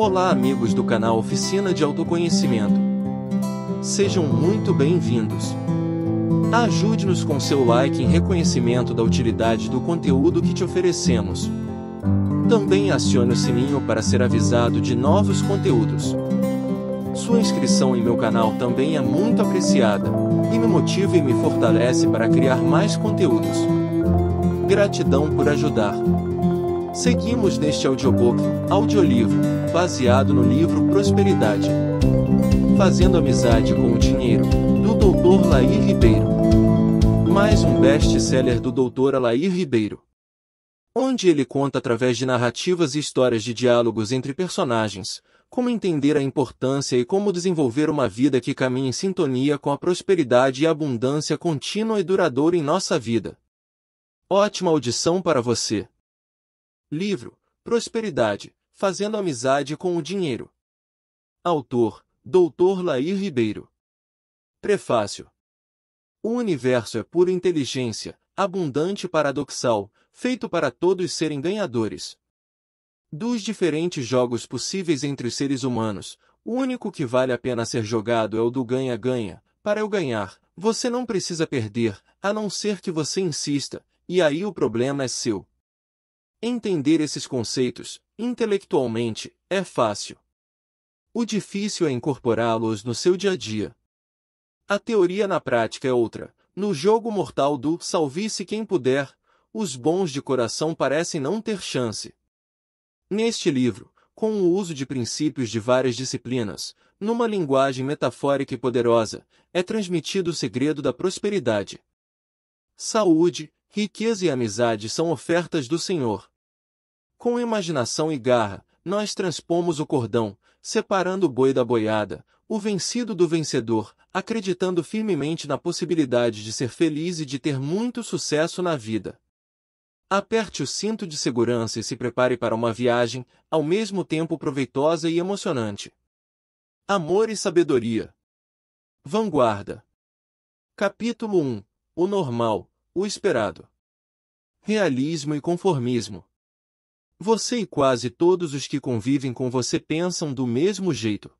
Olá, amigos do canal Oficina de Autoconhecimento. Sejam muito bem-vindos. Ajude-nos com seu like em reconhecimento da utilidade do conteúdo que te oferecemos. Também acione o sininho para ser avisado de novos conteúdos. Sua inscrição em meu canal também é muito apreciada e me motiva e me fortalece para criar mais conteúdos. Gratidão por ajudar. Seguimos neste audiobook, audiolivro, baseado no livro Prosperidade. Fazendo amizade com o dinheiro, do Dr. Lair Ribeiro. Mais um best-seller do Dr. Lair Ribeiro. Onde ele conta através de narrativas e histórias de diálogos entre personagens, como entender a importância e como desenvolver uma vida que caminhe em sintonia com a prosperidade e abundância contínua e duradoura em nossa vida. Ótima audição para você! Livro: Prosperidade, Fazendo Amizade com o Dinheiro. Autor: Dr. Lair Ribeiro. Prefácio: O universo é pura inteligência, abundante e paradoxal, feito para todos serem ganhadores. Dos diferentes jogos possíveis entre os seres humanos, o único que vale a pena ser jogado é o do ganha-ganha. Para eu ganhar, você não precisa perder, a não ser que você insista, e aí o problema é seu. Entender esses conceitos, intelectualmente, é fácil. O difícil é incorporá-los no seu dia a dia. A teoria na prática é outra. No jogo mortal do salve-se quem puder, os bons de coração parecem não ter chance. Neste livro, com o uso de princípios de várias disciplinas, numa linguagem metafórica e poderosa, é transmitido o segredo da prosperidade. Saúde, riqueza e amizade são ofertas do Senhor. Com imaginação e garra, nós transpomos o cordão, separando o boi da boiada, o vencido do vencedor, acreditando firmemente na possibilidade de ser feliz e de ter muito sucesso na vida. Aperte o cinto de segurança e se prepare para uma viagem, ao mesmo tempo proveitosa e emocionante. Amor e sabedoria. Vanguarda. Capítulo 1 O normal, o esperado. Realismo e conformismo. Você e quase todos os que convivem com você pensam do mesmo jeito.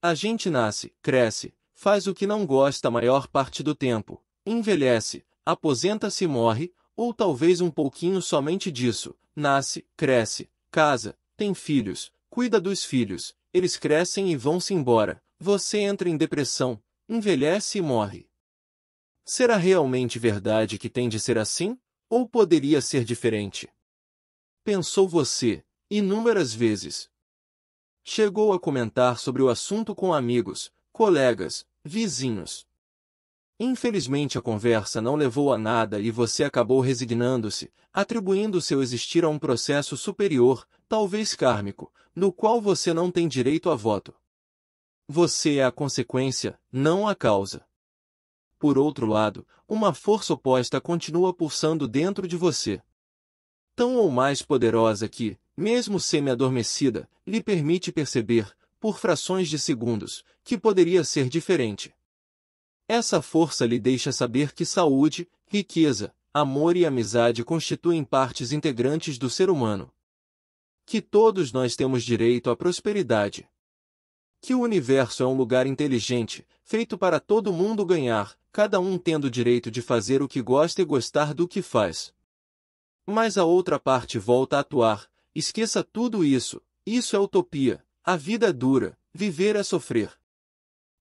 A gente nasce, cresce, faz o que não gosta a maior parte do tempo, envelhece, aposenta-se e morre, ou talvez um pouquinho somente disso, nasce, cresce, casa, tem filhos, cuida dos filhos, eles crescem e vão-se embora, você entra em depressão, envelhece e morre. Será realmente verdade que tem de ser assim? Ou poderia ser diferente? pensou você, inúmeras vezes. Chegou a comentar sobre o assunto com amigos, colegas, vizinhos. Infelizmente a conversa não levou a nada e você acabou resignando-se, atribuindo seu existir a um processo superior, talvez kármico, no qual você não tem direito a voto. Você é a consequência, não a causa. Por outro lado, uma força oposta continua pulsando dentro de você tão ou mais poderosa que, mesmo semi-adormecida, lhe permite perceber, por frações de segundos, que poderia ser diferente. Essa força lhe deixa saber que saúde, riqueza, amor e amizade constituem partes integrantes do ser humano. Que todos nós temos direito à prosperidade. Que o universo é um lugar inteligente, feito para todo mundo ganhar, cada um tendo o direito de fazer o que gosta e gostar do que faz. Mas a outra parte volta a atuar, esqueça tudo isso, isso é utopia, a vida é dura, viver é sofrer.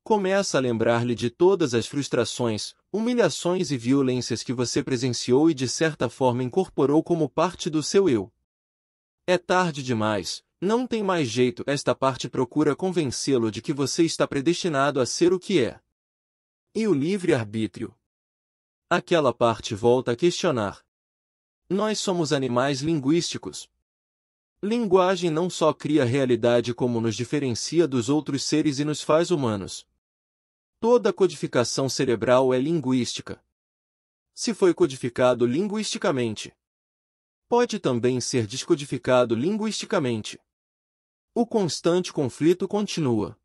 Começa a lembrar-lhe de todas as frustrações, humilhações e violências que você presenciou e de certa forma incorporou como parte do seu eu. É tarde demais, não tem mais jeito. Esta parte procura convencê-lo de que você está predestinado a ser o que é. E o livre-arbítrio? Aquela parte volta a questionar: nós somos animais linguísticos. Linguagem não só cria realidade como nos diferencia dos outros seres e nos faz humanos. Toda codificação cerebral é linguística. Se foi codificado linguisticamente, pode também ser descodificado linguisticamente. O constante conflito continua.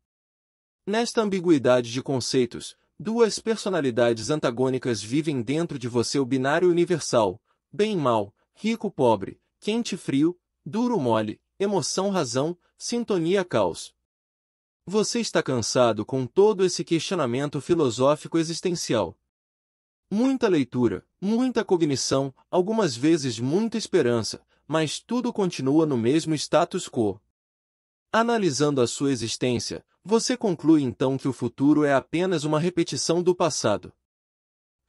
Nesta ambiguidade de conceitos, duas personalidades antagônicas vivem dentro de você o binário universal, bem mal, rico pobre, quente frio, duro mole, emoção razão, sintonia caos. Você está cansado com todo esse questionamento filosófico existencial. Muita leitura, muita cognição, algumas vezes muita esperança, mas tudo continua no mesmo status quo. Analisando a sua existência, você conclui então que o futuro é apenas uma repetição do passado.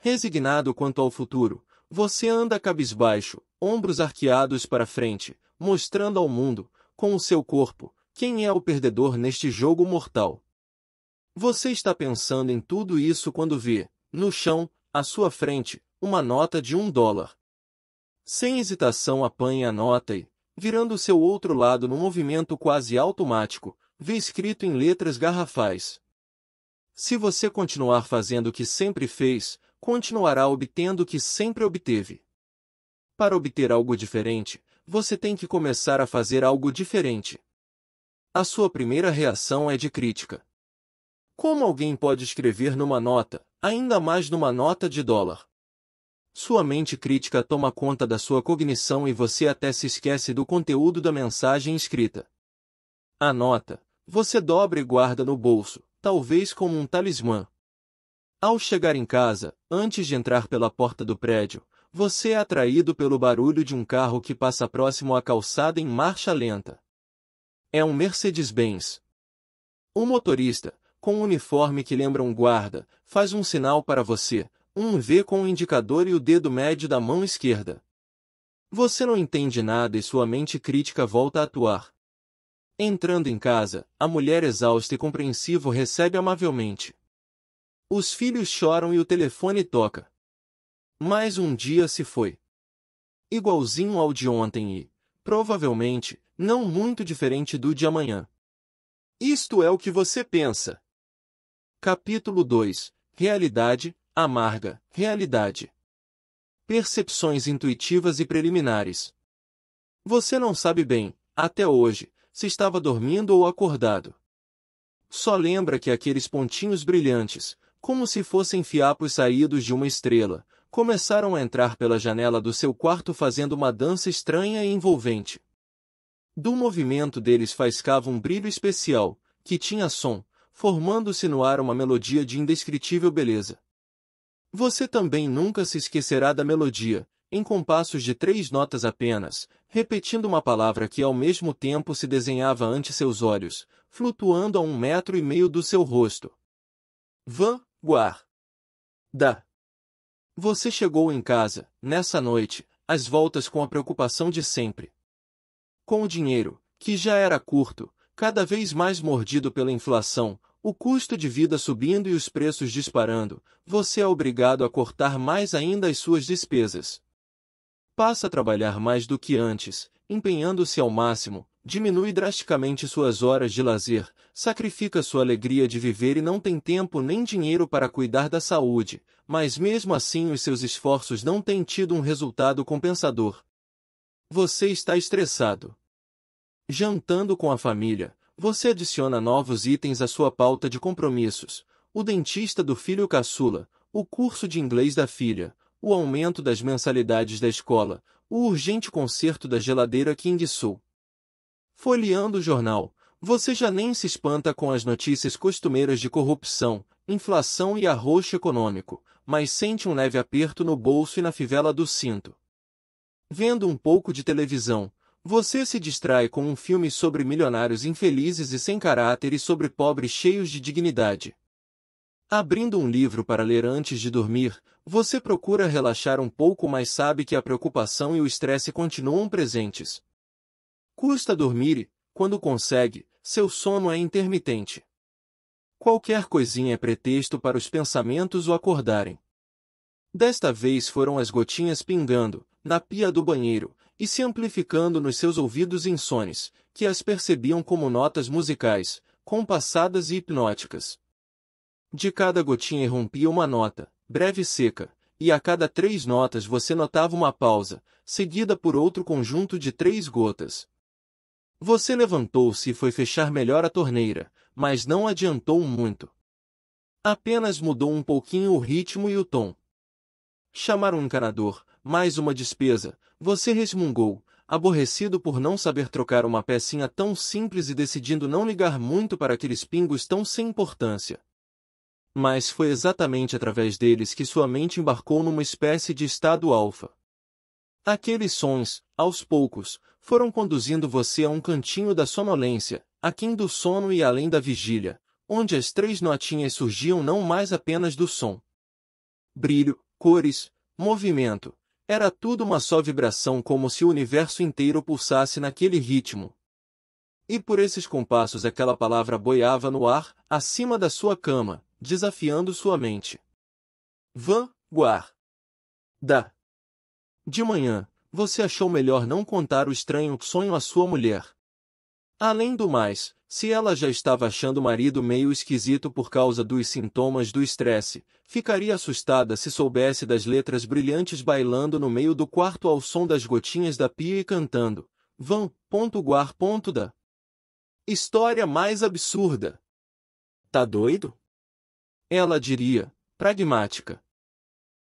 Resignado quanto ao futuro, você anda cabisbaixo, ombros arqueados para frente, mostrando ao mundo, com o seu corpo, quem é o perdedor neste jogo mortal. Você está pensando em tudo isso quando vê, no chão, à sua frente, uma nota de um dólar. Sem hesitação apanha a nota e, virando seu outro lado num movimento quase automático, vê escrito em letras garrafais. Se você continuar fazendo o que sempre fez, continuará obtendo o que sempre obteve. Para obter algo diferente, você tem que começar a fazer algo diferente. A sua primeira reação é de crítica. Como alguém pode escrever numa nota, ainda mais numa nota de dólar? Sua mente crítica toma conta da sua cognição e você até se esquece do conteúdo da mensagem escrita. A nota, você dobra e guarda no bolso, talvez como um talismã. Ao chegar em casa, antes de entrar pela porta do prédio, você é atraído pelo barulho de um carro que passa próximo à calçada em marcha lenta. É um Mercedes-Benz. O motorista, com um uniforme que lembra um guarda, faz um sinal para você, um V com o indicador e o dedo médio da mão esquerda. Você não entende nada e sua mente crítica volta a atuar. Entrando em casa, a mulher exausta e compreensiva recebe amavelmente. Os filhos choram e o telefone toca. Mais um dia se foi. Igualzinho ao de ontem e, provavelmente, não muito diferente do de amanhã. Isto é o que você pensa. Capítulo 2 Realidade, amarga, realidade. Percepções intuitivas e preliminares. Você não sabe bem, até hoje, se estava dormindo ou acordado. Só lembra que aqueles pontinhos brilhantes, como se fossem fiapos saídos de uma estrela, começaram a entrar pela janela do seu quarto fazendo uma dança estranha e envolvente. Do movimento deles faiscava um brilho especial, que tinha som, formando-se no ar uma melodia de indescritível beleza. Você também nunca se esquecerá da melodia, em compassos de três notas apenas, repetindo uma palavra que ao mesmo tempo se desenhava ante seus olhos, flutuando a um metro e meio do seu rosto. Van, Guar. Da. Você chegou em casa, nessa noite, às voltas com a preocupação de sempre. Com o dinheiro, que já era curto, cada vez mais mordido pela inflação, o custo de vida subindo e os preços disparando, você é obrigado a cortar mais ainda as suas despesas. Passa a trabalhar mais do que antes, empenhando-se ao máximo, diminui drasticamente suas horas de lazer, sacrifica sua alegria de viver e não tem tempo nem dinheiro para cuidar da saúde, mas mesmo assim os seus esforços não têm tido um resultado compensador. Você está estressado. Jantando com a família, você adiciona novos itens à sua pauta de compromissos: o dentista do filho caçula, o curso de inglês da filha, o aumento das mensalidades da escola, o urgente conserto da geladeira que Sul Folheando o jornal, você já nem se espanta com as notícias costumeiras de corrupção, inflação e arroxo econômico, mas sente um leve aperto no bolso e na fivela do cinto. Vendo um pouco de televisão, você se distrai com um filme sobre milionários infelizes e sem caráter e sobre pobres cheios de dignidade. Abrindo um livro para ler antes de dormir, você procura relaxar um pouco, mas sabe que a preocupação e o estresse continuam presentes, Custa dormir e, quando consegue, seu sono é intermitente. Qualquer coisinha é pretexto para os pensamentos o acordarem. Desta vez foram as gotinhas pingando, na pia do banheiro, e se amplificando nos seus ouvidos insones, que as percebiam como notas musicais, compassadas e hipnóticas. De cada gotinha irrompia uma nota, breve e seca, e a cada três notas você notava uma pausa, seguida por outro conjunto de três gotas, você levantou-se e foi fechar melhor a torneira, mas não adiantou muito. Apenas mudou um pouquinho o ritmo e o tom. Chamar um encanador, mais uma despesa, você resmungou, aborrecido por não saber trocar uma pecinha tão simples e decidindo não ligar muito para aqueles pingos tão sem importância. Mas foi exatamente através deles que sua mente embarcou numa espécie de estado alfa. Aqueles sons, aos poucos, foram conduzindo você a um cantinho da sonolência, aquém do sono e além da vigília, onde as três notinhas surgiam não mais apenas do som. Brilho, cores, movimento. Era tudo uma só vibração como se o universo inteiro pulsasse naquele ritmo. E por esses compassos aquela palavra boiava no ar, acima da sua cama, desafiando sua mente. Van, guar. Da, de manhã, você achou melhor não contar o estranho sonho à sua mulher. Além do mais, se ela já estava achando o marido meio esquisito por causa dos sintomas do estresse, ficaria assustada se soubesse das letras brilhantes bailando no meio do quarto ao som das gotinhas da pia e cantando vão, ponto guar, ponto da. História mais absurda. Tá doido? Ela diria, pragmática.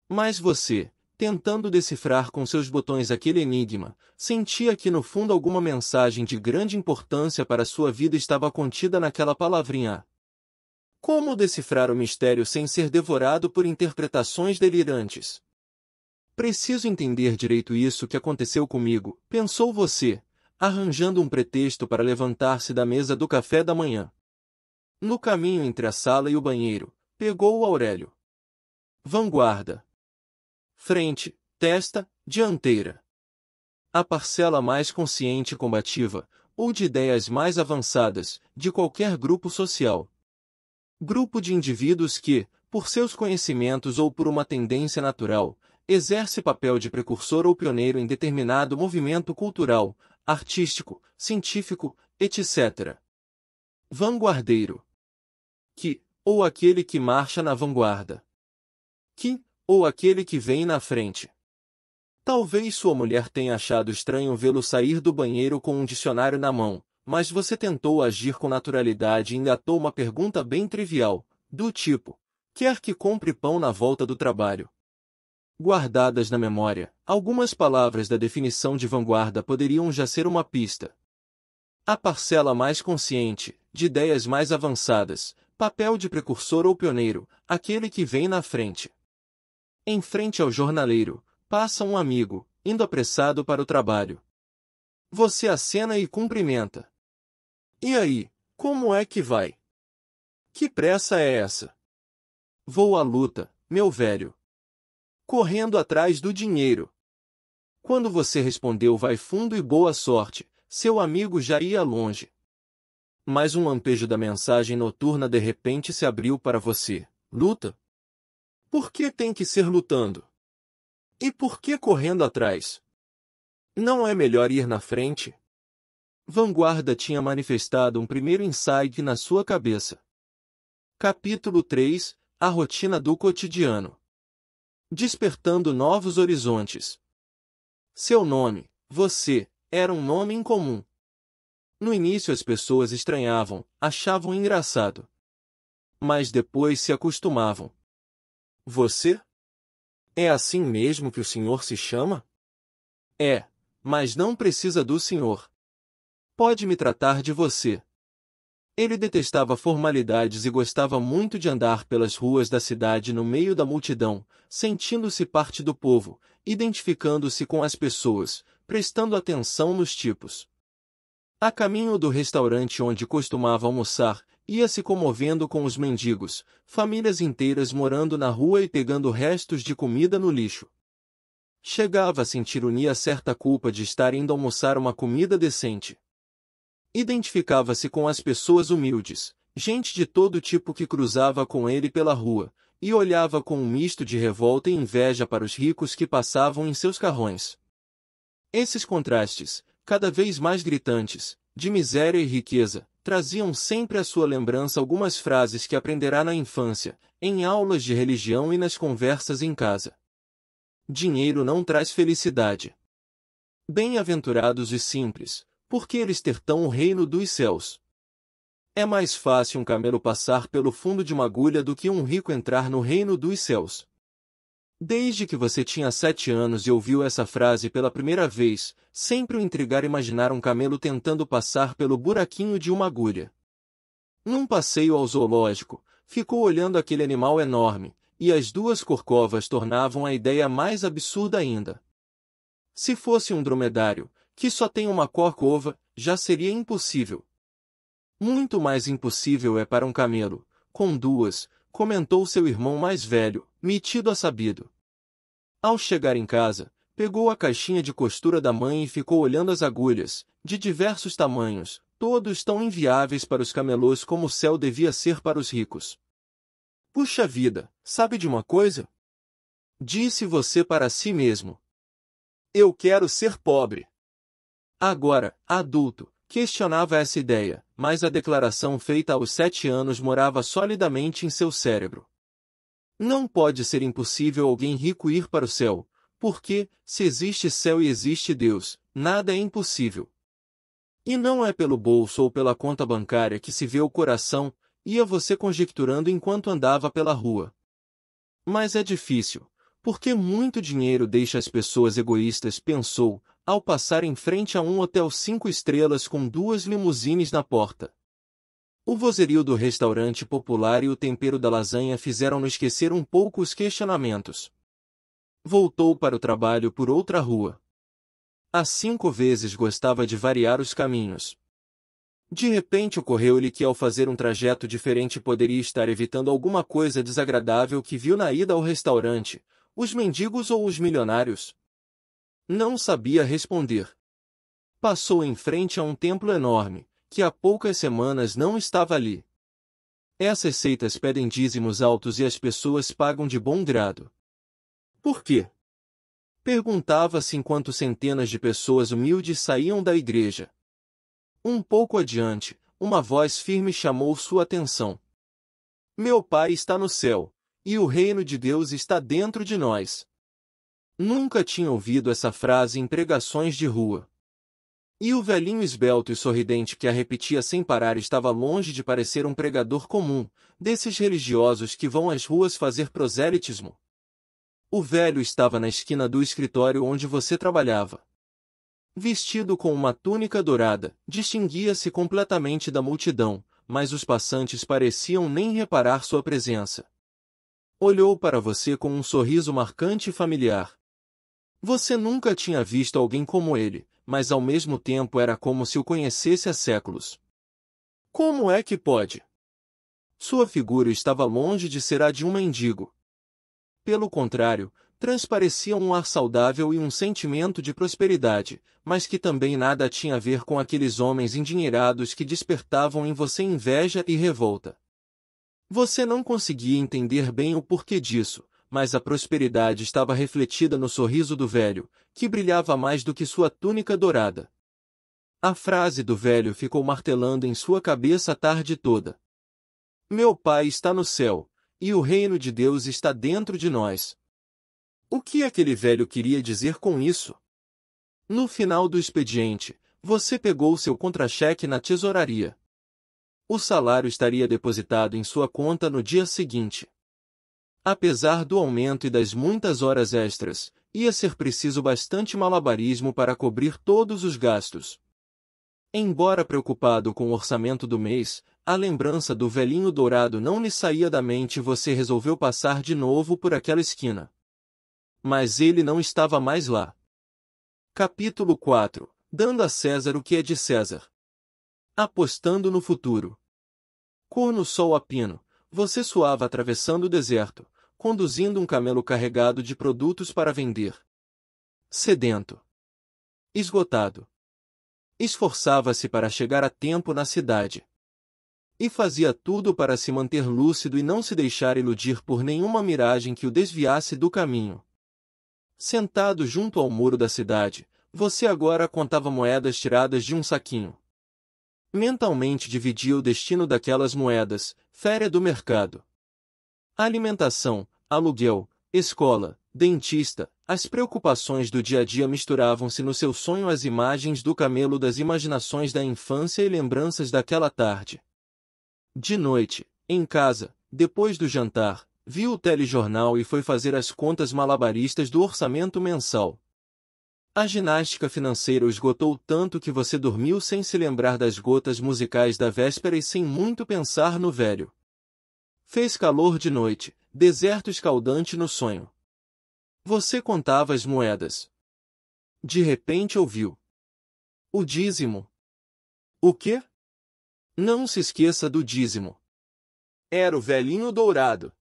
Mas você, tentando decifrar com seus botões aquele enigma, sentia que no fundo alguma mensagem de grande importância para sua vida estava contida naquela palavrinha. Como decifrar o mistério sem ser devorado por interpretações delirantes? Preciso entender direito isso que aconteceu comigo, pensou você, arranjando um pretexto para levantar-se da mesa do café da manhã. No caminho entre a sala e o banheiro, pegou o Aurélio. Vanguarda, frente, testa, dianteira. A parcela mais consciente e combativa, ou de ideias mais avançadas, de qualquer grupo social. Grupo de indivíduos que, por seus conhecimentos ou por uma tendência natural, exerce papel de precursor ou pioneiro em determinado movimento cultural, artístico, científico, etc. Vanguardeiro. Que, ou aquele que marcha na vanguarda. Que, ou aquele que vem na frente. Talvez sua mulher tenha achado estranho vê-lo sair do banheiro com um dicionário na mão, mas você tentou agir com naturalidade e engatou uma pergunta bem trivial, do tipo: quer que compre pão na volta do trabalho? Guardadas na memória, algumas palavras da definição de vanguarda poderiam já ser uma pista. A parcela mais consciente, de ideias mais avançadas, papel de precursor ou pioneiro, aquele que vem na frente. Em frente ao jornaleiro, passa um amigo, indo apressado para o trabalho. Você acena e cumprimenta. E aí, como é que vai? Que pressa é essa? Vou à luta, meu velho. Correndo atrás do dinheiro. Quando você respondeu vai fundo e boa sorte, seu amigo já ia longe. Mas um lampejo da mensagem noturna de repente se abriu para você. Luta, por que tem que ser lutando? E por que correndo atrás? Não é melhor ir na frente? Vanguarda tinha manifestado um primeiro insight na sua cabeça. Capítulo 3 A rotina do cotidiano Despertando novos horizontes. Seu nome, você, era um nome incomum. No início as pessoas estranhavam, achavam engraçado. Mas depois se acostumavam. Você? É assim mesmo que o senhor se chama? É, mas não precisa do senhor. Pode me tratar de você. Ele detestava formalidades e gostava muito de andar pelas ruas da cidade no meio da multidão, sentindo-se parte do povo, identificando-se com as pessoas, prestando atenção nos tipos. A caminho do restaurante onde costumava almoçar, ia se comovendo com os mendigos, famílias inteiras morando na rua e pegando restos de comida no lixo. Chegava a sentir unia certa culpa de estar indo almoçar uma comida decente. Identificava-se com as pessoas humildes, gente de todo tipo que cruzava com ele pela rua, e olhava com um misto de revolta e inveja para os ricos que passavam em seus carrões. Esses contrastes, cada vez mais gritantes, de miséria e riqueza, traziam sempre à sua lembrança algumas frases que aprenderá na infância, em aulas de religião e nas conversas em casa. Dinheiro não traz felicidade. Bem-aventurados os simples, porque eles terão o reino dos céus. É mais fácil um camelo passar pelo fundo de uma agulha do que um rico entrar no reino dos céus. Desde que você tinha sete anos e ouviu essa frase pela primeira vez, sempre o intrigar imaginar um camelo tentando passar pelo buraquinho de uma agulha. Num passeio ao zoológico, ficou olhando aquele animal enorme, e as duas corcovas tornavam a ideia mais absurda ainda. Se fosse um dromedário, que só tem uma corcova, já seria impossível. Muito mais impossível é para um camelo, com duas, comentou seu irmão mais velho, metido a sabido. Ao chegar em casa, pegou a caixinha de costura da mãe e ficou olhando as agulhas, de diversos tamanhos, todos tão inviáveis para os camelôs como o céu devia ser para os ricos. Puxa vida, sabe de uma coisa? Disse você para si mesmo. Eu quero ser pobre. Agora, adulto, Questionava essa ideia, mas a declaração feita aos sete anos morava solidamente em seu cérebro. Não pode ser impossível alguém rico ir para o céu, porque, se existe céu e existe Deus, nada é impossível. E não é pelo bolso ou pela conta bancária que se vê o coração, ia você conjecturando enquanto andava pela rua. Mas é difícil, porque muito dinheiro deixa as pessoas egoístas, pensou, ao passar em frente a um hotel cinco estrelas com duas limusines na porta. O vozerio do restaurante popular e o tempero da lasanha fizeram-no esquecer um pouco os questionamentos. Voltou para o trabalho por outra rua. Há cinco vezes gostava de variar os caminhos. De repente ocorreu-lhe que ao fazer um trajeto diferente poderia estar evitando alguma coisa desagradável que viu na ida ao restaurante, os mendigos ou os milionários. Não sabia responder. Passou em frente a um templo enorme, que há poucas semanas não estava ali. Essas seitas pedem dízimos altos e as pessoas pagam de bom grado. Por quê? Perguntava-se enquanto centenas de pessoas humildes saíam da igreja. Um pouco adiante, uma voz firme chamou sua atenção. Meu Pai está no céu, e o reino de Deus está dentro de nós. Nunca tinha ouvido essa frase em pregações de rua. E o velhinho esbelto e sorridente que a repetia sem parar estava longe de parecer um pregador comum, desses religiosos que vão às ruas fazer proselitismo. O velho estava na esquina do escritório onde você trabalhava. Vestido com uma túnica dourada, distinguia-se completamente da multidão, mas os passantes pareciam nem reparar sua presença. Olhou para você com um sorriso marcante e familiar, você nunca tinha visto alguém como ele, mas ao mesmo tempo era como se o conhecesse há séculos. Como é que pode? Sua figura estava longe de ser a de um mendigo. Pelo contrário, transparecia um ar saudável e um sentimento de prosperidade, mas que também nada tinha a ver com aqueles homens endinheirados que despertavam em você inveja e revolta. Você não conseguia entender bem o porquê disso, mas a prosperidade estava refletida no sorriso do velho, que brilhava mais do que sua túnica dourada. A frase do velho ficou martelando em sua cabeça a tarde toda. Meu Pai está no céu, e o reino de Deus está dentro de nós. O que aquele velho queria dizer com isso? No final do expediente, você pegou seu contra-cheque na tesouraria. O salário estaria depositado em sua conta no dia seguinte. Apesar do aumento e das muitas horas extras, ia ser preciso bastante malabarismo para cobrir todos os gastos. Embora preocupado com o orçamento do mês, a lembrança do velhinho dourado não lhe saía da mente e você resolveu passar de novo por aquela esquina. Mas ele não estava mais lá. Capítulo 4 Dando a César o que é de César. Apostando no futuro. Corno sol a pino, você suava atravessando o deserto, conduzindo um camelo carregado de produtos para vender. Sedento. Esgotado. Esforçava-se para chegar a tempo na cidade. E fazia tudo para se manter lúcido e não se deixar iludir por nenhuma miragem que o desviasse do caminho. Sentado junto ao muro da cidade, você agora contava moedas tiradas de um saquinho. Mentalmente dividia o destino daquelas moedas, féria do mercado alimentação, aluguel, escola, dentista, as preocupações do dia a dia misturavam-se no seu sonho às imagens do camelo das imaginações da infância e lembranças daquela tarde. De noite, em casa, depois do jantar, viu o telejornal e foi fazer as contas malabaristas do orçamento mensal. A ginástica financeira o esgotou tanto que você dormiu sem se lembrar das gotas musicais da véspera e sem muito pensar no velho. Fez calor de noite, deserto escaldante no sonho. Você contava as moedas. De repente ouviu. O dízimo. O quê? Não se esqueça do dízimo. Era o velhinho dourado.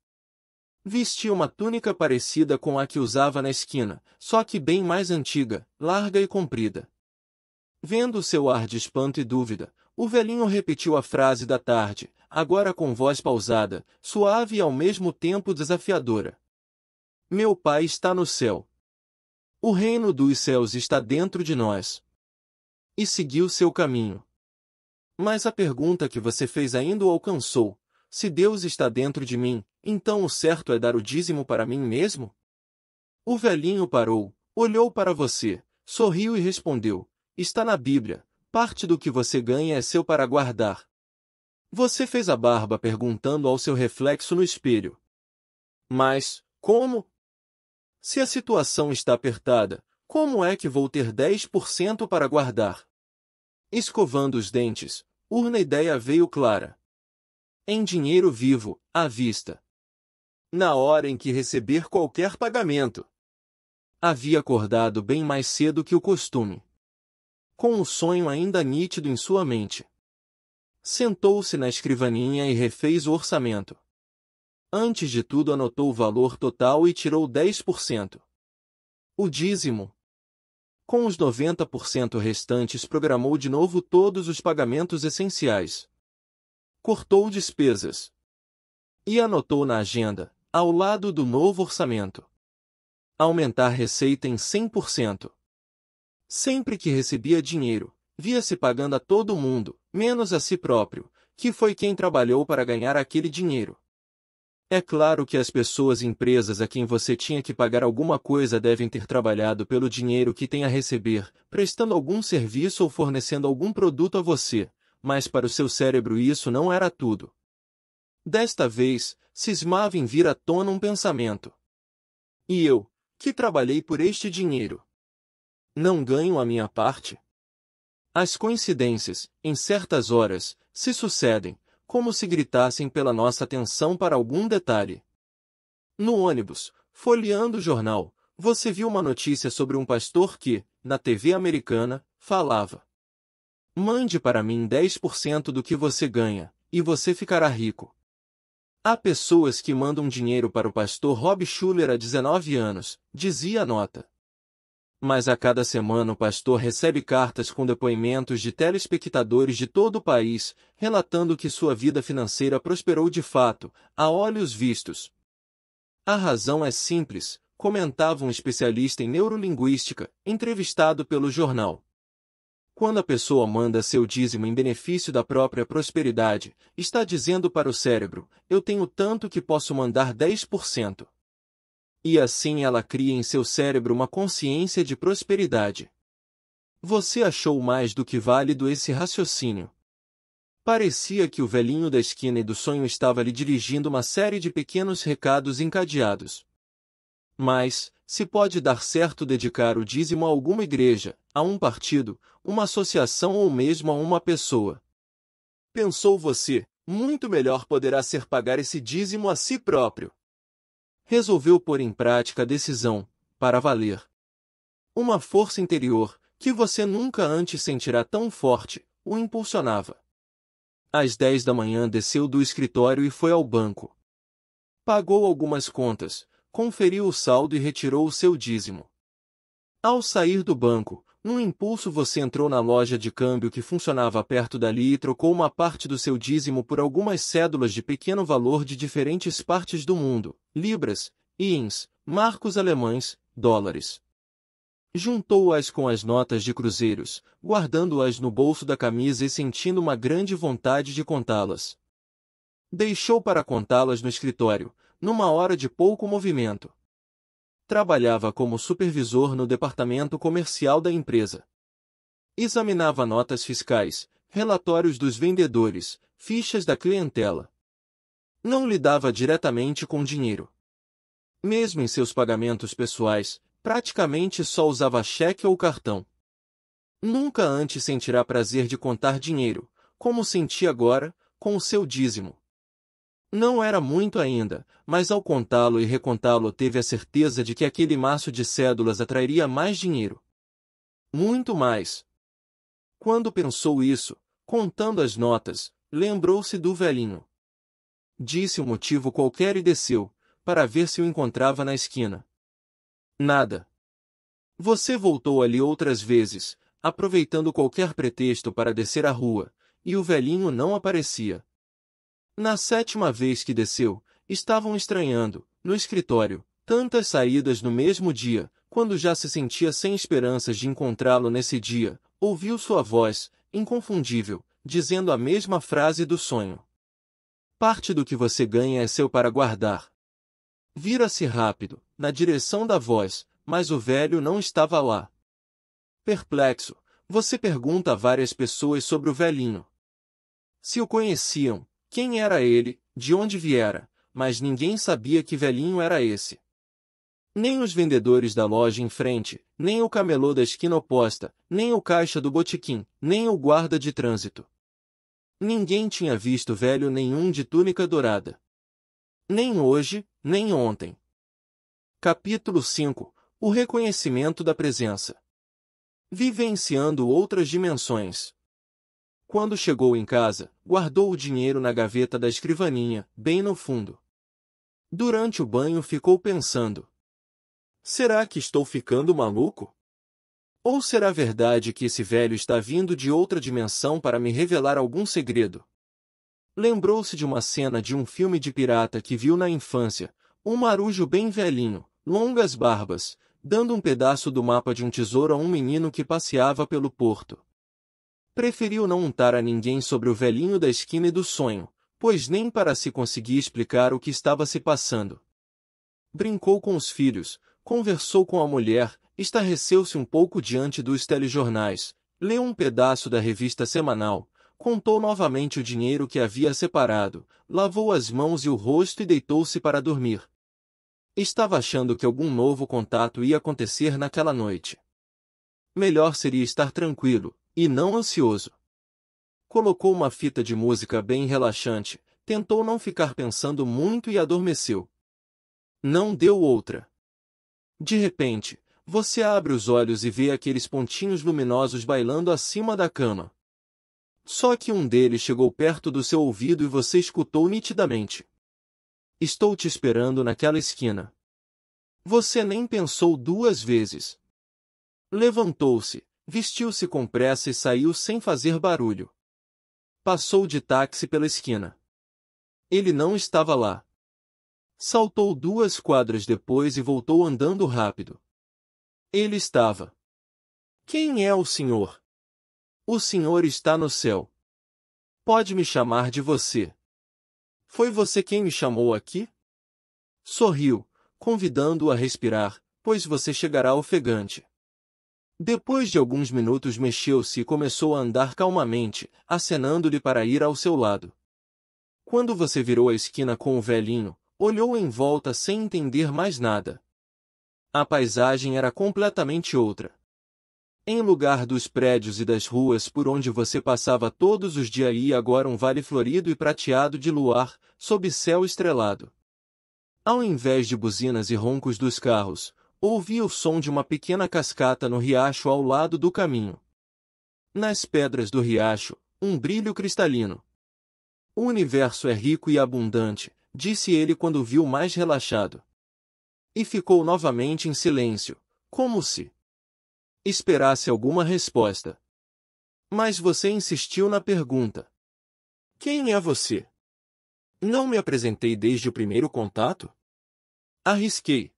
Vestia uma túnica parecida com a que usava na esquina, só que bem mais antiga, larga e comprida. Vendo seu ar de espanto e dúvida, o velhinho repetiu a frase da tarde, agora com voz pausada, suave e ao mesmo tempo desafiadora. Meu Pai está no céu. O reino dos céus está dentro de nós. E seguiu seu caminho. Mas a pergunta que você fez ainda o alcançou. Se Deus está dentro de mim, então o certo é dar o dízimo para mim mesmo? O velhinho parou, olhou para você, sorriu e respondeu: Está na Bíblia. Parte do que você ganha é seu para guardar. Você fez a barba perguntando ao seu reflexo no espelho. Mas, como? Se a situação está apertada, como é que vou ter 10% para guardar? Escovando os dentes, urna ideia veio clara. Em dinheiro vivo, à vista. Na hora em que receber qualquer pagamento. Havia acordado bem mais cedo que o costume. Com um sonho ainda nítido em sua mente sentou-se na escrivaninha e refez o orçamento. Antes de tudo anotou o valor total e tirou 10%. O dízimo. Com os 90% restantes programou de novo todos os pagamentos essenciais. Cortou despesas. E anotou na agenda, ao lado do novo orçamento. Aumentar receita em 100%. Sempre que recebia dinheiro, via-se pagando a todo mundo, menos a si próprio, que foi quem trabalhou para ganhar aquele dinheiro. É claro que as pessoas e empresas a quem você tinha que pagar alguma coisa devem ter trabalhado pelo dinheiro que tem a receber, prestando algum serviço ou fornecendo algum produto a você, mas para o seu cérebro isso não era tudo. Desta vez, cismava em vir à tona um pensamento. E eu, que trabalhei por este dinheiro? Não ganho a minha parte? As coincidências, em certas horas, se sucedem, como se gritassem pela nossa atenção para algum detalhe. No ônibus, folheando o jornal, você viu uma notícia sobre um pastor que, na TV americana, falava: Mande para mim 10% do que você ganha, e você ficará rico. Há pessoas que mandam dinheiro para o pastor Rob Schuller há 19 anos, dizia a nota mas a cada semana o pastor recebe cartas com depoimentos de telespectadores de todo o país, relatando que sua vida financeira prosperou de fato, a olhos vistos. A razão é simples, comentava um especialista em neurolinguística, entrevistado pelo jornal. Quando a pessoa manda seu dízimo em benefício da própria prosperidade, está dizendo para o cérebro: eu tenho tanto que posso mandar 10% e assim ela cria em seu cérebro uma consciência de prosperidade. Você achou mais do que válido esse raciocínio. Parecia que o velhinho da esquina e do sonho estava lhe dirigindo uma série de pequenos recados encadeados. Mas, se pode dar certo dedicar o dízimo a alguma igreja, a um partido, uma associação ou mesmo a uma pessoa. Pensou você, muito melhor poderá ser pagar esse dízimo a si próprio resolveu pôr em prática a decisão, para valer. Uma força interior, que você nunca antes sentirá tão forte, o impulsionava. Às dez da manhã desceu do escritório e foi ao banco. Pagou algumas contas, conferiu o saldo e retirou o seu dízimo. Ao sair do banco, num impulso você entrou na loja de câmbio que funcionava perto dali e trocou uma parte do seu dízimo por algumas cédulas de pequeno valor de diferentes partes do mundo, libras, iens, marcos alemães, dólares. Juntou-as com as notas de cruzeiros, guardando-as no bolso da camisa e sentindo uma grande vontade de contá-las. Deixou para contá-las no escritório, numa hora de pouco movimento trabalhava como supervisor no departamento comercial da empresa. Examinava notas fiscais, relatórios dos vendedores, fichas da clientela. Não lidava diretamente com dinheiro. Mesmo em seus pagamentos pessoais, praticamente só usava cheque ou cartão. Nunca antes sentirá prazer de contar dinheiro, como senti agora, com o seu dízimo. Não era muito ainda, mas ao contá-lo e recontá-lo teve a certeza de que aquele maço de cédulas atrairia mais dinheiro. Muito mais. Quando pensou isso, contando as notas, lembrou-se do velhinho. Disse um motivo qualquer e desceu, para ver se o encontrava na esquina. Nada. Você voltou ali outras vezes, aproveitando qualquer pretexto para descer a rua, e o velhinho não aparecia. Na sétima vez que desceu, estavam estranhando, no escritório, tantas saídas no mesmo dia, quando já se sentia sem esperanças de encontrá-lo nesse dia, ouviu sua voz, inconfundível, dizendo a mesma frase do sonho. Parte do que você ganha é seu para guardar. Vira-se rápido, na direção da voz, mas o velho não estava lá. Perplexo, você pergunta a várias pessoas sobre o velhinho. Se o conheciam, quem era ele, de onde viera, mas ninguém sabia que velhinho era esse. Nem os vendedores da loja em frente, nem o camelô da esquina oposta, nem o caixa do botiquim, nem o guarda de trânsito. Ninguém tinha visto velho nenhum de túnica dourada. Nem hoje, nem ontem. Capítulo 5 O reconhecimento da presença. Vivenciando outras dimensões. Quando chegou em casa, guardou o dinheiro na gaveta da escrivaninha, bem no fundo. Durante o banho ficou pensando: será que estou ficando maluco? Ou será verdade que esse velho está vindo de outra dimensão para me revelar algum segredo? Lembrou-se de uma cena de um filme de pirata que viu na infância, um marujo bem velhinho, longas barbas, dando um pedaço do mapa de um tesouro a um menino que passeava pelo porto. Preferiu não untar a ninguém sobre o velhinho da esquina e do sonho, pois nem para se conseguia explicar o que estava se passando. Brincou com os filhos, conversou com a mulher, estarreceu-se um pouco diante dos telejornais, leu um pedaço da revista semanal, contou novamente o dinheiro que havia separado, lavou as mãos e o rosto e deitou-se para dormir. Estava achando que algum novo contato ia acontecer naquela noite. Melhor seria estar tranquilo, e não ansioso. Colocou uma fita de música bem relaxante, tentou não ficar pensando muito e adormeceu. Não deu outra. De repente, você abre os olhos e vê aqueles pontinhos luminosos bailando acima da cama. Só que um deles chegou perto do seu ouvido e você escutou nitidamente. Estou te esperando naquela esquina. Você nem pensou duas vezes. Levantou-se, Vestiu-se com pressa e saiu sem fazer barulho. Passou de táxi pela esquina. Ele não estava lá. Saltou duas quadras depois e voltou andando rápido. Ele estava. Quem é o senhor? O senhor está no céu. Pode me chamar de você. Foi você quem me chamou aqui? Sorriu, convidando-o a respirar, pois você chegará ofegante. Depois de alguns minutos mexeu-se e começou a andar calmamente, acenando-lhe para ir ao seu lado. Quando você virou a esquina com o velhinho, olhou em volta sem entender mais nada. A paisagem era completamente outra. Em lugar dos prédios e das ruas por onde você passava todos os dias ia agora um vale florido e prateado de luar, sob céu estrelado. Ao invés de buzinas e roncos dos carros, ouvi o som de uma pequena cascata no riacho ao lado do caminho. Nas pedras do riacho, um brilho cristalino. O universo é rico e abundante, disse ele quando viu mais relaxado. E ficou novamente em silêncio, como se esperasse alguma resposta. Mas você insistiu na pergunta. Quem é você? Não me apresentei desde o primeiro contato? Arrisquei.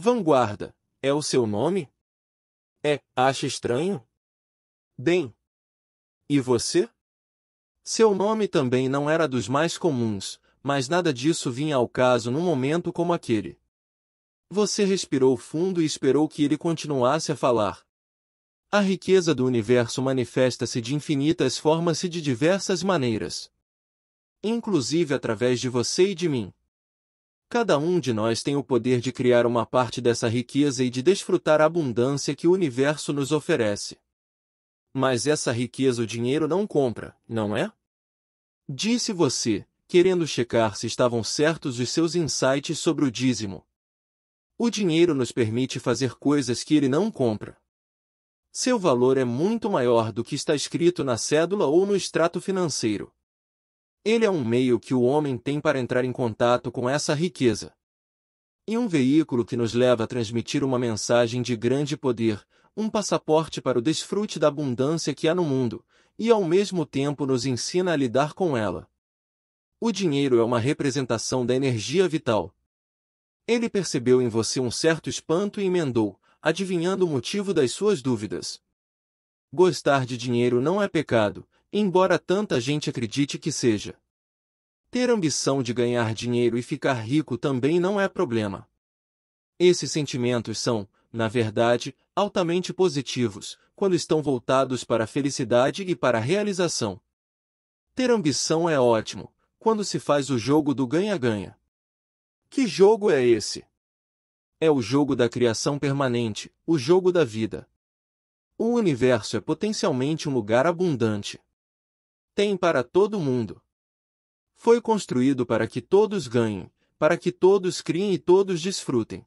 Vanguarda, é o seu nome? É, acha estranho? Bem. E você? Seu nome também não era dos mais comuns, mas nada disso vinha ao caso num momento como aquele. Você respirou fundo e esperou que ele continuasse a falar. A riqueza do universo manifesta-se de infinitas formas e de diversas maneiras. Inclusive através de você e de mim. Cada um de nós tem o poder de criar uma parte dessa riqueza e de desfrutar a abundância que o universo nos oferece. Mas essa riqueza o dinheiro não compra, não é? Disse você, querendo checar se estavam certos os seus insights sobre o dízimo. O dinheiro nos permite fazer coisas que ele não compra. Seu valor é muito maior do que está escrito na cédula ou no extrato financeiro. Ele é um meio que o homem tem para entrar em contato com essa riqueza. E um veículo que nos leva a transmitir uma mensagem de grande poder, um passaporte para o desfrute da abundância que há no mundo, e ao mesmo tempo nos ensina a lidar com ela. O dinheiro é uma representação da energia vital. Ele percebeu em você um certo espanto e emendou, adivinhando o motivo das suas dúvidas. Gostar de dinheiro não é pecado, embora tanta gente acredite que seja. Ter ambição de ganhar dinheiro e ficar rico também não é problema. Esses sentimentos são, na verdade, altamente positivos, quando estão voltados para a felicidade e para a realização. Ter ambição é ótimo, quando se faz o jogo do ganha-ganha. Que jogo é esse? É o jogo da criação permanente, o jogo da vida. O universo é potencialmente um lugar abundante tem para todo mundo. Foi construído para que todos ganhem, para que todos criem e todos desfrutem.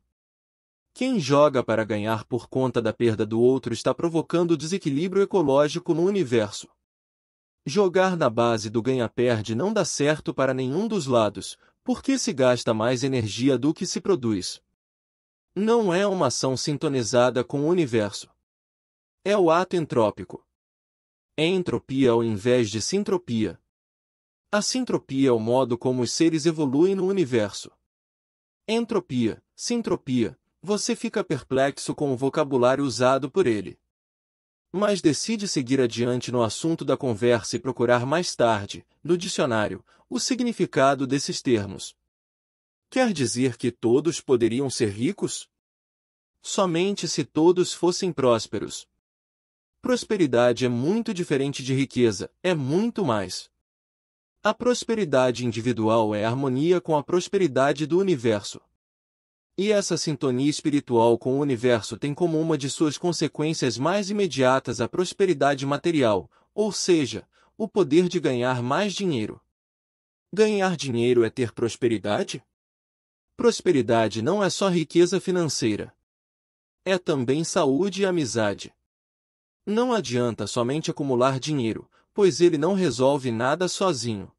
Quem joga para ganhar por conta da perda do outro está provocando desequilíbrio ecológico no universo. Jogar na base do ganha-perde não dá certo para nenhum dos lados, porque se gasta mais energia do que se produz. Não é uma ação sintonizada com o universo. É o ato entrópico. É entropia ao invés de sintropia. A sintropia é o modo como os seres evoluem no universo. Entropia, sintropia, você fica perplexo com o vocabulário usado por ele. Mas decide seguir adiante no assunto da conversa e procurar mais tarde, no dicionário, o significado desses termos. Quer dizer que todos poderiam ser ricos? Somente se todos fossem prósperos prosperidade é muito diferente de riqueza, é muito mais. A prosperidade individual é harmonia com a prosperidade do universo. E essa sintonia espiritual com o universo tem como uma de suas consequências mais imediatas a prosperidade material, ou seja, o poder de ganhar mais dinheiro. Ganhar dinheiro é ter prosperidade? Prosperidade não é só riqueza financeira. É também saúde e amizade. Não adianta somente acumular dinheiro, pois ele não resolve nada sozinho.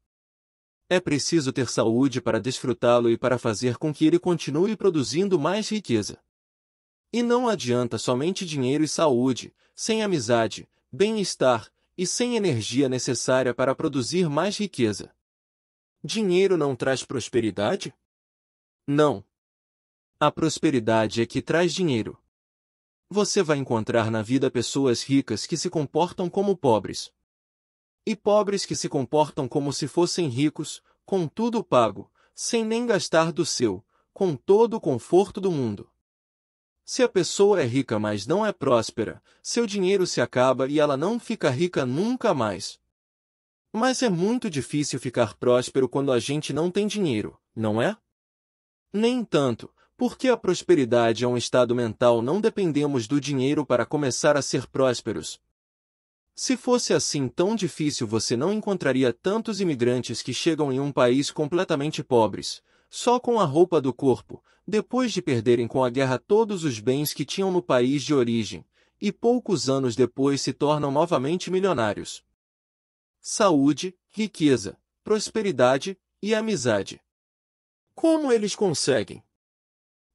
É preciso ter saúde para desfrutá-lo e para fazer com que ele continue produzindo mais riqueza. E não adianta somente dinheiro e saúde, sem amizade, bem-estar e sem energia necessária para produzir mais riqueza. Dinheiro não traz prosperidade? Não. A prosperidade é que traz dinheiro você vai encontrar na vida pessoas ricas que se comportam como pobres. E pobres que se comportam como se fossem ricos, com tudo pago, sem nem gastar do seu, com todo o conforto do mundo. Se a pessoa é rica mas não é próspera, seu dinheiro se acaba e ela não fica rica nunca mais. Mas é muito difícil ficar próspero quando a gente não tem dinheiro, não é? Nem tanto, porque a prosperidade é um estado mental, não dependemos do dinheiro para começar a ser prósperos. Se fosse assim tão difícil, você não encontraria tantos imigrantes que chegam em um país completamente pobres, só com a roupa do corpo, depois de perderem com a guerra todos os bens que tinham no país de origem, e poucos anos depois se tornam novamente milionários. Saúde, riqueza, prosperidade e amizade. Como eles conseguem?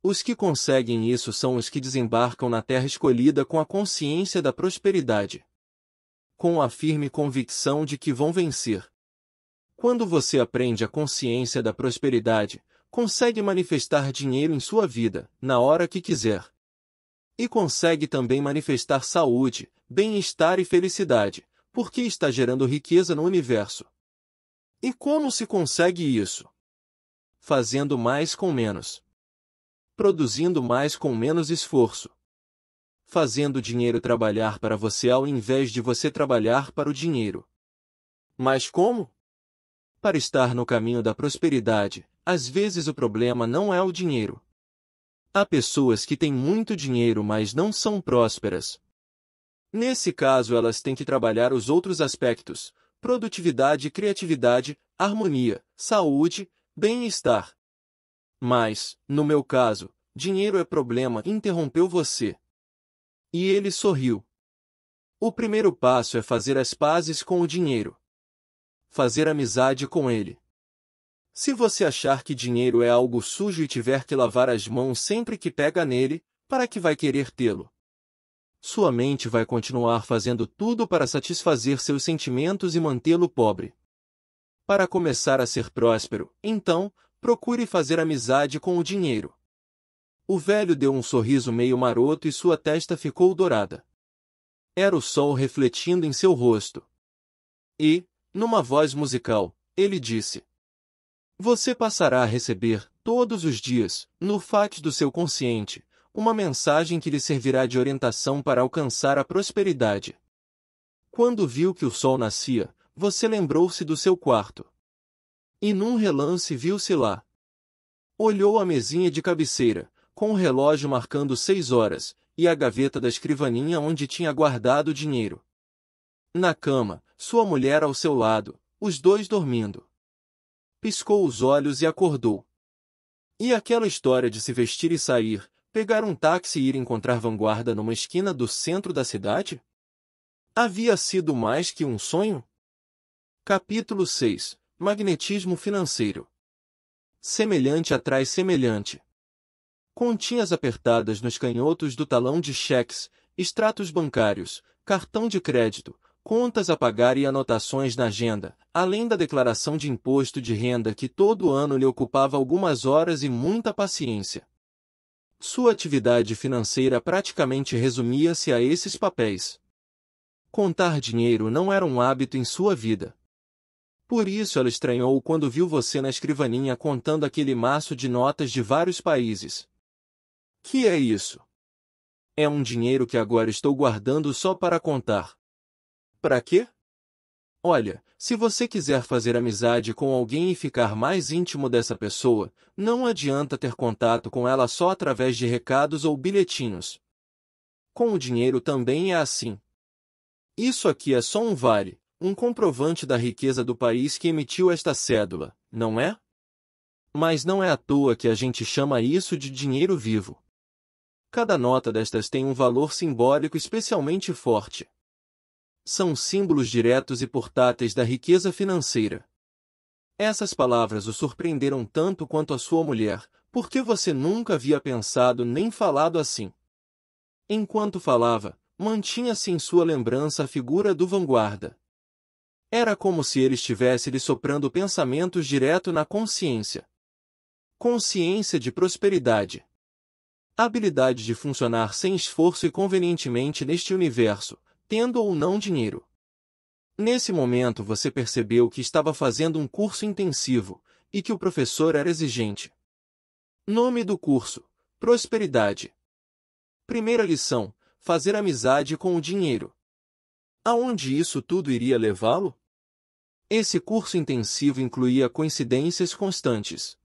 Os que conseguem isso são os que desembarcam na terra escolhida com a consciência da prosperidade. Com a firme convicção de que vão vencer. Quando você aprende a consciência da prosperidade, consegue manifestar dinheiro em sua vida, na hora que quiser. E consegue também manifestar saúde, bem-estar e felicidade, porque está gerando riqueza no universo. E como se consegue isso? Fazendo mais com menos produzindo mais com menos esforço. Fazendo o dinheiro trabalhar para você ao invés de você trabalhar para o dinheiro. Mas como? Para estar no caminho da prosperidade, às vezes o problema não é o dinheiro. Há pessoas que têm muito dinheiro, mas não são prósperas. Nesse caso, elas têm que trabalhar os outros aspectos: produtividade, criatividade, harmonia, saúde, bem-estar, mas, no meu caso, dinheiro é problema, interrompeu você. E ele sorriu. O primeiro passo é fazer as pazes com o dinheiro. Fazer amizade com ele. Se você achar que dinheiro é algo sujo e tiver que lavar as mãos sempre que pega nele, para que vai querer tê-lo? Sua mente vai continuar fazendo tudo para satisfazer seus sentimentos e mantê-lo pobre. Para começar a ser próspero, então, Procure fazer amizade com o dinheiro. O velho deu um sorriso meio maroto e sua testa ficou dourada. Era o sol refletindo em seu rosto. E, numa voz musical, ele disse: Você passará a receber, todos os dias, no fax do seu consciente, uma mensagem que lhe servirá de orientação para alcançar a prosperidade. Quando viu que o sol nascia, você lembrou-se do seu quarto. E num relance viu-se lá. Olhou a mesinha de cabeceira, com o relógio marcando seis horas, e a gaveta da escrivaninha onde tinha guardado o dinheiro. Na cama, sua mulher ao seu lado, os dois dormindo. Piscou os olhos e acordou. E aquela história de se vestir e sair, pegar um táxi e ir encontrar vanguarda numa esquina do centro da cidade? Havia sido mais que um sonho? Capítulo 6 Magnetismo financeiro. Semelhante atrai semelhante. Continhas apertadas nos canhotos do talão de cheques, extratos bancários, cartão de crédito, contas a pagar e anotações na agenda, além da declaração de imposto de renda que todo ano lhe ocupava algumas horas e muita paciência. Sua atividade financeira praticamente resumia-se a esses papéis. Contar dinheiro não era um hábito em sua vida. Por isso ela estranhou quando viu você na escrivaninha contando aquele maço de notas de vários países. Que é isso? É um dinheiro que agora estou guardando só para contar. Para quê? Olha, se você quiser fazer amizade com alguém e ficar mais íntimo dessa pessoa, não adianta ter contato com ela só através de recados ou bilhetinhos. Com o dinheiro também é assim. Isso aqui é só um vale um comprovante da riqueza do país que emitiu esta cédula, não é? Mas não é à toa que a gente chama isso de dinheiro vivo. Cada nota destas tem um valor simbólico especialmente forte. São símbolos diretos e portáteis da riqueza financeira. Essas palavras o surpreenderam tanto quanto a sua mulher, porque você nunca havia pensado nem falado assim. Enquanto falava, mantinha-se em sua lembrança a figura do vanguarda, era como se ele estivesse lhe soprando pensamentos direto na consciência. Consciência de prosperidade. habilidade de funcionar sem esforço e convenientemente neste universo, tendo ou não dinheiro. Nesse momento você percebeu que estava fazendo um curso intensivo e que o professor era exigente. Nome do curso: Prosperidade. Primeira lição: fazer amizade com o dinheiro. Aonde isso tudo iria levá-lo? Esse curso intensivo incluía coincidências constantes.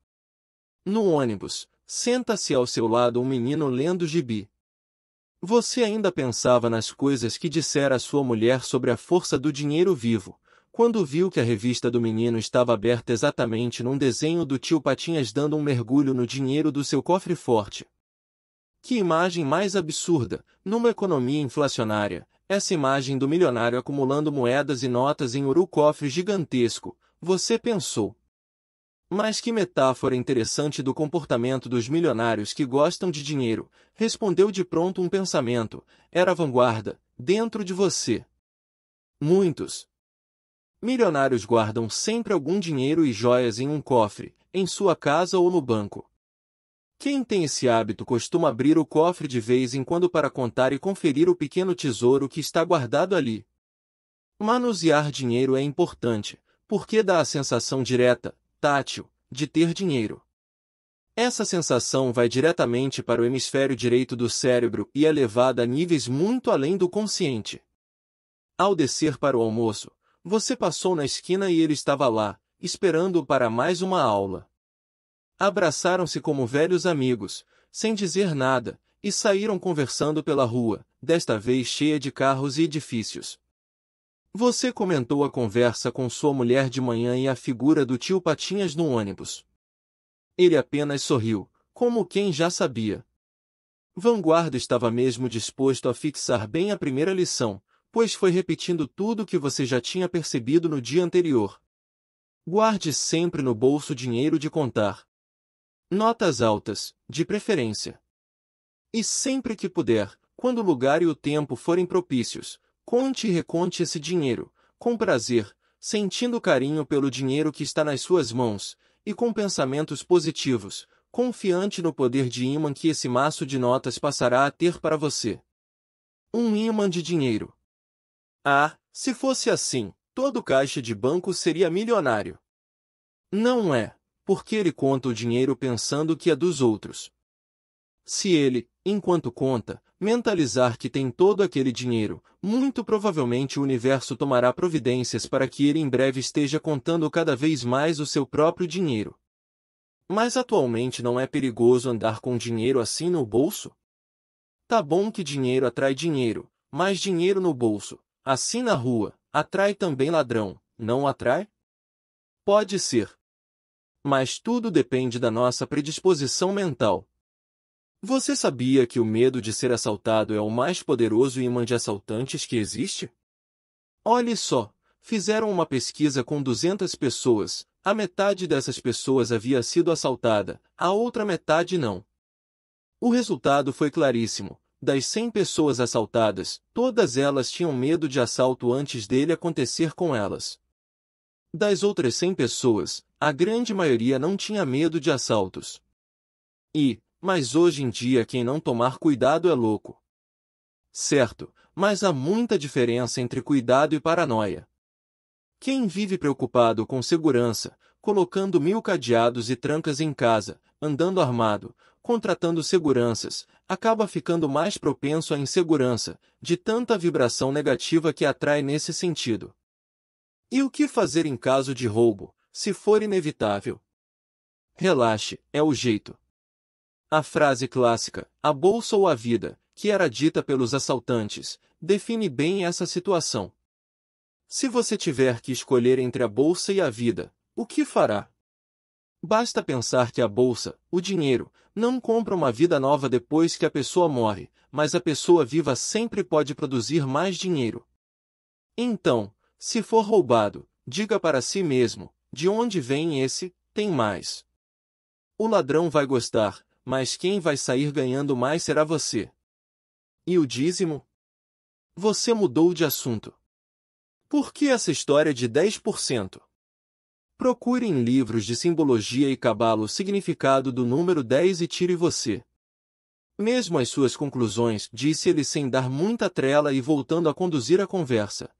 No ônibus, senta-se ao seu lado um menino lendo gibi. Você ainda pensava nas coisas que dissera a sua mulher sobre a força do dinheiro vivo, quando viu que a revista do menino estava aberta exatamente num desenho do tio Patinhas dando um mergulho no dinheiro do seu cofre forte. Que imagem mais absurda, numa economia inflacionária, essa imagem do milionário acumulando moedas e notas em uru cofre gigantesco, você pensou. Mas que metáfora interessante do comportamento dos milionários que gostam de dinheiro, respondeu de pronto um pensamento, era vanguarda, dentro de você. Muitos milionários guardam sempre algum dinheiro e joias em um cofre, em sua casa ou no banco. Quem tem esse hábito costuma abrir o cofre de vez em quando para contar e conferir o pequeno tesouro que está guardado ali. Manusear dinheiro é importante, porque dá a sensação direta, tátil, de ter dinheiro. Essa sensação vai diretamente para o hemisfério direito do cérebro e é levada a níveis muito além do consciente. Ao descer para o almoço, você passou na esquina e ele estava lá, esperando para mais uma aula. Abraçaram-se como velhos amigos, sem dizer nada, e saíram conversando pela rua, desta vez cheia de carros e edifícios. Você comentou a conversa com sua mulher de manhã e a figura do tio Patinhas no ônibus. Ele apenas sorriu, como quem já sabia. Vanguarda estava mesmo disposto a fixar bem a primeira lição, pois foi repetindo tudo o que você já tinha percebido no dia anterior. Guarde sempre no bolso dinheiro de contar, Notas altas, de preferência. E sempre que puder, quando o lugar e o tempo forem propícios, conte e reconte esse dinheiro, com prazer, sentindo carinho pelo dinheiro que está nas suas mãos, e com pensamentos positivos, confiante no poder de imã que esse maço de notas passará a ter para você. Um imã de dinheiro. Ah, se fosse assim, todo caixa de banco seria milionário. Não é porque ele conta o dinheiro pensando que é dos outros. Se ele, enquanto conta, mentalizar que tem todo aquele dinheiro, muito provavelmente o universo tomará providências para que ele em breve esteja contando cada vez mais o seu próprio dinheiro. Mas atualmente não é perigoso andar com dinheiro assim no bolso? Tá bom que dinheiro atrai dinheiro, mas dinheiro no bolso, assim na rua, atrai também ladrão, não atrai? Pode ser, mas tudo depende da nossa predisposição mental. Você sabia que o medo de ser assaltado é o mais poderoso imã de assaltantes que existe? Olhe só, fizeram uma pesquisa com 200 pessoas, a metade dessas pessoas havia sido assaltada, a outra metade não. O resultado foi claríssimo. Das 100 pessoas assaltadas, todas elas tinham medo de assalto antes dele acontecer com elas. Das outras 100 pessoas, a grande maioria não tinha medo de assaltos. E, mas hoje em dia quem não tomar cuidado é louco. Certo, mas há muita diferença entre cuidado e paranoia. Quem vive preocupado com segurança, colocando mil cadeados e trancas em casa, andando armado, contratando seguranças, acaba ficando mais propenso à insegurança, de tanta vibração negativa que atrai nesse sentido. E o que fazer em caso de roubo, se for inevitável? Relaxe, é o jeito. A frase clássica, a bolsa ou a vida, que era dita pelos assaltantes, define bem essa situação. Se você tiver que escolher entre a bolsa e a vida, o que fará? Basta pensar que a bolsa, o dinheiro, não compra uma vida nova depois que a pessoa morre, mas a pessoa viva sempre pode produzir mais dinheiro. Então, se for roubado, diga para si mesmo, de onde vem esse, tem mais. O ladrão vai gostar, mas quem vai sair ganhando mais será você. E o dízimo? Você mudou de assunto. Por que essa história de 10%? Procure em livros de simbologia e cabalo o significado do número 10 e tire você. Mesmo as suas conclusões, disse ele sem dar muita trela e voltando a conduzir a conversa.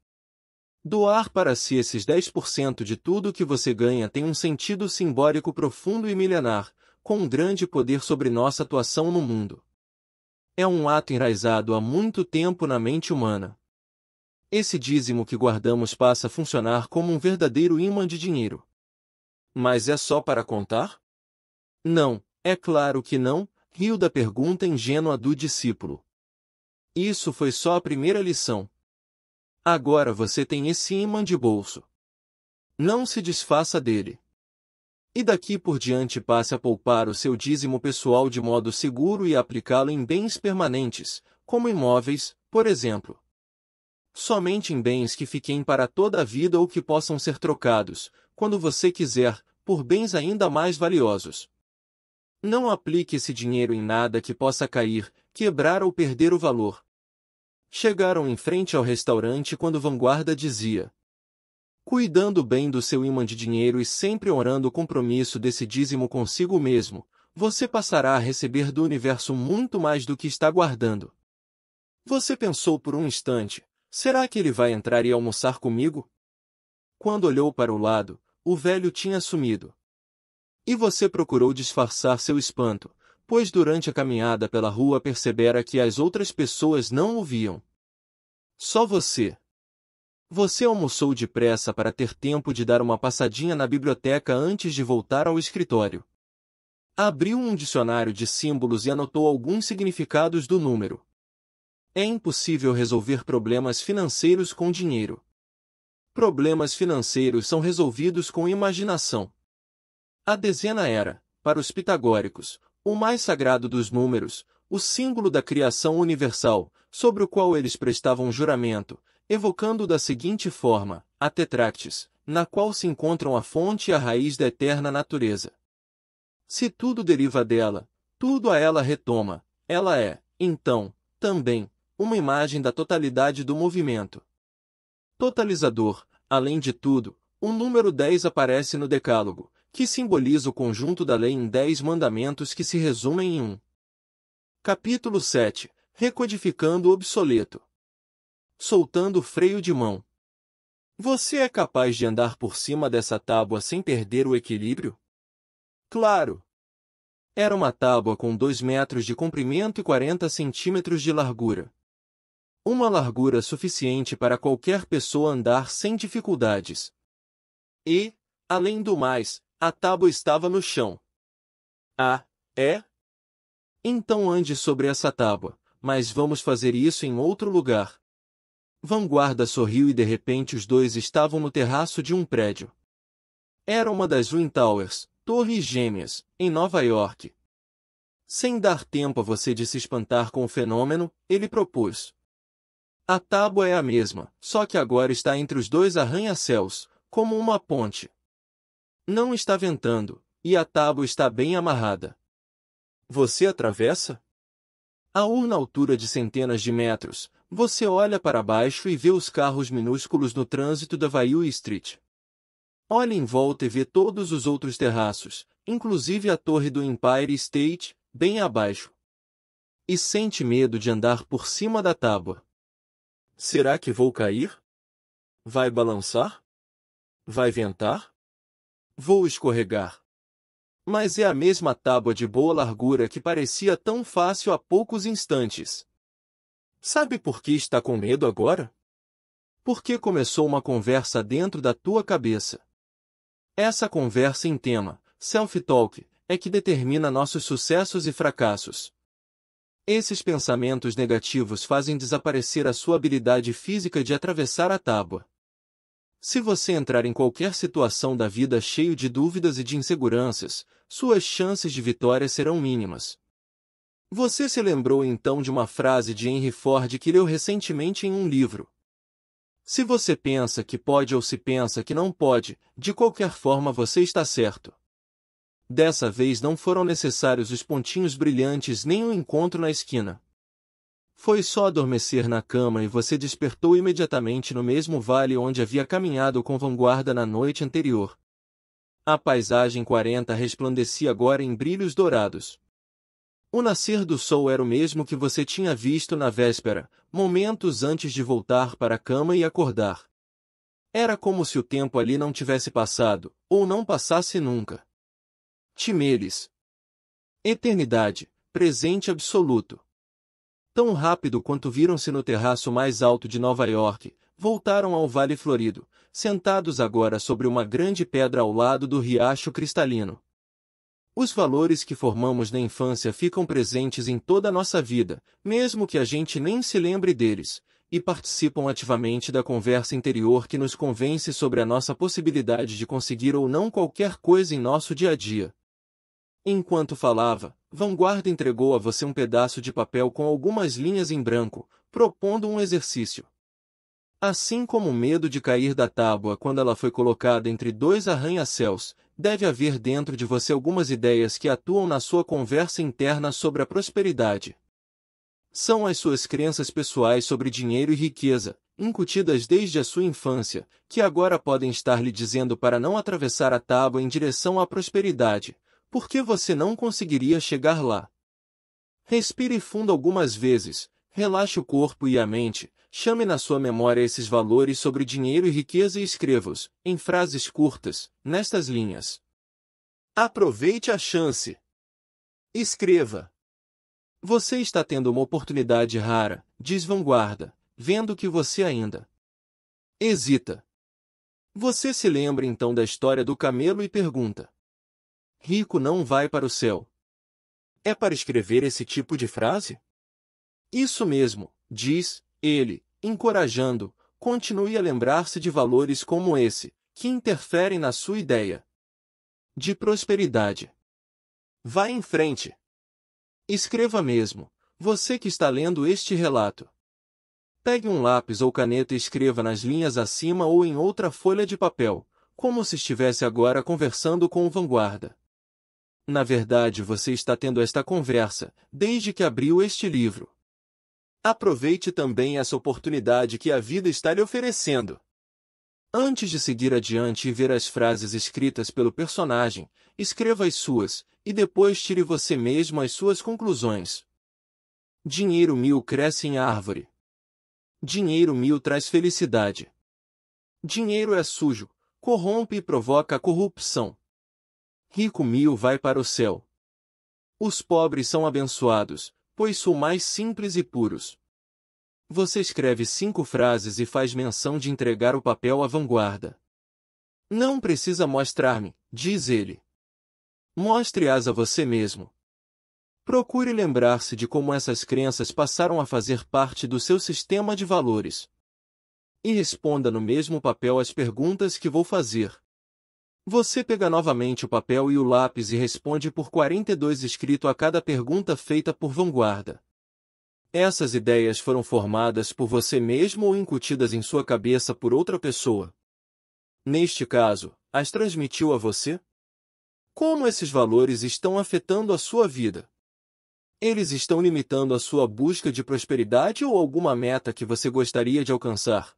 Doar para si esses 10% de tudo que você ganha tem um sentido simbólico profundo e milenar, com um grande poder sobre nossa atuação no mundo. É um ato enraizado há muito tempo na mente humana. Esse dízimo que guardamos passa a funcionar como um verdadeiro imã de dinheiro. Mas é só para contar? Não, é claro que não, riu da pergunta ingênua do discípulo. Isso foi só a primeira lição. Agora você tem esse imã de bolso. Não se desfaça dele. E daqui por diante passe a poupar o seu dízimo pessoal de modo seguro e aplicá-lo em bens permanentes, como imóveis, por exemplo. Somente em bens que fiquem para toda a vida ou que possam ser trocados, quando você quiser, por bens ainda mais valiosos. Não aplique esse dinheiro em nada que possa cair, quebrar ou perder o valor, Chegaram em frente ao restaurante quando Vanguarda dizia. Cuidando bem do seu imã de dinheiro e sempre orando o compromisso desse dízimo consigo mesmo, você passará a receber do universo muito mais do que está guardando. Você pensou por um instante, será que ele vai entrar e almoçar comigo? Quando olhou para o lado, o velho tinha sumido. E você procurou disfarçar seu espanto, pois durante a caminhada pela rua percebera que as outras pessoas não ouviam. Só você. Você almoçou depressa para ter tempo de dar uma passadinha na biblioteca antes de voltar ao escritório. Abriu um dicionário de símbolos e anotou alguns significados do número. É impossível resolver problemas financeiros com dinheiro. Problemas financeiros são resolvidos com imaginação. A dezena era, para os pitagóricos, o mais sagrado dos números, o símbolo da criação universal, sobre o qual eles prestavam juramento, evocando da seguinte forma, a Tetractis, na qual se encontram a fonte e a raiz da eterna natureza. Se tudo deriva dela, tudo a ela retoma, ela é, então, também, uma imagem da totalidade do movimento. Totalizador, além de tudo, o número 10 aparece no Decálogo, que simboliza o conjunto da lei em dez mandamentos que se resumem em um. Capítulo 7 Recodificando o obsoleto Soltando o freio de mão Você é capaz de andar por cima dessa tábua sem perder o equilíbrio? Claro! Era uma tábua com 2 metros de comprimento e 40 centímetros de largura. Uma largura suficiente para qualquer pessoa andar sem dificuldades. E, além do mais, a tábua estava no chão. Ah, é? Então ande sobre essa tábua, mas vamos fazer isso em outro lugar. Vanguarda sorriu e de repente os dois estavam no terraço de um prédio. Era uma das Twin Towers, torres gêmeas, em Nova York. Sem dar tempo a você de se espantar com o fenômeno, ele propôs. A tábua é a mesma, só que agora está entre os dois arranha-céus, como uma ponte. Não está ventando, e a tábua está bem amarrada. Você atravessa? A urna altura de centenas de metros, você olha para baixo e vê os carros minúsculos no trânsito da Vail Street. Olha em volta e vê todos os outros terraços, inclusive a torre do Empire State, bem abaixo. E sente medo de andar por cima da tábua. Será que vou cair? Vai balançar? Vai ventar? Vou escorregar. Mas é a mesma tábua de boa largura que parecia tão fácil há poucos instantes. Sabe por que está com medo agora? Porque começou uma conversa dentro da tua cabeça. Essa conversa em tema, self-talk, é que determina nossos sucessos e fracassos. Esses pensamentos negativos fazem desaparecer a sua habilidade física de atravessar a tábua. Se você entrar em qualquer situação da vida cheio de dúvidas e de inseguranças, suas chances de vitória serão mínimas. Você se lembrou então de uma frase de Henry Ford que leu recentemente em um livro. Se você pensa que pode ou se pensa que não pode, de qualquer forma você está certo. Dessa vez não foram necessários os pontinhos brilhantes nem o um encontro na esquina. Foi só adormecer na cama e você despertou imediatamente no mesmo vale onde havia caminhado com vanguarda na noite anterior. A paisagem 40 resplandecia agora em brilhos dourados. O nascer do sol era o mesmo que você tinha visto na véspera, momentos antes de voltar para a cama e acordar. Era como se o tempo ali não tivesse passado, ou não passasse nunca. Timeles. Eternidade, presente absoluto. Tão rápido quanto viram-se no terraço mais alto de Nova York, voltaram ao Vale Florido, sentados agora sobre uma grande pedra ao lado do riacho cristalino. Os valores que formamos na infância ficam presentes em toda a nossa vida, mesmo que a gente nem se lembre deles, e participam ativamente da conversa interior que nos convence sobre a nossa possibilidade de conseguir ou não qualquer coisa em nosso dia a dia. Enquanto falava, Vanguarda entregou a você um pedaço de papel com algumas linhas em branco, propondo um exercício. Assim como o medo de cair da tábua quando ela foi colocada entre dois arranha-céus, deve haver dentro de você algumas ideias que atuam na sua conversa interna sobre a prosperidade. São as suas crenças pessoais sobre dinheiro e riqueza, incutidas desde a sua infância, que agora podem estar lhe dizendo para não atravessar a tábua em direção à prosperidade, por que você não conseguiria chegar lá? Respire fundo algumas vezes, relaxe o corpo e a mente, chame na sua memória esses valores sobre dinheiro e riqueza e escreva-os, em frases curtas, nestas linhas. Aproveite a chance. Escreva. Você está tendo uma oportunidade rara, diz Vanguarda, vendo que você ainda hesita. Você se lembra então da história do camelo e pergunta: Rico não vai para o céu. É para escrever esse tipo de frase? Isso mesmo, diz ele, encorajando, continue a lembrar-se de valores como esse, que interferem na sua ideia de prosperidade. Vá em frente. Escreva mesmo, você que está lendo este relato. Pegue um lápis ou caneta e escreva nas linhas acima ou em outra folha de papel, como se estivesse agora conversando com o vanguarda. Na verdade, você está tendo esta conversa desde que abriu este livro. Aproveite também essa oportunidade que a vida está lhe oferecendo. Antes de seguir adiante e ver as frases escritas pelo personagem, escreva as suas e depois tire você mesmo as suas conclusões. Dinheiro mil cresce em árvore. Dinheiro mil traz felicidade. Dinheiro é sujo, corrompe e provoca corrupção rico mil vai para o céu. Os pobres são abençoados, pois sou mais simples e puros. Você escreve cinco frases e faz menção de entregar o papel à vanguarda. Não precisa mostrar-me, diz ele. Mostre-as a você mesmo. Procure lembrar-se de como essas crenças passaram a fazer parte do seu sistema de valores. E responda no mesmo papel as perguntas que vou fazer. Você pega novamente o papel e o lápis e responde por 42 escrito a cada pergunta feita por vanguarda. Essas ideias foram formadas por você mesmo ou incutidas em sua cabeça por outra pessoa. Neste caso, as transmitiu a você? Como esses valores estão afetando a sua vida? Eles estão limitando a sua busca de prosperidade ou alguma meta que você gostaria de alcançar?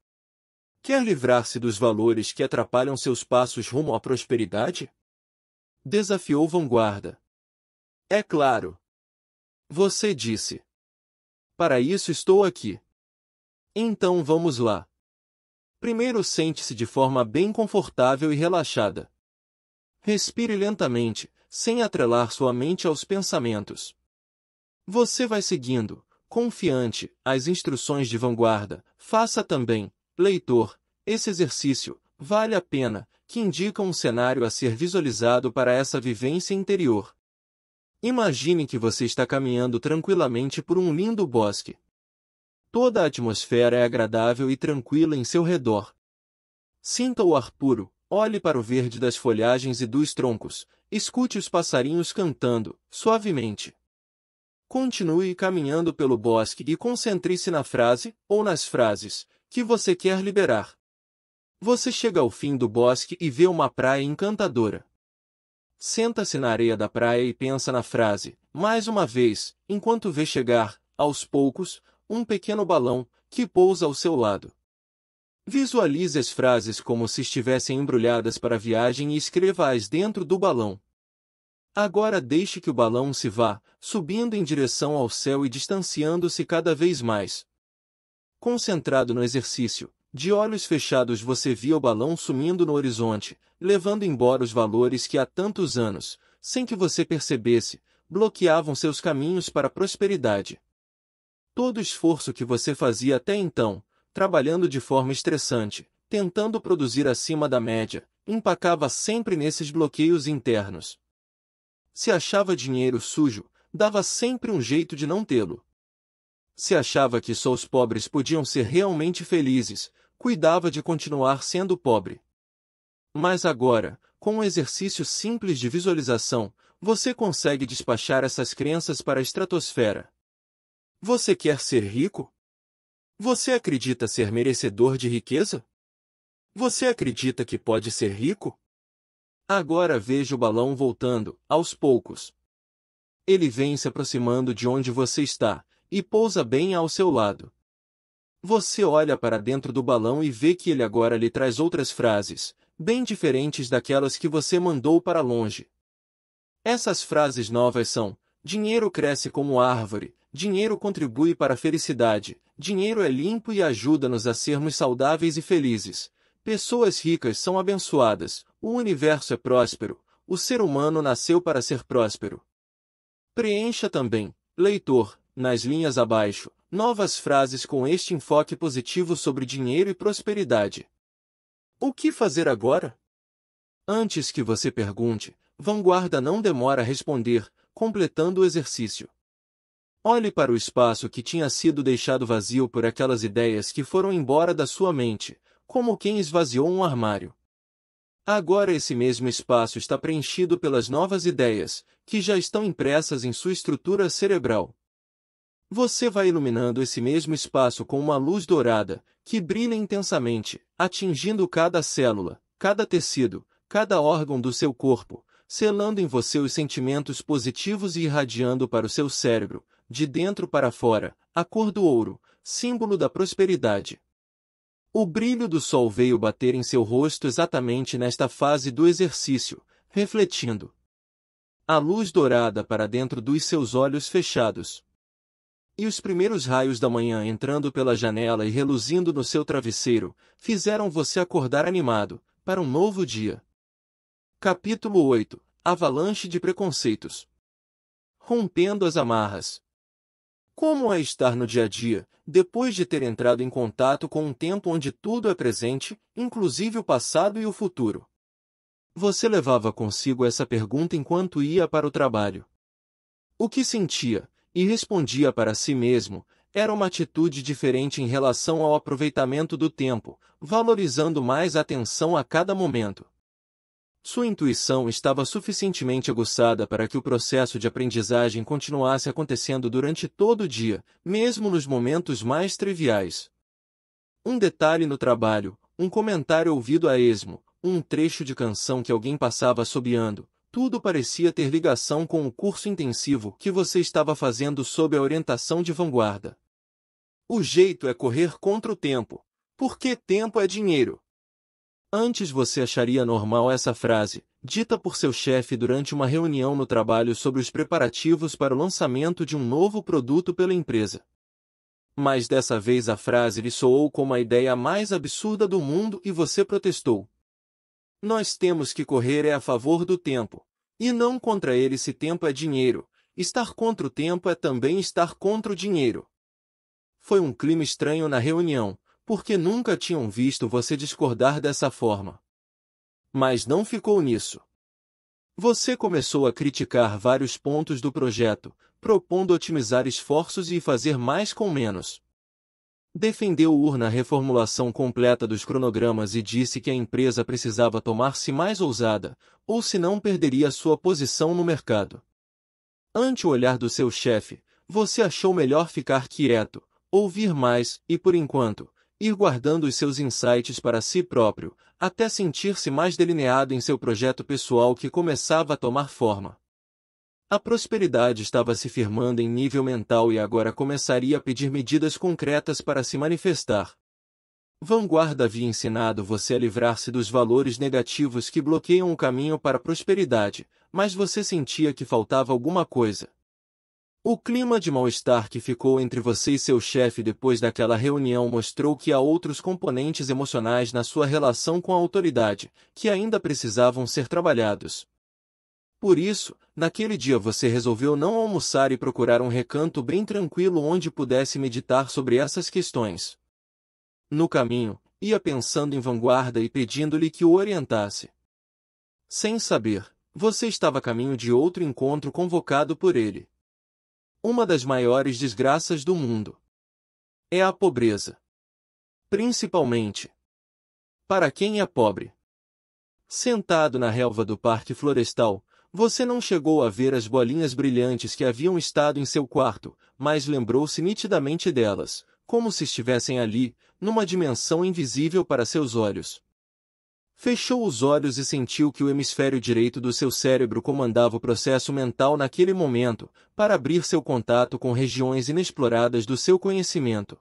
Quer livrar-se dos valores que atrapalham seus passos rumo à prosperidade? Desafiou Vanguarda. É claro. Você disse. Para isso estou aqui. Então vamos lá. Primeiro sente-se de forma bem confortável e relaxada. Respire lentamente, sem atrelar sua mente aos pensamentos. Você vai seguindo, confiante, as instruções de vanguarda. Faça também, Leitor, esse exercício, vale a pena, que indica um cenário a ser visualizado para essa vivência interior. Imagine que você está caminhando tranquilamente por um lindo bosque. Toda a atmosfera é agradável e tranquila em seu redor. Sinta o ar puro, olhe para o verde das folhagens e dos troncos, escute os passarinhos cantando, suavemente. Continue caminhando pelo bosque e concentre-se na frase, ou nas frases, que você quer liberar. Você chega ao fim do bosque e vê uma praia encantadora. Senta-se na areia da praia e pensa na frase, mais uma vez, enquanto vê chegar, aos poucos, um pequeno balão, que pousa ao seu lado. Visualize as frases como se estivessem embrulhadas para a viagem e escreva-as dentro do balão. Agora deixe que o balão se vá, subindo em direção ao céu e distanciando-se cada vez mais, Concentrado no exercício, de olhos fechados você via o balão sumindo no horizonte, levando embora os valores que há tantos anos, sem que você percebesse, bloqueavam seus caminhos para a prosperidade. Todo esforço que você fazia até então, trabalhando de forma estressante, tentando produzir acima da média, empacava sempre nesses bloqueios internos. Se achava dinheiro sujo, dava sempre um jeito de não tê-lo se achava que só os pobres podiam ser realmente felizes, cuidava de continuar sendo pobre. Mas agora, com um exercício simples de visualização, você consegue despachar essas crenças para a estratosfera. Você quer ser rico? Você acredita ser merecedor de riqueza? Você acredita que pode ser rico? Agora veja o balão voltando, aos poucos. Ele vem se aproximando de onde você está, e pousa bem ao seu lado. Você olha para dentro do balão e vê que ele agora lhe traz outras frases, bem diferentes daquelas que você mandou para longe. Essas frases novas são: dinheiro cresce como árvore, dinheiro contribui para a felicidade, dinheiro é limpo e ajuda-nos a sermos saudáveis e felizes. Pessoas ricas são abençoadas, o universo é próspero, o ser humano nasceu para ser próspero. Preencha também, leitor, nas linhas abaixo, novas frases com este enfoque positivo sobre dinheiro e prosperidade. O que fazer agora? Antes que você pergunte, Vanguarda não demora a responder, completando o exercício. Olhe para o espaço que tinha sido deixado vazio por aquelas ideias que foram embora da sua mente, como quem esvaziou um armário. Agora esse mesmo espaço está preenchido pelas novas ideias, que já estão impressas em sua estrutura cerebral. Você vai iluminando esse mesmo espaço com uma luz dourada, que brilha intensamente, atingindo cada célula, cada tecido, cada órgão do seu corpo, selando em você os sentimentos positivos e irradiando para o seu cérebro, de dentro para fora, a cor do ouro, símbolo da prosperidade. O brilho do sol veio bater em seu rosto exatamente nesta fase do exercício, refletindo a luz dourada para dentro dos seus olhos fechados, e os primeiros raios da manhã entrando pela janela e reluzindo no seu travesseiro, fizeram você acordar animado, para um novo dia. Capítulo 8 Avalanche de Preconceitos Rompendo as amarras. Como é estar no dia a dia, depois de ter entrado em contato com um tempo onde tudo é presente, inclusive o passado e o futuro? Você levava consigo essa pergunta enquanto ia para o trabalho. O que sentia, e respondia para si mesmo, era uma atitude diferente em relação ao aproveitamento do tempo, valorizando mais a atenção a cada momento. Sua intuição estava suficientemente aguçada para que o processo de aprendizagem continuasse acontecendo durante todo o dia, mesmo nos momentos mais triviais. Um detalhe no trabalho, um comentário ouvido a esmo, um trecho de canção que alguém passava assobiando, tudo parecia ter ligação com o curso intensivo que você estava fazendo sob a orientação de vanguarda. O jeito é correr contra o tempo, porque tempo é dinheiro. Antes você acharia normal essa frase, dita por seu chefe durante uma reunião no trabalho sobre os preparativos para o lançamento de um novo produto pela empresa. Mas dessa vez a frase lhe soou como a ideia mais absurda do mundo e você protestou. Nós temos que correr é a favor do tempo, e não contra ele se tempo é dinheiro, estar contra o tempo é também estar contra o dinheiro. Foi um clima estranho na reunião, porque nunca tinham visto você discordar dessa forma. Mas não ficou nisso. Você começou a criticar vários pontos do projeto, propondo otimizar esforços e fazer mais com menos defendeu urna a reformulação completa dos cronogramas e disse que a empresa precisava tomar-se mais ousada, ou senão perderia sua posição no mercado. Ante o olhar do seu chefe, você achou melhor ficar quieto, ouvir mais e, por enquanto, ir guardando os seus insights para si próprio, até sentir-se mais delineado em seu projeto pessoal que começava a tomar forma. A prosperidade estava se firmando em nível mental e agora começaria a pedir medidas concretas para se manifestar. Vanguarda havia ensinado você a livrar-se dos valores negativos que bloqueiam o caminho para a prosperidade, mas você sentia que faltava alguma coisa. O clima de mal-estar que ficou entre você e seu chefe depois daquela reunião mostrou que há outros componentes emocionais na sua relação com a autoridade, que ainda precisavam ser trabalhados. Por isso, naquele dia você resolveu não almoçar e procurar um recanto bem tranquilo onde pudesse meditar sobre essas questões. No caminho, ia pensando em vanguarda e pedindo-lhe que o orientasse. Sem saber, você estava a caminho de outro encontro convocado por ele. Uma das maiores desgraças do mundo é a pobreza. Principalmente para quem é pobre. Sentado na relva do Parque Florestal, você não chegou a ver as bolinhas brilhantes que haviam estado em seu quarto, mas lembrou-se nitidamente delas, como se estivessem ali, numa dimensão invisível para seus olhos. Fechou os olhos e sentiu que o hemisfério direito do seu cérebro comandava o processo mental naquele momento, para abrir seu contato com regiões inexploradas do seu conhecimento.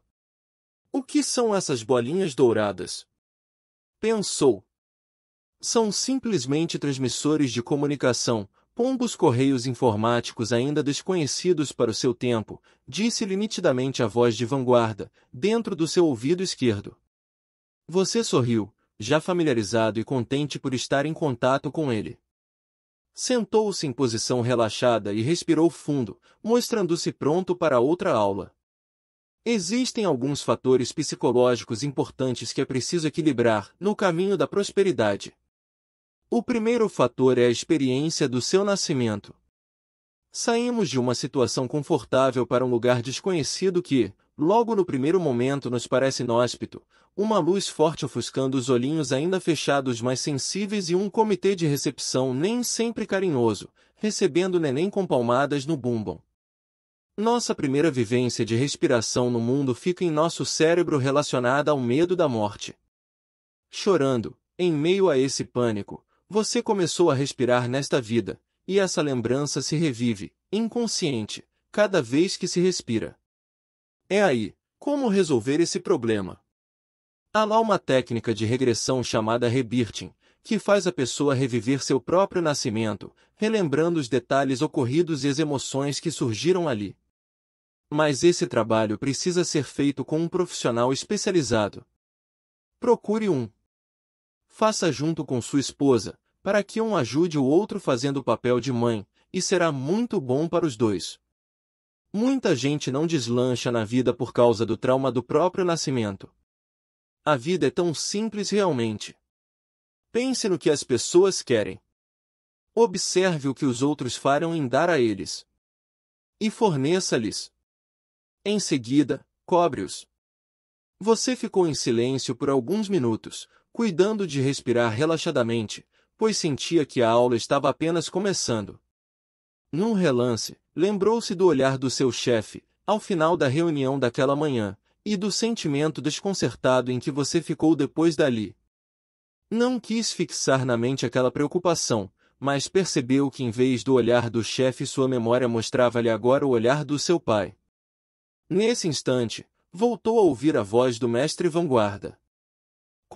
O que são essas bolinhas douradas? Pensou, são simplesmente transmissores de comunicação, pombos correios informáticos ainda desconhecidos para o seu tempo, disse-lhe nitidamente a voz de vanguarda, dentro do seu ouvido esquerdo. Você sorriu, já familiarizado e contente por estar em contato com ele. Sentou-se em posição relaxada e respirou fundo, mostrando-se pronto para outra aula. Existem alguns fatores psicológicos importantes que é preciso equilibrar no caminho da prosperidade. O primeiro fator é a experiência do seu nascimento. Saímos de uma situação confortável para um lugar desconhecido que, logo no primeiro momento, nos parece inóspito, uma luz forte ofuscando os olhinhos ainda fechados mais sensíveis e um comitê de recepção nem sempre carinhoso, recebendo neném com palmadas no bumbum. Nossa primeira vivência de respiração no mundo fica em nosso cérebro relacionada ao medo da morte. Chorando, em meio a esse pânico, você começou a respirar nesta vida, e essa lembrança se revive, inconsciente, cada vez que se respira. É aí, como resolver esse problema? Há lá uma técnica de regressão chamada rebirthing, que faz a pessoa reviver seu próprio nascimento, relembrando os detalhes ocorridos e as emoções que surgiram ali. Mas esse trabalho precisa ser feito com um profissional especializado. Procure um, faça junto com sua esposa, para que um ajude o outro fazendo o papel de mãe, e será muito bom para os dois. Muita gente não deslancha na vida por causa do trauma do próprio nascimento. A vida é tão simples realmente. Pense no que as pessoas querem. Observe o que os outros farão em dar a eles. E forneça-lhes. Em seguida, cobre-os. Você ficou em silêncio por alguns minutos, cuidando de respirar relaxadamente, pois sentia que a aula estava apenas começando. Num relance, lembrou-se do olhar do seu chefe, ao final da reunião daquela manhã, e do sentimento desconcertado em que você ficou depois dali. Não quis fixar na mente aquela preocupação, mas percebeu que em vez do olhar do chefe sua memória mostrava-lhe agora o olhar do seu pai. Nesse instante, voltou a ouvir a voz do mestre vanguarda.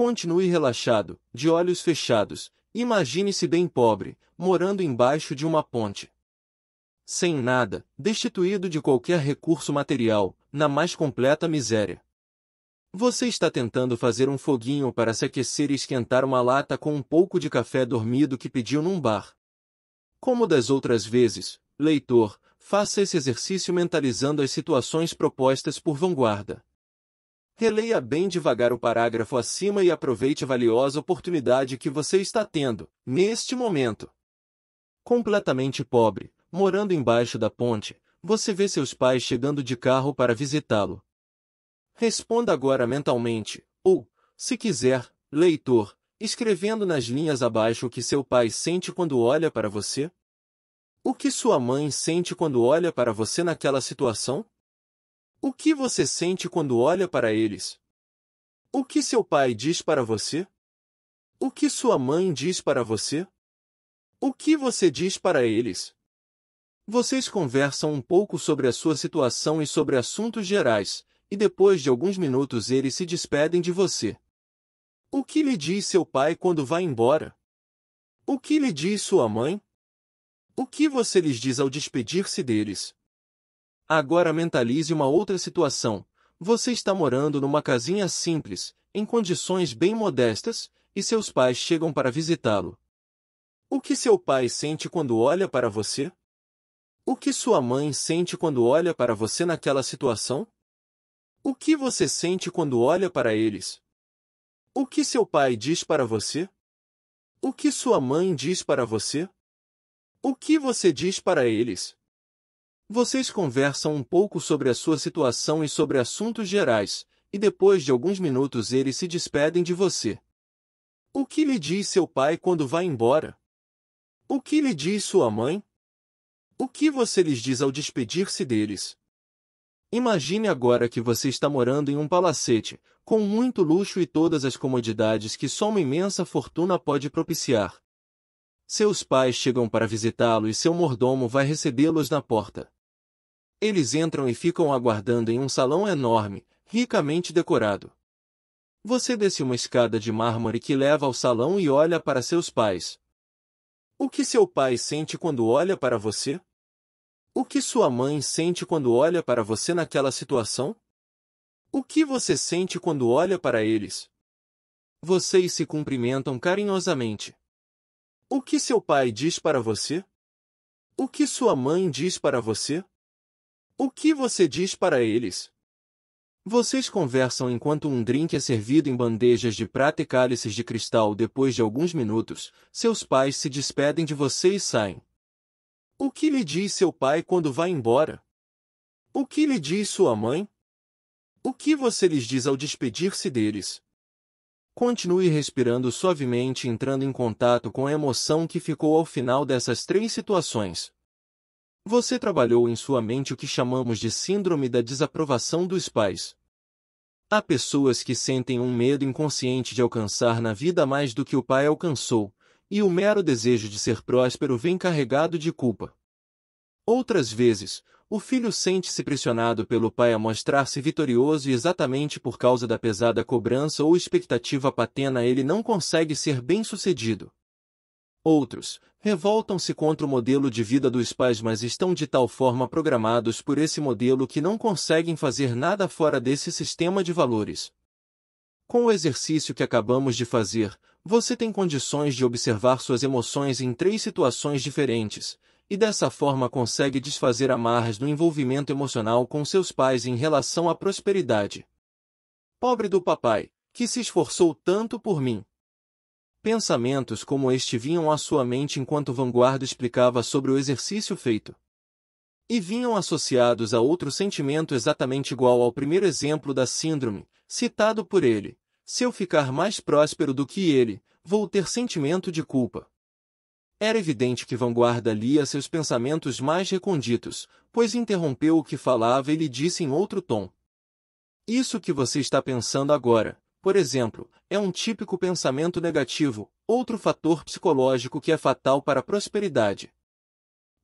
Continue relaxado, de olhos fechados, imagine-se bem pobre, morando embaixo de uma ponte. Sem nada, destituído de qualquer recurso material, na mais completa miséria. Você está tentando fazer um foguinho para se aquecer e esquentar uma lata com um pouco de café dormido que pediu num bar. Como das outras vezes, leitor, faça esse exercício mentalizando as situações propostas por vanguarda. Releia bem devagar o parágrafo acima e aproveite a valiosa oportunidade que você está tendo, neste momento. Completamente pobre, morando embaixo da ponte, você vê seus pais chegando de carro para visitá-lo. Responda agora mentalmente, ou, se quiser, leitor, escrevendo nas linhas abaixo o que seu pai sente quando olha para você? O que sua mãe sente quando olha para você naquela situação? O que você sente quando olha para eles? O que seu pai diz para você? O que sua mãe diz para você? O que você diz para eles? Vocês conversam um pouco sobre a sua situação e sobre assuntos gerais, e depois de alguns minutos eles se despedem de você. O que lhe diz seu pai quando vai embora? O que lhe diz sua mãe? O que você lhes diz ao despedir-se deles? Agora mentalize uma outra situação. Você está morando numa casinha simples, em condições bem modestas, e seus pais chegam para visitá-lo. O que seu pai sente quando olha para você? O que sua mãe sente quando olha para você naquela situação? O que você sente quando olha para eles? O que seu pai diz para você? O que sua mãe diz para você? O que você diz para eles? Vocês conversam um pouco sobre a sua situação e sobre assuntos gerais, e depois de alguns minutos eles se despedem de você. O que lhe diz seu pai quando vai embora? O que lhe diz sua mãe? O que você lhes diz ao despedir-se deles? Imagine agora que você está morando em um palacete, com muito luxo e todas as comodidades que só uma imensa fortuna pode propiciar. Seus pais chegam para visitá-lo e seu mordomo vai recebê-los na porta. Eles entram e ficam aguardando em um salão enorme, ricamente decorado. Você desce uma escada de mármore que leva ao salão e olha para seus pais. O que seu pai sente quando olha para você? O que sua mãe sente quando olha para você naquela situação? O que você sente quando olha para eles? Vocês se cumprimentam carinhosamente. O que seu pai diz para você? O que sua mãe diz para você? O que você diz para eles? Vocês conversam enquanto um drink é servido em bandejas de prata e cálices de cristal. Depois de alguns minutos, seus pais se despedem de você e saem. O que lhe diz seu pai quando vai embora? O que lhe diz sua mãe? O que você lhes diz ao despedir-se deles? Continue respirando suavemente, entrando em contato com a emoção que ficou ao final dessas três situações. Você trabalhou em sua mente o que chamamos de síndrome da desaprovação dos pais. Há pessoas que sentem um medo inconsciente de alcançar na vida mais do que o pai alcançou, e o mero desejo de ser próspero vem carregado de culpa. Outras vezes, o filho sente-se pressionado pelo pai a mostrar-se vitorioso e exatamente por causa da pesada cobrança ou expectativa paterna ele não consegue ser bem-sucedido. Outros, revoltam-se contra o modelo de vida dos pais mas estão de tal forma programados por esse modelo que não conseguem fazer nada fora desse sistema de valores. Com o exercício que acabamos de fazer, você tem condições de observar suas emoções em três situações diferentes, e dessa forma consegue desfazer amarras do envolvimento emocional com seus pais em relação à prosperidade. Pobre do papai, que se esforçou tanto por mim. Pensamentos como este vinham à sua mente enquanto Vanguarda explicava sobre o exercício feito. E vinham associados a outro sentimento exatamente igual ao primeiro exemplo da síndrome, citado por ele. Se eu ficar mais próspero do que ele, vou ter sentimento de culpa. Era evidente que Vanguarda lia seus pensamentos mais reconditos, pois interrompeu o que falava e lhe disse em outro tom. Isso que você está pensando agora, por exemplo, é um típico pensamento negativo, outro fator psicológico que é fatal para a prosperidade.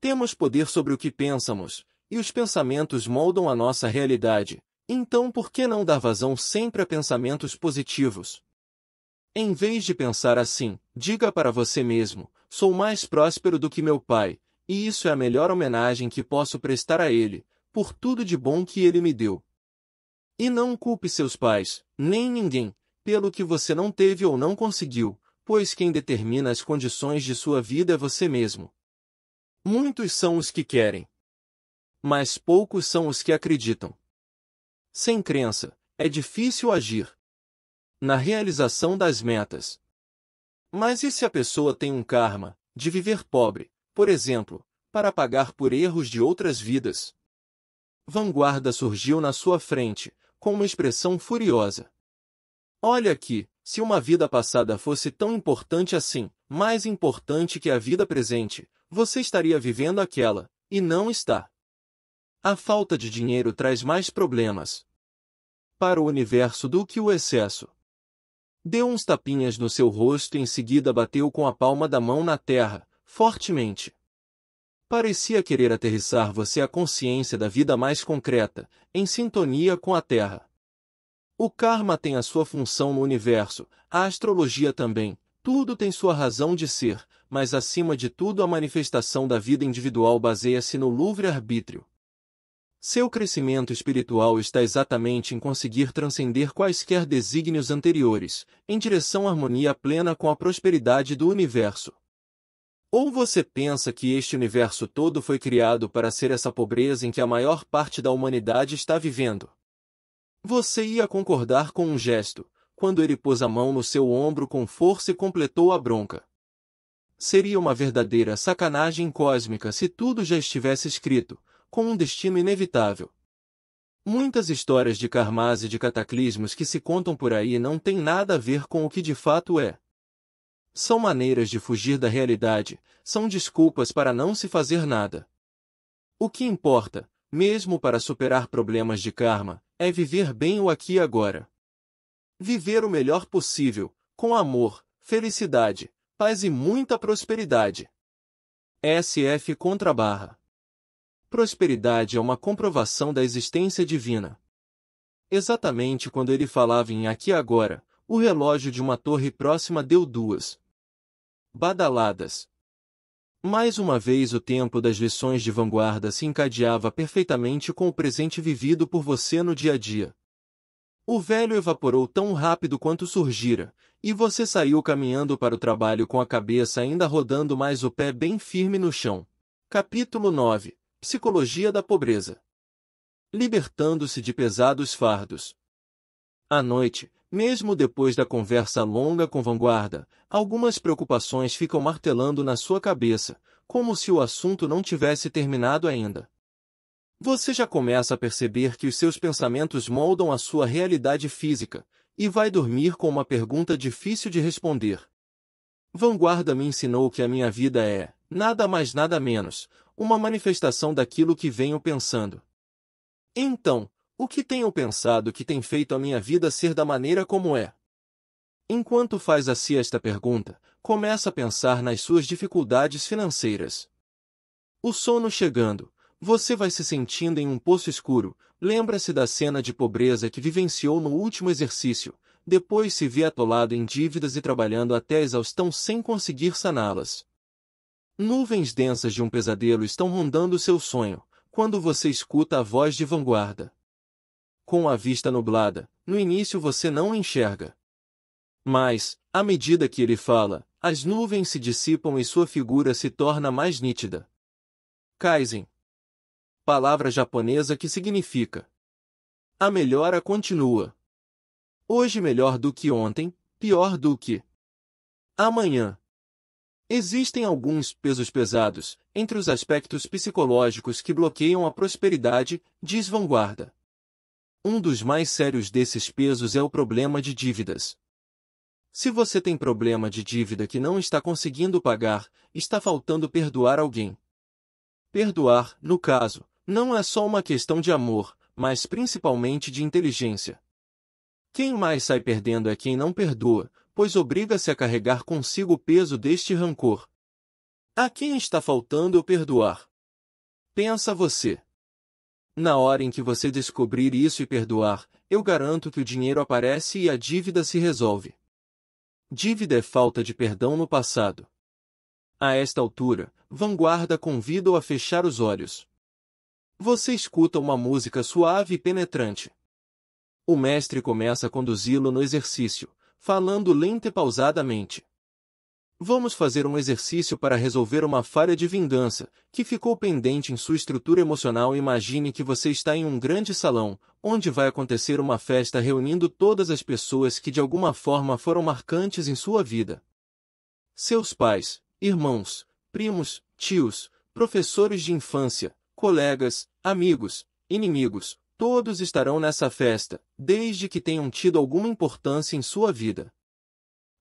Temos poder sobre o que pensamos, e os pensamentos moldam a nossa realidade, então por que não dar vazão sempre a pensamentos positivos? Em vez de pensar assim, diga para você mesmo: sou mais próspero do que meu pai, e isso é a melhor homenagem que posso prestar a ele, por tudo de bom que ele me deu. E não culpe seus pais, nem ninguém, pelo que você não teve ou não conseguiu, pois quem determina as condições de sua vida é você mesmo. Muitos são os que querem, mas poucos são os que acreditam. Sem crença, é difícil agir na realização das metas. Mas e se a pessoa tem um karma de viver pobre, por exemplo, para pagar por erros de outras vidas? Vanguarda surgiu na sua frente, com uma expressão furiosa. Olha aqui, se uma vida passada fosse tão importante assim, mais importante que a vida presente, você estaria vivendo aquela, e não está. A falta de dinheiro traz mais problemas para o universo do que o excesso. Deu uns tapinhas no seu rosto e em seguida bateu com a palma da mão na terra, fortemente. Parecia querer aterrissar você à consciência da vida mais concreta, em sintonia com a Terra. O karma tem a sua função no universo, a astrologia também, tudo tem sua razão de ser, mas acima de tudo a manifestação da vida individual baseia-se no livre-arbítrio. Seu crescimento espiritual está exatamente em conseguir transcender quaisquer desígnios anteriores, em direção à harmonia plena com a prosperidade do universo. Ou você pensa que este universo todo foi criado para ser essa pobreza em que a maior parte da humanidade está vivendo? Você ia concordar com um gesto, quando ele pôs a mão no seu ombro com força e completou a bronca. Seria uma verdadeira sacanagem cósmica se tudo já estivesse escrito, com um destino inevitável. Muitas histórias de karmas e de cataclismos que se contam por aí não têm nada a ver com o que de fato é. São maneiras de fugir da realidade, são desculpas para não se fazer nada. O que importa, mesmo para superar problemas de karma, é viver bem o aqui e agora. Viver o melhor possível, com amor, felicidade, paz e muita prosperidade. SF contra barra. Prosperidade é uma comprovação da existência divina. Exatamente quando ele falava em aqui e agora, o relógio de uma torre próxima deu duas, badaladas. Mais uma vez o tempo das lições de vanguarda se encadeava perfeitamente com o presente vivido por você no dia a dia. O velho evaporou tão rápido quanto surgira, e você saiu caminhando para o trabalho com a cabeça ainda rodando mais o pé bem firme no chão. Capítulo 9 Psicologia da Pobreza Libertando-se de pesados fardos. À noite, mesmo depois da conversa longa com Vanguarda, algumas preocupações ficam martelando na sua cabeça, como se o assunto não tivesse terminado ainda. Você já começa a perceber que os seus pensamentos moldam a sua realidade física, e vai dormir com uma pergunta difícil de responder. Vanguarda me ensinou que a minha vida é, nada mais nada menos, uma manifestação daquilo que venho pensando. Então, o que tenho pensado que tem feito a minha vida ser da maneira como é? Enquanto faz a si esta pergunta, começa a pensar nas suas dificuldades financeiras. O sono chegando, você vai se sentindo em um poço escuro, lembra-se da cena de pobreza que vivenciou no último exercício, depois se vê atolado em dívidas e trabalhando até a exaustão sem conseguir saná-las. Nuvens densas de um pesadelo estão rondando seu sonho, quando você escuta a voz de vanguarda com a vista nublada, no início você não enxerga. Mas, à medida que ele fala, as nuvens se dissipam e sua figura se torna mais nítida. Kaizen. Palavra japonesa que significa. A melhora continua. Hoje melhor do que ontem, pior do que. Amanhã. Existem alguns pesos pesados entre os aspectos psicológicos que bloqueiam a prosperidade, diz Vanguarda. Um dos mais sérios desses pesos é o problema de dívidas. Se você tem problema de dívida que não está conseguindo pagar, está faltando perdoar alguém. Perdoar, no caso, não é só uma questão de amor, mas principalmente de inteligência. Quem mais sai perdendo é quem não perdoa, pois obriga-se a carregar consigo o peso deste rancor. A quem está faltando perdoar? Pensa você. Na hora em que você descobrir isso e perdoar, eu garanto que o dinheiro aparece e a dívida se resolve. Dívida é falta de perdão no passado. A esta altura, Vanguarda convida-o a fechar os olhos. Você escuta uma música suave e penetrante. O mestre começa a conduzi-lo no exercício, falando lenta e pausadamente. Vamos fazer um exercício para resolver uma falha de vingança, que ficou pendente em sua estrutura emocional. Imagine que você está em um grande salão, onde vai acontecer uma festa reunindo todas as pessoas que de alguma forma foram marcantes em sua vida. Seus pais, irmãos, primos, tios, professores de infância, colegas, amigos, inimigos, todos estarão nessa festa, desde que tenham tido alguma importância em sua vida.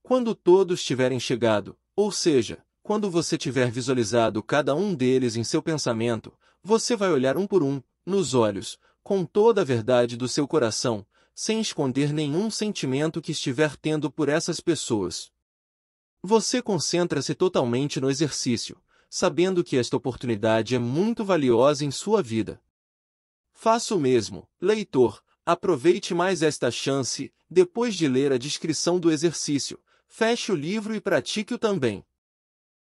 Quando todos tiverem chegado, ou seja, quando você tiver visualizado cada um deles em seu pensamento, você vai olhar um por um, nos olhos, com toda a verdade do seu coração, sem esconder nenhum sentimento que estiver tendo por essas pessoas. Você concentra-se totalmente no exercício, sabendo que esta oportunidade é muito valiosa em sua vida. Faça o mesmo, leitor, aproveite mais esta chance, depois de ler a descrição do exercício, feche o livro e pratique-o também.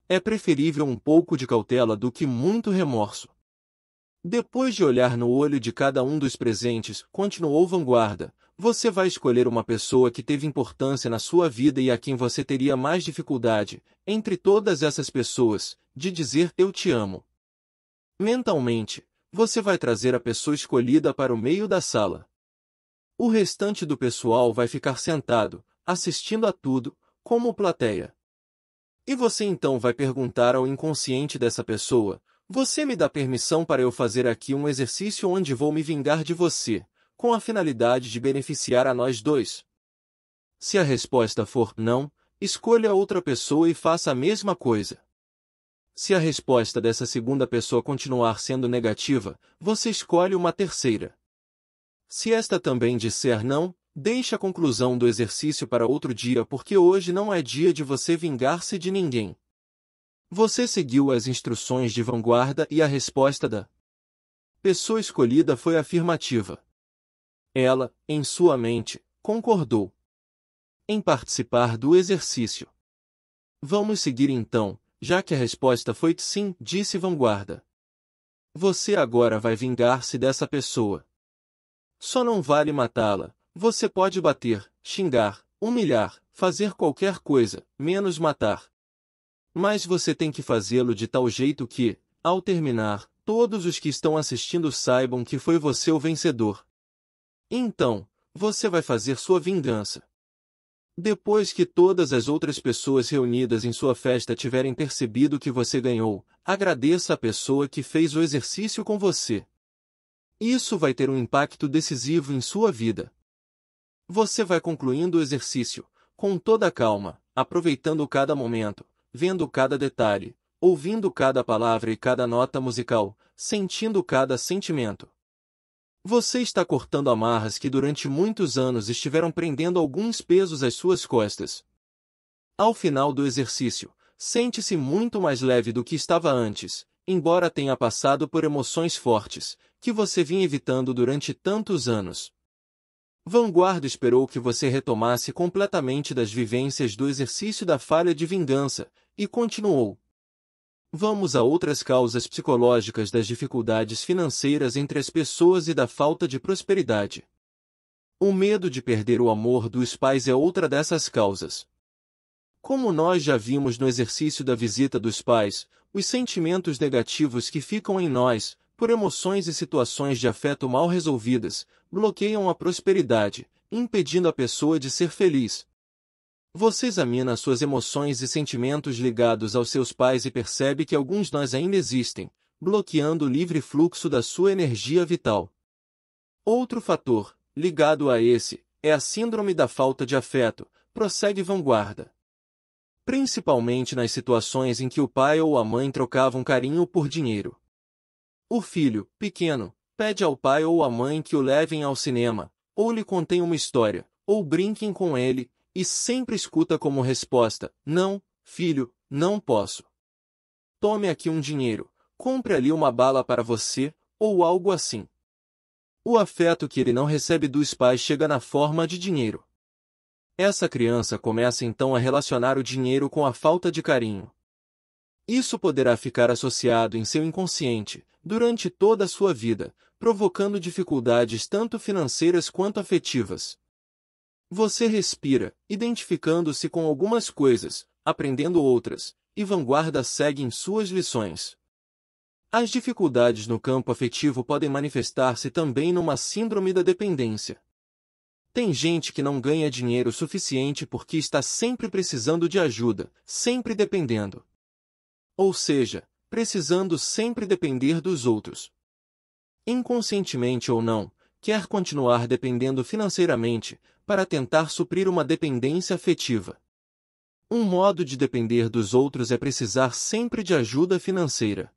É preferível um pouco de cautela do que muito remorso. Depois de olhar no olho de cada um dos presentes, continuou Vanguarda, você vai escolher uma pessoa que teve importância na sua vida e a quem você teria mais dificuldade, entre todas essas pessoas, de dizer eu te amo. Mentalmente, você vai trazer a pessoa escolhida para o meio da sala. O restante do pessoal vai ficar sentado, assistindo a tudo, como plateia. E você então vai perguntar ao inconsciente dessa pessoa: Você me dá permissão para eu fazer aqui um exercício onde vou me vingar de você, com a finalidade de beneficiar a nós dois? Se a resposta for não, escolha outra pessoa e faça a mesma coisa. Se a resposta dessa segunda pessoa continuar sendo negativa, você escolhe uma terceira. Se esta também disser não, Deixe a conclusão do exercício para outro dia porque hoje não é dia de você vingar-se de ninguém. Você seguiu as instruções de vanguarda e a resposta da pessoa escolhida foi afirmativa. Ela, em sua mente, concordou em participar do exercício. Vamos seguir então, já que a resposta foi sim, disse vanguarda. Você agora vai vingar-se dessa pessoa. Só não vale matá-la, você pode bater, xingar, humilhar, fazer qualquer coisa, menos matar. Mas você tem que fazê-lo de tal jeito que, ao terminar, todos os que estão assistindo saibam que foi você o vencedor. Então, você vai fazer sua vingança. Depois que todas as outras pessoas reunidas em sua festa tiverem percebido que você ganhou, agradeça a pessoa que fez o exercício com você. Isso vai ter um impacto decisivo em sua vida. Você vai concluindo o exercício, com toda a calma, aproveitando cada momento, vendo cada detalhe, ouvindo cada palavra e cada nota musical, sentindo cada sentimento. Você está cortando amarras que durante muitos anos estiveram prendendo alguns pesos às suas costas. Ao final do exercício, sente-se muito mais leve do que estava antes, embora tenha passado por emoções fortes, que você vinha evitando durante tantos anos. Vanguarda esperou que você retomasse completamente das vivências do exercício da falha de vingança, e continuou. Vamos a outras causas psicológicas das dificuldades financeiras entre as pessoas e da falta de prosperidade. O medo de perder o amor dos pais é outra dessas causas. Como nós já vimos no exercício da visita dos pais, os sentimentos negativos que ficam em nós, por emoções e situações de afeto mal resolvidas, bloqueiam a prosperidade, impedindo a pessoa de ser feliz. Você examina suas emoções e sentimentos ligados aos seus pais e percebe que alguns nós ainda existem, bloqueando o livre fluxo da sua energia vital. Outro fator, ligado a esse, é a síndrome da falta de afeto, prossegue vanguarda. Principalmente nas situações em que o pai ou a mãe trocavam carinho por dinheiro. O filho, pequeno, pede ao pai ou à mãe que o levem ao cinema, ou lhe contem uma história, ou brinquem com ele, e sempre escuta como resposta: Não, filho, não posso. Tome aqui um dinheiro, compre ali uma bala para você, ou algo assim. O afeto que ele não recebe dos pais chega na forma de dinheiro. Essa criança começa então a relacionar o dinheiro com a falta de carinho. Isso poderá ficar associado em seu inconsciente, durante toda a sua vida, provocando dificuldades tanto financeiras quanto afetivas. Você respira, identificando-se com algumas coisas, aprendendo outras, e vanguarda segue em suas lições. As dificuldades no campo afetivo podem manifestar-se também numa síndrome da dependência. Tem gente que não ganha dinheiro suficiente porque está sempre precisando de ajuda, sempre dependendo. Ou seja, precisando sempre depender dos outros. Inconscientemente ou não, quer continuar dependendo financeiramente para tentar suprir uma dependência afetiva. Um modo de depender dos outros é precisar sempre de ajuda financeira.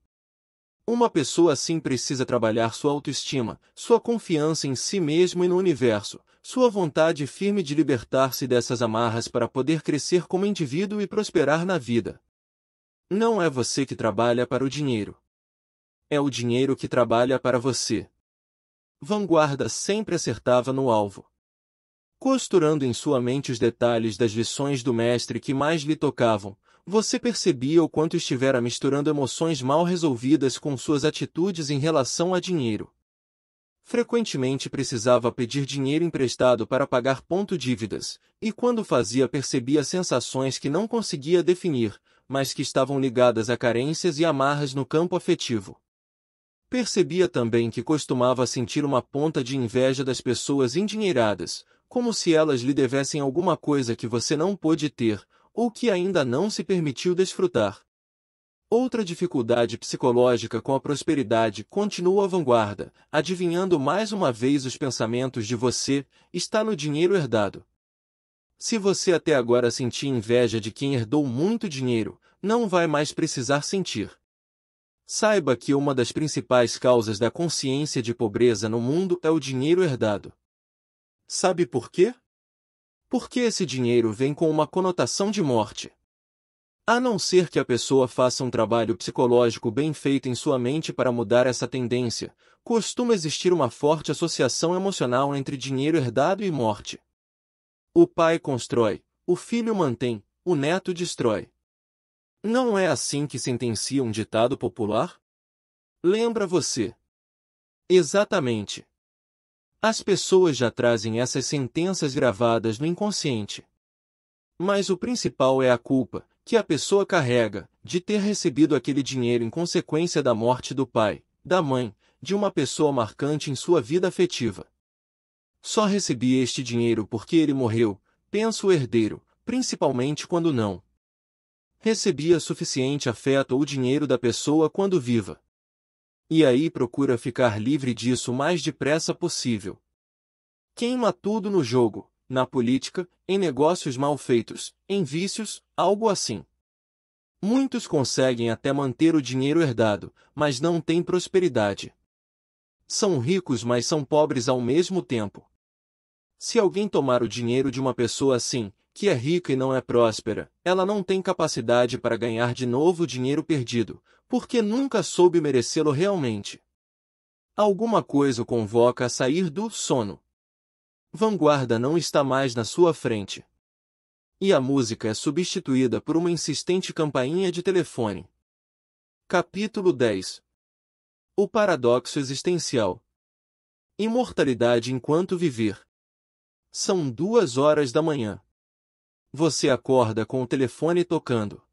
Uma pessoa assim precisa trabalhar sua autoestima, sua confiança em si mesmo e no universo, sua vontade firme de libertar-se dessas amarras para poder crescer como indivíduo e prosperar na vida. Não é você que trabalha para o dinheiro. É o dinheiro que trabalha para você. Vanguarda sempre acertava no alvo. Costurando em sua mente os detalhes das lições do mestre que mais lhe tocavam, você percebia o quanto estivera misturando emoções mal resolvidas com suas atitudes em relação a dinheiro. Frequentemente precisava pedir dinheiro emprestado para pagar ponto dívidas, e quando fazia percebia sensações que não conseguia definir, mas que estavam ligadas a carências e amarras no campo afetivo. Percebia também que costumava sentir uma ponta de inveja das pessoas endinheiradas, como se elas lhe devessem alguma coisa que você não pôde ter, ou que ainda não se permitiu desfrutar. Outra dificuldade psicológica com a prosperidade continua à vanguarda, adivinhando mais uma vez os pensamentos de você, está no dinheiro herdado. Se você até agora sentia inveja de quem herdou muito dinheiro, não vai mais precisar sentir. Saiba que uma das principais causas da consciência de pobreza no mundo é o dinheiro herdado. Sabe por quê? Porque esse dinheiro vem com uma conotação de morte. A não ser que a pessoa faça um trabalho psicológico bem feito em sua mente para mudar essa tendência, costuma existir uma forte associação emocional entre dinheiro herdado e morte. O pai constrói, o filho mantém, o neto destrói. Não é assim que sentencia um ditado popular? Lembra você? Exatamente. As pessoas já trazem essas sentenças gravadas no inconsciente. Mas o principal é a culpa, que a pessoa carrega, de ter recebido aquele dinheiro em consequência da morte do pai, da mãe, de uma pessoa marcante em sua vida afetiva. Só recebi este dinheiro porque ele morreu, penso o herdeiro, principalmente quando não. Recebia suficiente afeto ou dinheiro da pessoa quando viva. E aí procura ficar livre disso o mais depressa possível. Queima tudo no jogo, na política, em negócios mal feitos, em vícios, algo assim. Muitos conseguem até manter o dinheiro herdado, mas não têm prosperidade. São ricos, mas são pobres ao mesmo tempo. Se alguém tomar o dinheiro de uma pessoa assim, que é rica e não é próspera, ela não tem capacidade para ganhar de novo o dinheiro perdido, porque nunca soube merecê-lo realmente. Alguma coisa o convoca a sair do sono. Vanguarda não está mais na sua frente. E a música é substituída por uma insistente campainha de telefone. Capítulo 10 O paradoxo existencial. Imortalidade enquanto viver. São duas horas da manhã. Você acorda com o telefone tocando.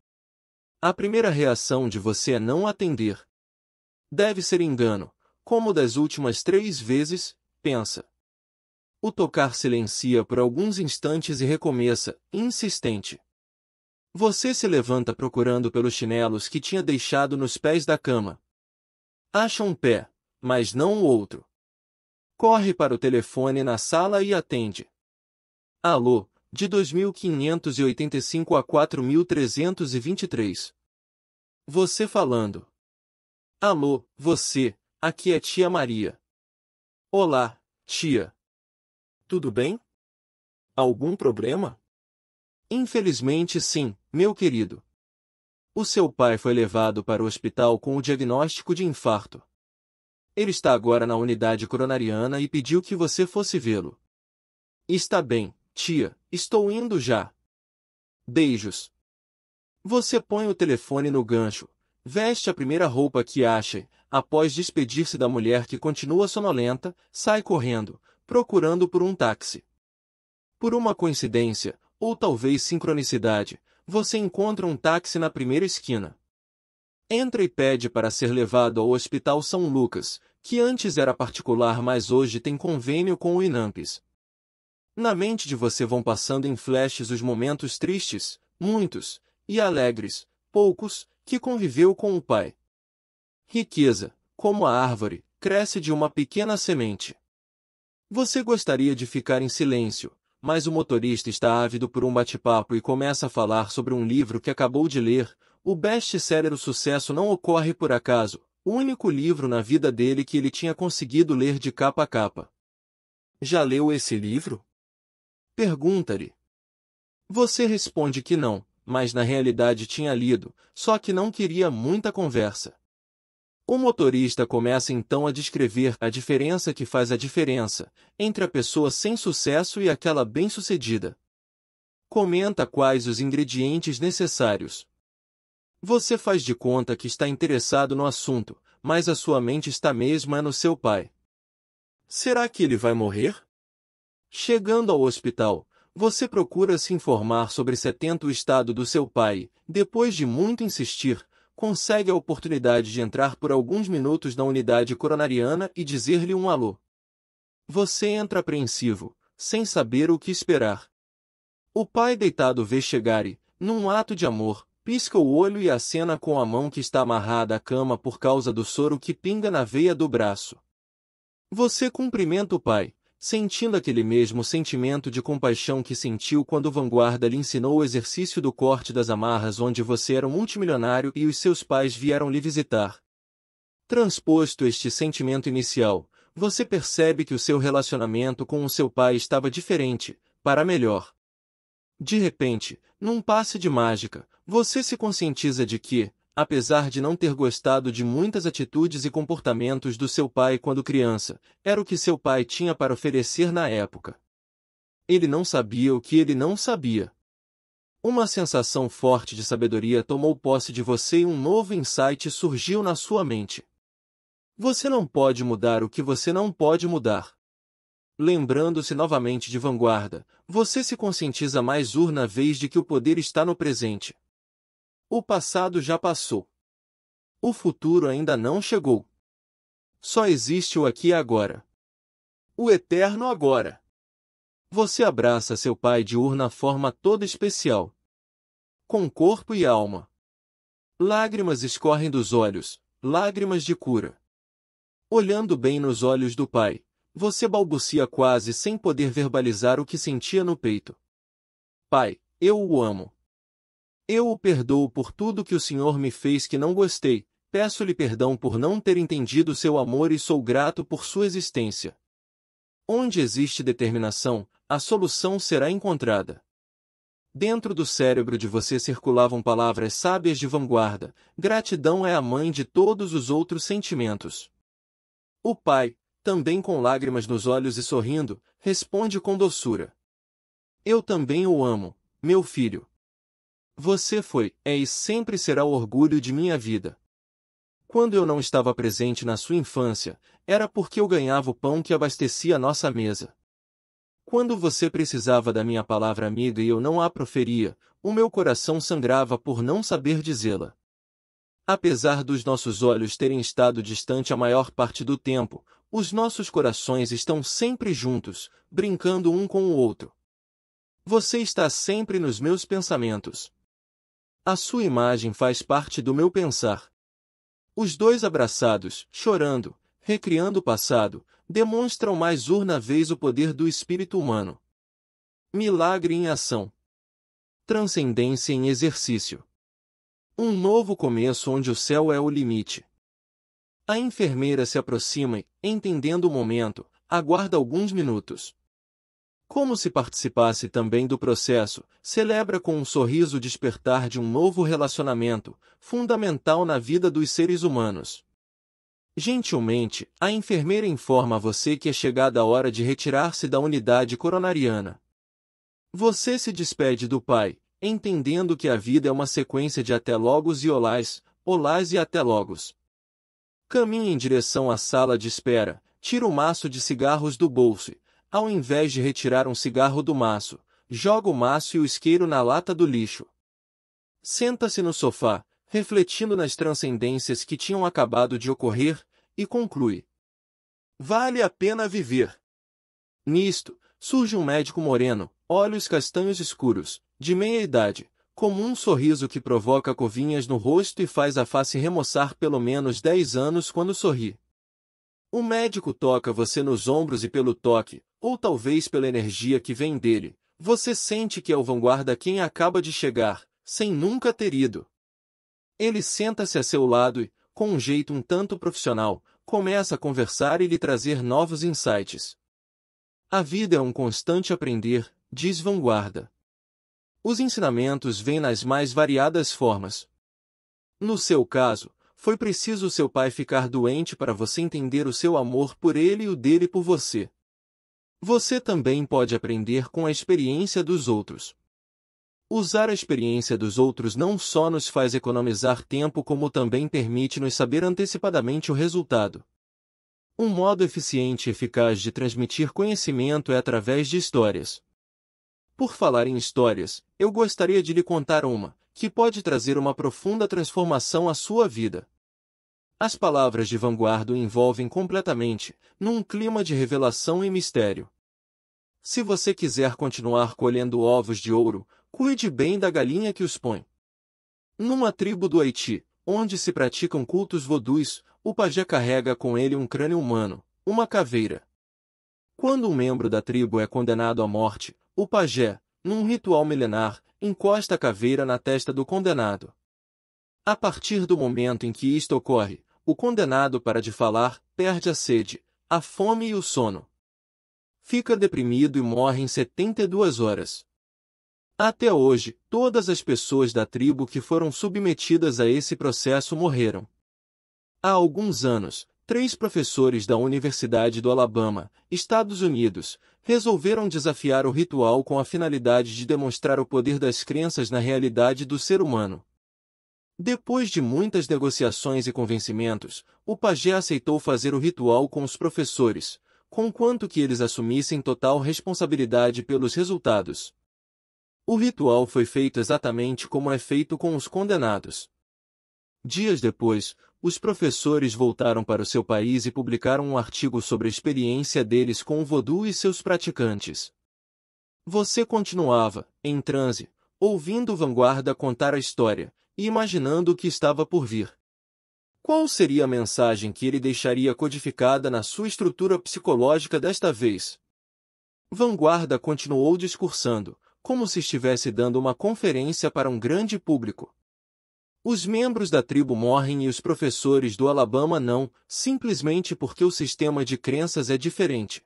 A primeira reação de você é não atender. Deve ser engano, como das últimas três vezes, pensa. O tocar silencia por alguns instantes e recomeça, insistente. Você se levanta procurando pelos chinelos que tinha deixado nos pés da cama. Acha um pé, mas não o outro. Corre para o telefone na sala e atende. Alô, de 2585 a 4323. Você falando. Alô, você, aqui é tia Maria. Olá, tia. Tudo bem? Algum problema? Infelizmente sim, meu querido. O seu pai foi levado para o hospital com o diagnóstico de infarto. Ele está agora na unidade coronariana e pediu que você fosse vê-lo. Está bem, Tia, estou indo já. Beijos. Você põe o telefone no gancho, veste a primeira roupa que acha, após despedir-se da mulher que continua sonolenta, sai correndo, procurando por um táxi. Por uma coincidência, ou talvez sincronicidade, você encontra um táxi na primeira esquina. Entra e pede para ser levado ao Hospital São Lucas, que antes era particular mas hoje tem convênio com o Inampis. Na mente de você vão passando em flashes os momentos tristes, muitos, e alegres, poucos, que conviveu com o pai. Riqueza, como a árvore, cresce de uma pequena semente. Você gostaria de ficar em silêncio, mas o motorista está ávido por um bate-papo e começa a falar sobre um livro que acabou de ler. O best-seller O Sucesso Não Ocorre Por Acaso, o único livro na vida dele que ele tinha conseguido ler de capa a capa. Já leu esse livro? Pergunta-lhe. Você responde que não, mas na realidade tinha lido, só que não queria muita conversa. O motorista começa então a descrever a diferença que faz a diferença entre a pessoa sem sucesso e aquela bem-sucedida. Comenta quais os ingredientes necessários. Você faz de conta que está interessado no assunto, mas a sua mente está mesma no seu pai. Será que ele vai morrer? Chegando ao hospital, você procura se informar sobre setenta o estado do seu pai. Depois de muito insistir, consegue a oportunidade de entrar por alguns minutos na unidade coronariana e dizer-lhe um alô. Você entra apreensivo, sem saber o que esperar. O pai deitado vê chegar e, num ato de amor, pisca o olho e acena com a mão que está amarrada à cama por causa do soro que pinga na veia do braço. Você cumprimenta o pai, sentindo aquele mesmo sentimento de compaixão que sentiu quando Vanguarda lhe ensinou o exercício do corte das amarras onde você era um multimilionário e os seus pais vieram lhe visitar. Transposto este sentimento inicial, você percebe que o seu relacionamento com o seu pai estava diferente, para melhor. De repente, num passe de mágica, você se conscientiza de que, apesar de não ter gostado de muitas atitudes e comportamentos do seu pai quando criança, era o que seu pai tinha para oferecer na época. Ele não sabia o que ele não sabia. Uma sensação forte de sabedoria tomou posse de você e um novo insight surgiu na sua mente. Você não pode mudar o que você não pode mudar. Lembrando-se novamente de vanguarda, você se conscientiza mais urna vez de que o poder está no presente. O passado já passou. O futuro ainda não chegou. Só existe o aqui e agora. O eterno agora. Você abraça seu pai de urna forma toda especial. Com corpo e alma. Lágrimas escorrem dos olhos, lágrimas de cura. Olhando bem nos olhos do pai, você balbucia quase sem poder verbalizar o que sentia no peito. Pai, eu o amo. Eu o perdoo por tudo que o Senhor me fez que não gostei, peço-lhe perdão por não ter entendido seu amor e sou grato por sua existência. Onde existe determinação, a solução será encontrada. Dentro do cérebro de você circulavam palavras sábias de vanguarda. Gratidão é a mãe de todos os outros sentimentos. O pai, também com lágrimas nos olhos e sorrindo, responde com doçura: Eu também o amo, meu filho. Você foi, é e sempre será o orgulho de minha vida. Quando eu não estava presente na sua infância, era porque eu ganhava o pão que abastecia nossa mesa. Quando você precisava da minha palavra amiga e eu não a proferia, o meu coração sangrava por não saber dizê-la. Apesar dos nossos olhos terem estado distante a maior parte do tempo, os nossos corações estão sempre juntos, brincando um com o outro. Você está sempre nos meus pensamentos, a sua imagem faz parte do meu pensar. Os dois abraçados, chorando, recriando o passado, demonstram mais urna vez o poder do espírito humano. Milagre em ação. Transcendência em exercício. Um novo começo onde o céu é o limite. A enfermeira se aproxima e, entendendo o momento, aguarda alguns minutos, como se participasse também do processo, celebra com um sorriso o despertar de um novo relacionamento, fundamental na vida dos seres humanos. Gentilmente, a enfermeira informa você que é chegada a hora de retirar-se da unidade coronariana. Você se despede do pai, entendendo que a vida é uma sequência de até logos e olás, olás e até logos. Caminha em direção à sala de espera, tira o maço de cigarros do bolso e, ao invés de retirar um cigarro do maço, joga o maço e o isqueiro na lata do lixo. Senta-se no sofá, refletindo nas transcendências que tinham acabado de ocorrer, e conclui: Vale a pena viver. Nisto, surge um médico moreno, olhos castanhos escuros, de meia idade, com um sorriso que provoca covinhas no rosto e faz a face remoçar pelo menos dez anos quando sorri. O médico toca você nos ombros e pelo toque, ou talvez pela energia que vem dele, você sente que é o vanguarda quem acaba de chegar, sem nunca ter ido. Ele senta-se a seu lado e, com um jeito um tanto profissional, começa a conversar e lhe trazer novos insights. A vida é um constante aprender, diz Vanguarda. Os ensinamentos vêm nas mais variadas formas. No seu caso, foi preciso seu pai ficar doente para você entender o seu amor por ele e o dele por você. Você também pode aprender com a experiência dos outros. Usar a experiência dos outros não só nos faz economizar tempo, como também permite nos saber antecipadamente o resultado. Um modo eficiente e eficaz de transmitir conhecimento é através de histórias. Por falar em histórias, eu gostaria de lhe contar uma, que pode trazer uma profunda transformação à sua vida. As palavras de vanguarda o envolvem completamente, num clima de revelação e mistério. Se você quiser continuar colhendo ovos de ouro, cuide bem da galinha que os põe. Numa tribo do Haiti, onde se praticam cultos vodus, o pajé carrega com ele um crânio humano, uma caveira. Quando um membro da tribo é condenado à morte, o pajé, num ritual milenar, encosta a caveira na testa do condenado. A partir do momento em que isto ocorre, o condenado para de falar perde a sede, a fome e o sono. Fica deprimido e morre em 72 horas. Até hoje, todas as pessoas da tribo que foram submetidas a esse processo morreram. Há alguns anos, três professores da Universidade do Alabama, Estados Unidos, resolveram desafiar o ritual com a finalidade de demonstrar o poder das crenças na realidade do ser humano. Depois de muitas negociações e convencimentos, o pajé aceitou fazer o ritual com os professores, conquanto que eles assumissem total responsabilidade pelos resultados. O ritual foi feito exatamente como é feito com os condenados. Dias depois, os professores voltaram para o seu país e publicaram um artigo sobre a experiência deles com o vodu e seus praticantes. Você continuava, em transe, ouvindo Vanguarda contar a história, e imaginando o que estava por vir. Qual seria a mensagem que ele deixaria codificada na sua estrutura psicológica desta vez? Vanguarda continuou discursando, como se estivesse dando uma conferência para um grande público. Os membros da tribo morrem e os professores do Alabama não, simplesmente porque o sistema de crenças é diferente.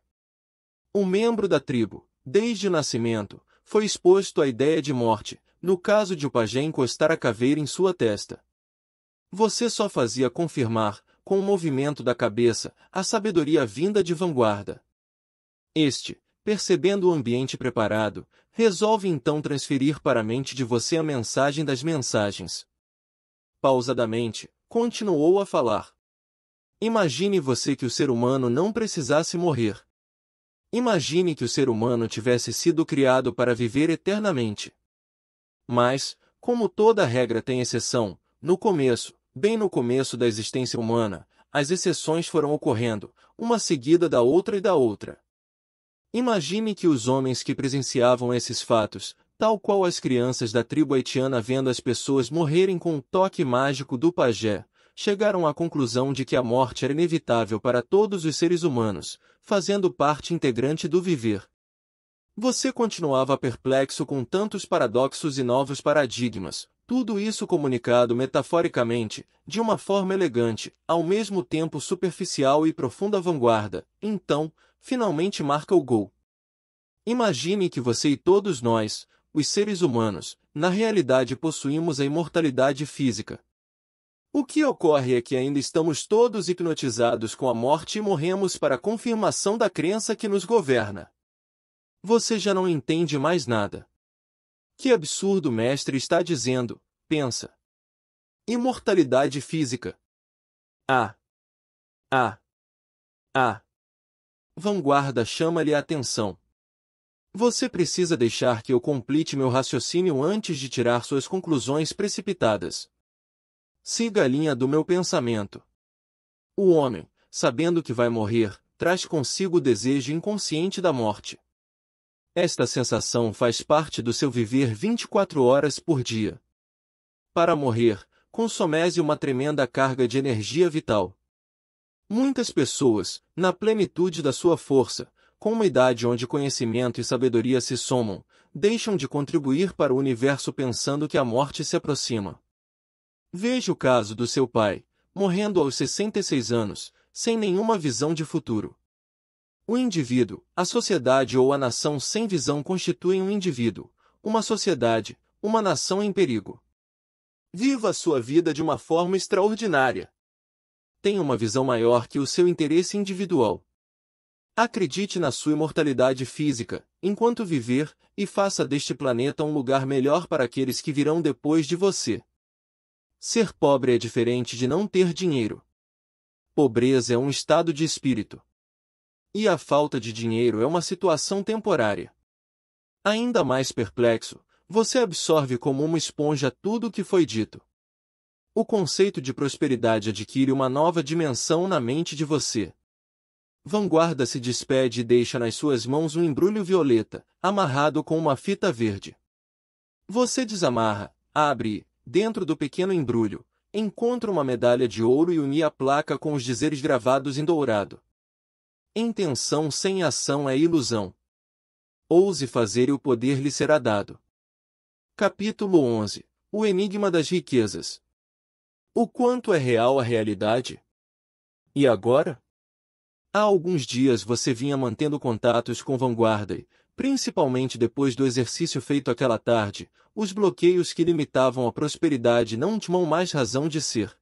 Um membro da tribo, desde o nascimento, foi exposto à ideia de morte, no caso de o pajé encostar a caveira em sua testa. Você só fazia confirmar, com o movimento da cabeça, a sabedoria vinda de vanguarda. Este, percebendo o ambiente preparado, resolve então transferir para a mente de você a mensagem das mensagens. Pausadamente, continuou a falar. Imagine você que o ser humano não precisasse morrer. Imagine que o ser humano tivesse sido criado para viver eternamente. Mas, como toda regra tem exceção, no começo, bem no começo da existência humana, as exceções foram ocorrendo, uma seguida da outra e da outra. Imagine que os homens que presenciavam esses fatos, tal qual as crianças da tribo haitiana vendo as pessoas morrerem com o toque mágico do pajé, chegaram à conclusão de que a morte era inevitável para todos os seres humanos, fazendo parte integrante do viver, você continuava perplexo com tantos paradoxos e novos paradigmas, tudo isso comunicado metaforicamente, de uma forma elegante, ao mesmo tempo superficial e profunda vanguarda. Então, finalmente marca o gol. Imagine que você e todos nós, os seres humanos, na realidade possuímos a imortalidade física. O que ocorre é que ainda estamos todos hipnotizados com a morte e morremos para a confirmação da crença que nos governa. Você já não entende mais nada. Que absurdo o mestre está dizendo, pensa. Imortalidade física. ah, ah. Ah! Vanguarda chama-lhe a atenção. Você precisa deixar que eu complete meu raciocínio antes de tirar suas conclusões precipitadas. Siga a linha do meu pensamento. O homem, sabendo que vai morrer, traz consigo o desejo inconsciente da morte. Esta sensação faz parte do seu viver 24 horas por dia. Para morrer, consomese uma tremenda carga de energia vital. Muitas pessoas, na plenitude da sua força, com uma idade onde conhecimento e sabedoria se somam, deixam de contribuir para o universo pensando que a morte se aproxima. Veja o caso do seu pai, morrendo aos 66 anos, sem nenhuma visão de futuro. O indivíduo, a sociedade ou a nação sem visão constituem um indivíduo, uma sociedade, uma nação em perigo. Viva a sua vida de uma forma extraordinária. Tenha uma visão maior que o seu interesse individual. Acredite na sua imortalidade física, enquanto viver, e faça deste planeta um lugar melhor para aqueles que virão depois de você. Ser pobre é diferente de não ter dinheiro. Pobreza é um estado de espírito. E a falta de dinheiro é uma situação temporária. Ainda mais perplexo, você absorve como uma esponja tudo o que foi dito. O conceito de prosperidade adquire uma nova dimensão na mente de você. Vanguarda se despede e deixa nas suas mãos um embrulho violeta, amarrado com uma fita verde. Você desamarra, abre, dentro do pequeno embrulho, encontra uma medalha de ouro e une a placa com os dizeres gravados em dourado. Intenção sem ação é ilusão. Ouse fazer e o poder lhe será dado. Capítulo 11 O Enigma das Riquezas O quanto é real a realidade? E agora? Há alguns dias você vinha mantendo contatos com vanguarda e, principalmente depois do exercício feito aquela tarde, os bloqueios que limitavam a prosperidade não tinham mais razão de ser.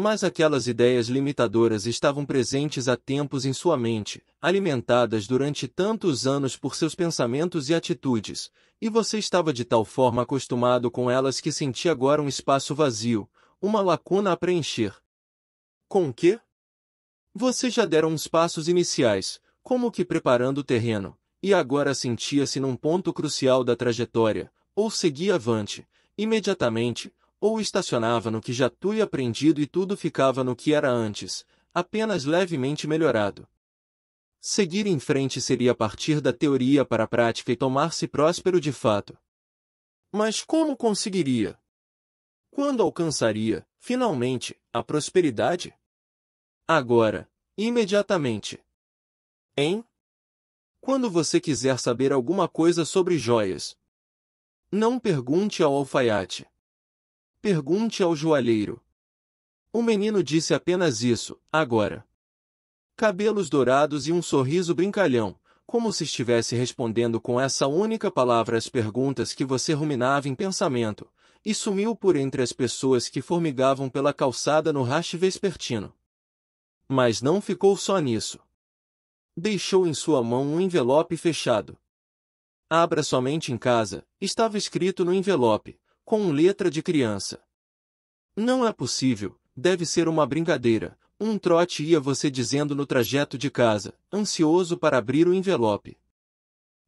Mas aquelas ideias limitadoras estavam presentes há tempos em sua mente, alimentadas durante tantos anos por seus pensamentos e atitudes, e você estava de tal forma acostumado com elas que sentia agora um espaço vazio, uma lacuna a preencher. Com o quê? Você já deram uns passos iniciais, como que preparando o terreno, e agora sentia-se num ponto crucial da trajetória, ou seguia avante, imediatamente, ou estacionava no que já tui aprendido e tudo ficava no que era antes, apenas levemente melhorado. Seguir em frente seria partir da teoria para a prática e tomar-se próspero de fato. Mas como conseguiria? Quando alcançaria, finalmente, a prosperidade? Agora, imediatamente. Hein? Quando você quiser saber alguma coisa sobre joias, não pergunte ao alfaiate. Pergunte ao joalheiro. O menino disse apenas isso, agora. Cabelos dourados e um sorriso brincalhão, como se estivesse respondendo com essa única palavra as perguntas que você ruminava em pensamento, e sumiu por entre as pessoas que formigavam pela calçada no raste vespertino. Mas não ficou só nisso. Deixou em sua mão um envelope fechado. Abra somente em casa, estava escrito no envelope, com letra de criança. Não é possível, deve ser uma brincadeira. Um trote ia você dizendo no trajeto de casa, ansioso para abrir o envelope.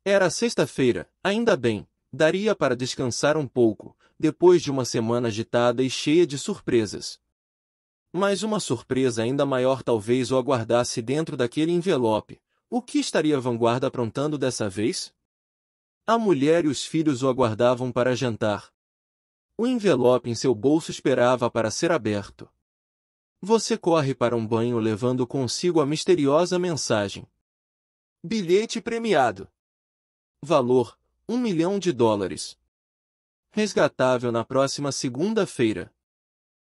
Era sexta-feira, ainda bem, daria para descansar um pouco, depois de uma semana agitada e cheia de surpresas. Mas uma surpresa ainda maior talvez o aguardasse dentro daquele envelope. O que estaria a vanguarda aprontando dessa vez? A mulher e os filhos o aguardavam para jantar, o envelope em seu bolso esperava para ser aberto. Você corre para um banho levando consigo a misteriosa mensagem. Bilhete premiado. Valor: um milhão de dólares. Resgatável na próxima segunda-feira.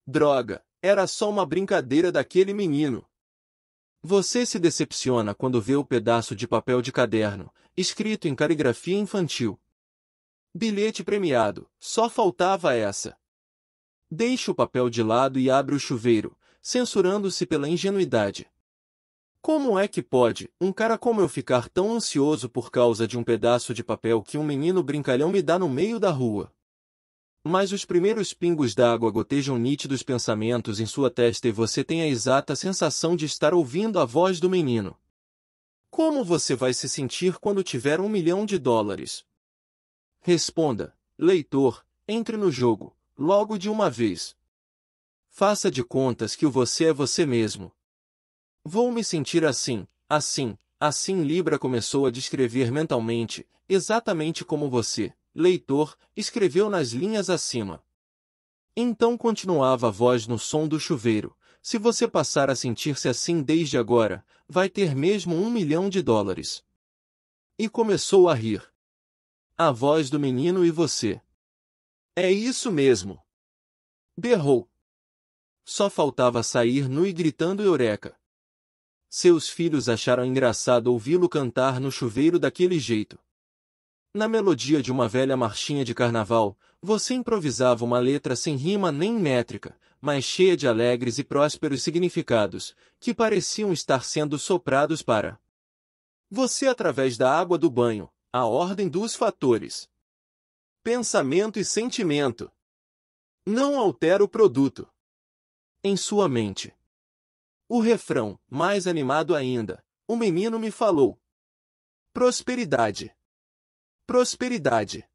Droga, era só uma brincadeira daquele menino. Você se decepciona quando vê o pedaço de papel de caderno, escrito em caligrafia infantil, Bilhete premiado, só faltava essa. Deixa o papel de lado e abre o chuveiro, censurando-se pela ingenuidade. Como é que pode, um cara como eu ficar tão ansioso por causa de um pedaço de papel que um menino brincalhão me dá no meio da rua? Mas os primeiros pingos d'água gotejam nítidos pensamentos em sua testa e você tem a exata sensação de estar ouvindo a voz do menino. Como você vai se sentir quando tiver um milhão de dólares, Responda, leitor, entre no jogo, logo de uma vez. Faça de contas que o você é você mesmo. Vou me sentir assim, assim, assim Libra começou a descrever mentalmente, exatamente como você, leitor, escreveu nas linhas acima. Então continuava a voz no som do chuveiro. Se você passar a sentir-se assim desde agora, vai ter mesmo um milhão de dólares. E começou a rir. A voz do menino e você. É isso mesmo. Berrou. Só faltava sair nu e gritando eureka. Seus filhos acharam engraçado ouvi-lo cantar no chuveiro daquele jeito. Na melodia de uma velha marchinha de carnaval, você improvisava uma letra sem rima nem métrica, mas cheia de alegres e prósperos significados, que pareciam estar sendo soprados para você através da água do banho, a ordem dos fatores. Pensamento e sentimento. Não altera o produto. Em sua mente. O refrão, mais animado ainda. O menino me falou. Prosperidade. Prosperidade.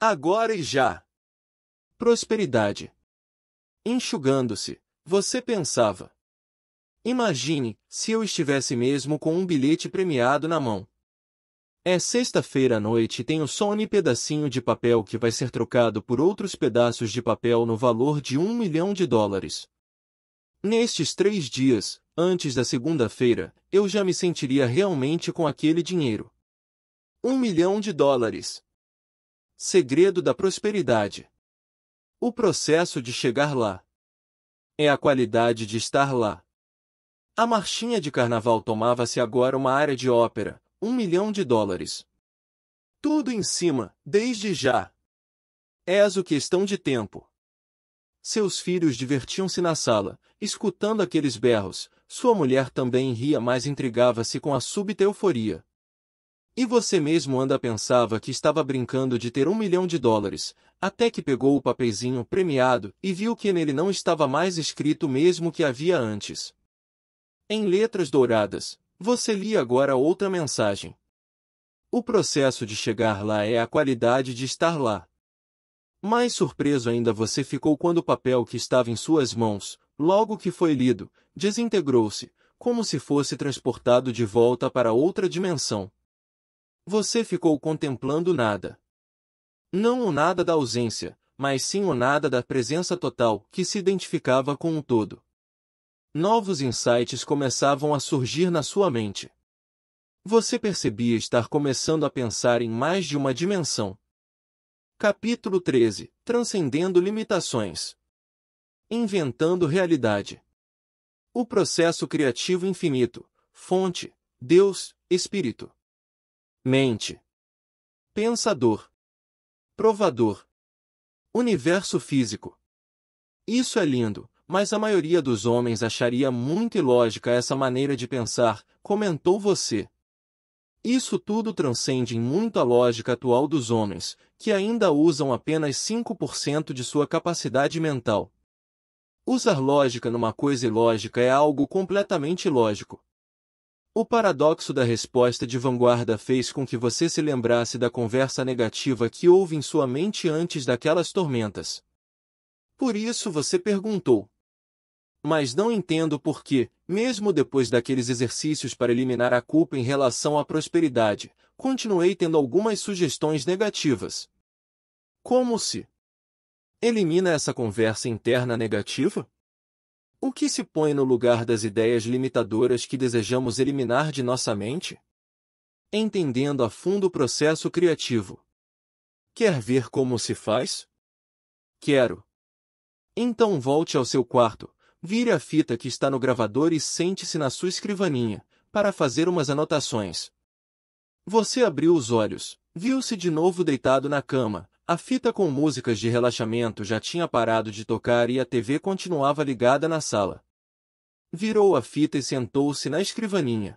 Agora e já. Prosperidade. Enxugando-se, você pensava. Imagine se eu estivesse mesmo com um bilhete premiado na mão. É sexta-feira à noite e tenho só um pedacinho de papel que vai ser trocado por outros pedaços de papel no valor de um milhão de dólares. Nestes três dias, antes da segunda-feira, eu já me sentiria realmente com aquele dinheiro. Um milhão de dólares. Segredo da prosperidade. O processo de chegar lá. É a qualidade de estar lá. A marchinha de carnaval tomava-se agora uma área de ópera, um milhão de dólares. Tudo em cima, desde já. És o questão de tempo. Seus filhos divertiam-se na sala, escutando aqueles berros, sua mulher também ria mas intrigava-se com a súbita euforia. E você mesmo anda pensava que estava brincando de ter um milhão de dólares, até que pegou o papezinho premiado e viu que nele não estava mais escrito mesmo que havia antes. Em letras douradas, você li agora outra mensagem. O processo de chegar lá é a qualidade de estar lá. Mais surpreso ainda você ficou quando o papel que estava em suas mãos, logo que foi lido, desintegrou-se, como se fosse transportado de volta para outra dimensão. Você ficou contemplando nada. Não o nada da ausência, mas sim o nada da presença total que se identificava com o todo. Novos insights começavam a surgir na sua mente. Você percebia estar começando a pensar em mais de uma dimensão. Capítulo 13 Transcendendo limitações Inventando realidade. O processo criativo infinito, fonte, Deus, espírito. Mente. Pensador. Provador. Universo físico. Isso é lindo, mas a maioria dos homens acharia muito ilógica essa maneira de pensar, comentou você. Isso tudo transcende em muito a lógica atual dos homens, que ainda usam apenas 5% de sua capacidade mental. Usar lógica numa coisa ilógica é algo completamente ilógico. O paradoxo da resposta de vanguarda fez com que você se lembrasse da conversa negativa que houve em sua mente antes daquelas tormentas. Por isso você perguntou: mas não entendo por que, mesmo depois daqueles exercícios para eliminar a culpa em relação à prosperidade, continuei tendo algumas sugestões negativas. Como se elimina essa conversa interna negativa? O que se põe no lugar das ideias limitadoras que desejamos eliminar de nossa mente? Entendendo a fundo o processo criativo. Quer ver como se faz? Quero. Então volte ao seu quarto, Vire a fita que está no gravador e sente-se na sua escrivaninha, para fazer umas anotações. Você abriu os olhos, viu-se de novo deitado na cama, a fita com músicas de relaxamento já tinha parado de tocar e a TV continuava ligada na sala. Virou a fita e sentou-se na escrivaninha.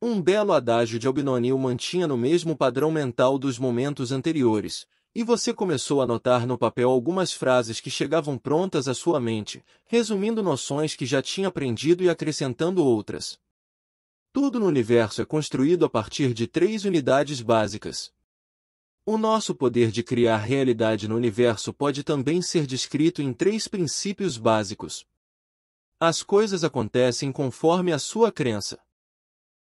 Um belo adágio de Albinonil mantinha no mesmo padrão mental dos momentos anteriores, e você começou a anotar no papel algumas frases que chegavam prontas à sua mente, resumindo noções que já tinha aprendido e acrescentando outras. Tudo no universo é construído a partir de três unidades básicas. O nosso poder de criar realidade no universo pode também ser descrito em três princípios básicos. As coisas acontecem conforme a sua crença.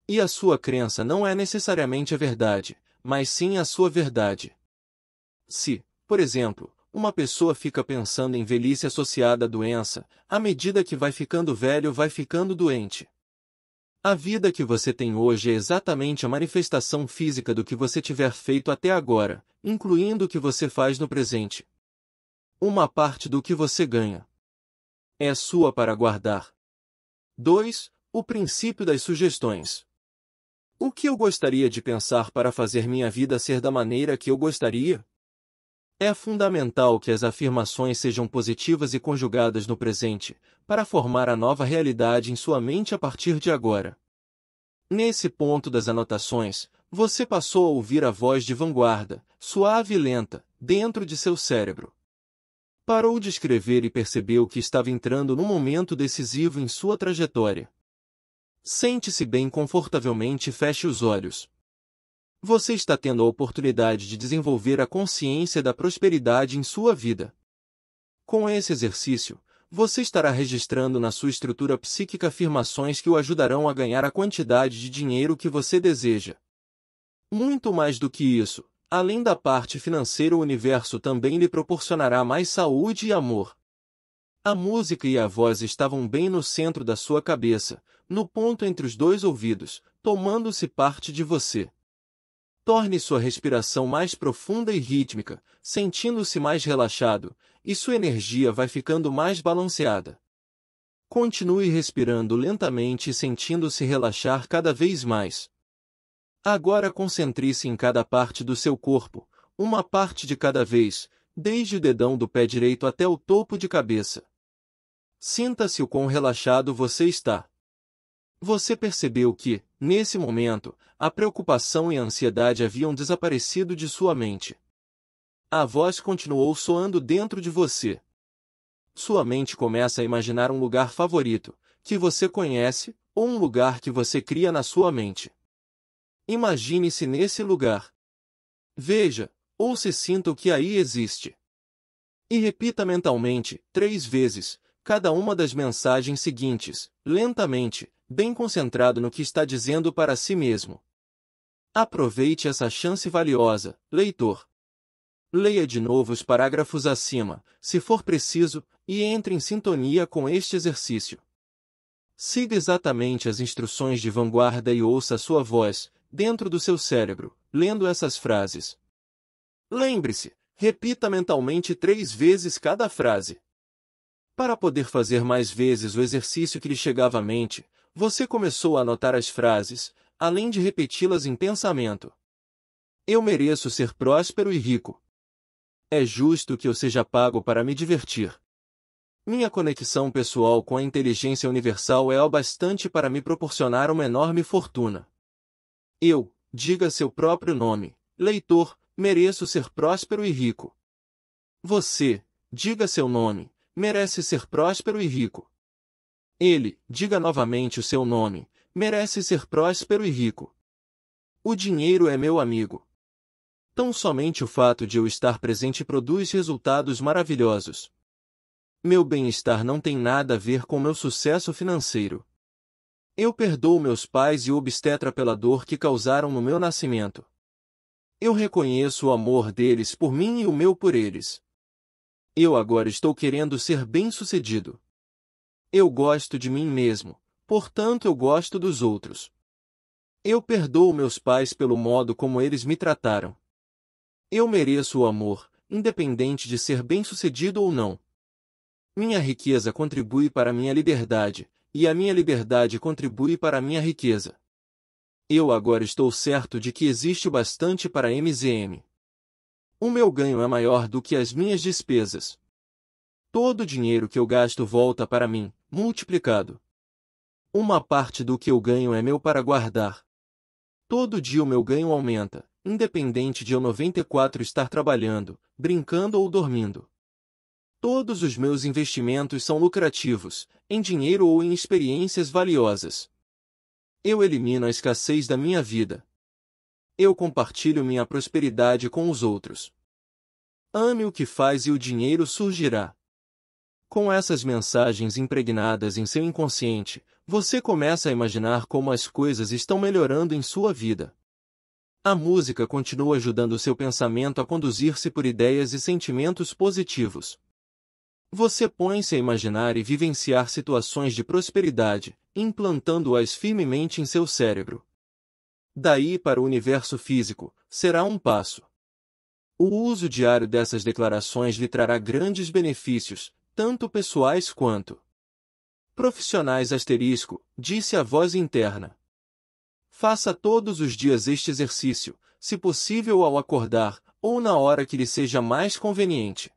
E a sua crença não é necessariamente a verdade, mas sim a sua verdade. Se, por exemplo, uma pessoa fica pensando em velhice associada à doença, à medida que vai ficando velho vai ficando doente. A vida que você tem hoje é exatamente a manifestação física do que você tiver feito até agora, incluindo o que você faz no presente. Uma parte do que você ganha é sua para guardar. 2. O princípio das sugestões. O que eu gostaria de pensar para fazer minha vida ser da maneira que eu gostaria? É fundamental que as afirmações sejam positivas e conjugadas no presente, para formar a nova realidade em sua mente a partir de agora. Nesse ponto das anotações, você passou a ouvir a voz de vanguarda, suave e lenta, dentro de seu cérebro. Parou de escrever e percebeu que estava entrando num momento decisivo em sua trajetória. Sente-se bem confortavelmente e feche os olhos, você está tendo a oportunidade de desenvolver a consciência da prosperidade em sua vida. Com esse exercício, você estará registrando na sua estrutura psíquica afirmações que o ajudarão a ganhar a quantidade de dinheiro que você deseja. Muito mais do que isso, além da parte financeira, o universo também lhe proporcionará mais saúde e amor. A música e a voz estavam bem no centro da sua cabeça, no ponto entre os dois ouvidos, tomando-se parte de você. Torne sua respiração mais profunda e rítmica, sentindo-se mais relaxado, e sua energia vai ficando mais balanceada. Continue respirando lentamente e sentindo-se relaxar cada vez mais. Agora concentre-se em cada parte do seu corpo, uma parte de cada vez, desde o dedão do pé direito até o topo de cabeça. Sinta-se o quão relaxado você está. Você percebeu que, nesse momento, a preocupação e a ansiedade haviam desaparecido de sua mente. A voz continuou soando dentro de você. Sua mente começa a imaginar um lugar favorito, que você conhece, ou um lugar que você cria na sua mente. Imagine-se nesse lugar. Veja, ou se sinta o que aí existe. E repita mentalmente, três vezes, cada uma das mensagens seguintes, lentamente, bem concentrado no que está dizendo para si mesmo. Aproveite essa chance valiosa, leitor. Leia de novo os parágrafos acima, se for preciso, e entre em sintonia com este exercício. Siga exatamente as instruções de vanguarda e ouça a sua voz, dentro do seu cérebro, lendo essas frases. Lembre-se, repita mentalmente três vezes cada frase. Para poder fazer mais vezes o exercício que lhe chegava à mente, você começou a anotar as frases, além de repeti-las em pensamento. Eu mereço ser próspero e rico. É justo que eu seja pago para me divertir. Minha conexão pessoal com a inteligência universal é o bastante para me proporcionar uma enorme fortuna. Eu, diga seu próprio nome, leitor, mereço ser próspero e rico. Você, diga seu nome, merece ser próspero e rico. Ele, diga novamente o seu nome, merece ser próspero e rico. O dinheiro é meu amigo. Tão somente o fato de eu estar presente produz resultados maravilhosos. Meu bem-estar não tem nada a ver com meu sucesso financeiro. Eu perdoo meus pais e obstetra pela dor que causaram no meu nascimento. Eu reconheço o amor deles por mim e o meu por eles. Eu agora estou querendo ser bem-sucedido. Eu gosto de mim mesmo, portanto eu gosto dos outros. Eu perdoo meus pais pelo modo como eles me trataram. Eu mereço o amor, independente de ser bem-sucedido ou não. Minha riqueza contribui para minha liberdade, e a minha liberdade contribui para minha riqueza. Eu agora estou certo de que existe o bastante para MZM. O meu ganho é maior do que as minhas despesas. Todo o dinheiro que eu gasto volta para mim, multiplicado. Uma parte do que eu ganho é meu para guardar. Todo dia o meu ganho aumenta, independente de eu 94 estar trabalhando, brincando ou dormindo. Todos os meus investimentos são lucrativos, em dinheiro ou em experiências valiosas. Eu elimino a escassez da minha vida. Eu compartilho minha prosperidade com os outros. Ame o que faz e o dinheiro surgirá. Com essas mensagens impregnadas em seu inconsciente, você começa a imaginar como as coisas estão melhorando em sua vida. A música continua ajudando seu pensamento a conduzir-se por ideias e sentimentos positivos. Você põe-se a imaginar e vivenciar situações de prosperidade, implantando-as firmemente em seu cérebro. Daí para o universo físico, será um passo. O uso diário dessas declarações lhe trará grandes benefícios, tanto pessoais quanto profissionais asterisco, disse a voz interna. Faça todos os dias este exercício, se possível ao acordar, ou na hora que lhe seja mais conveniente.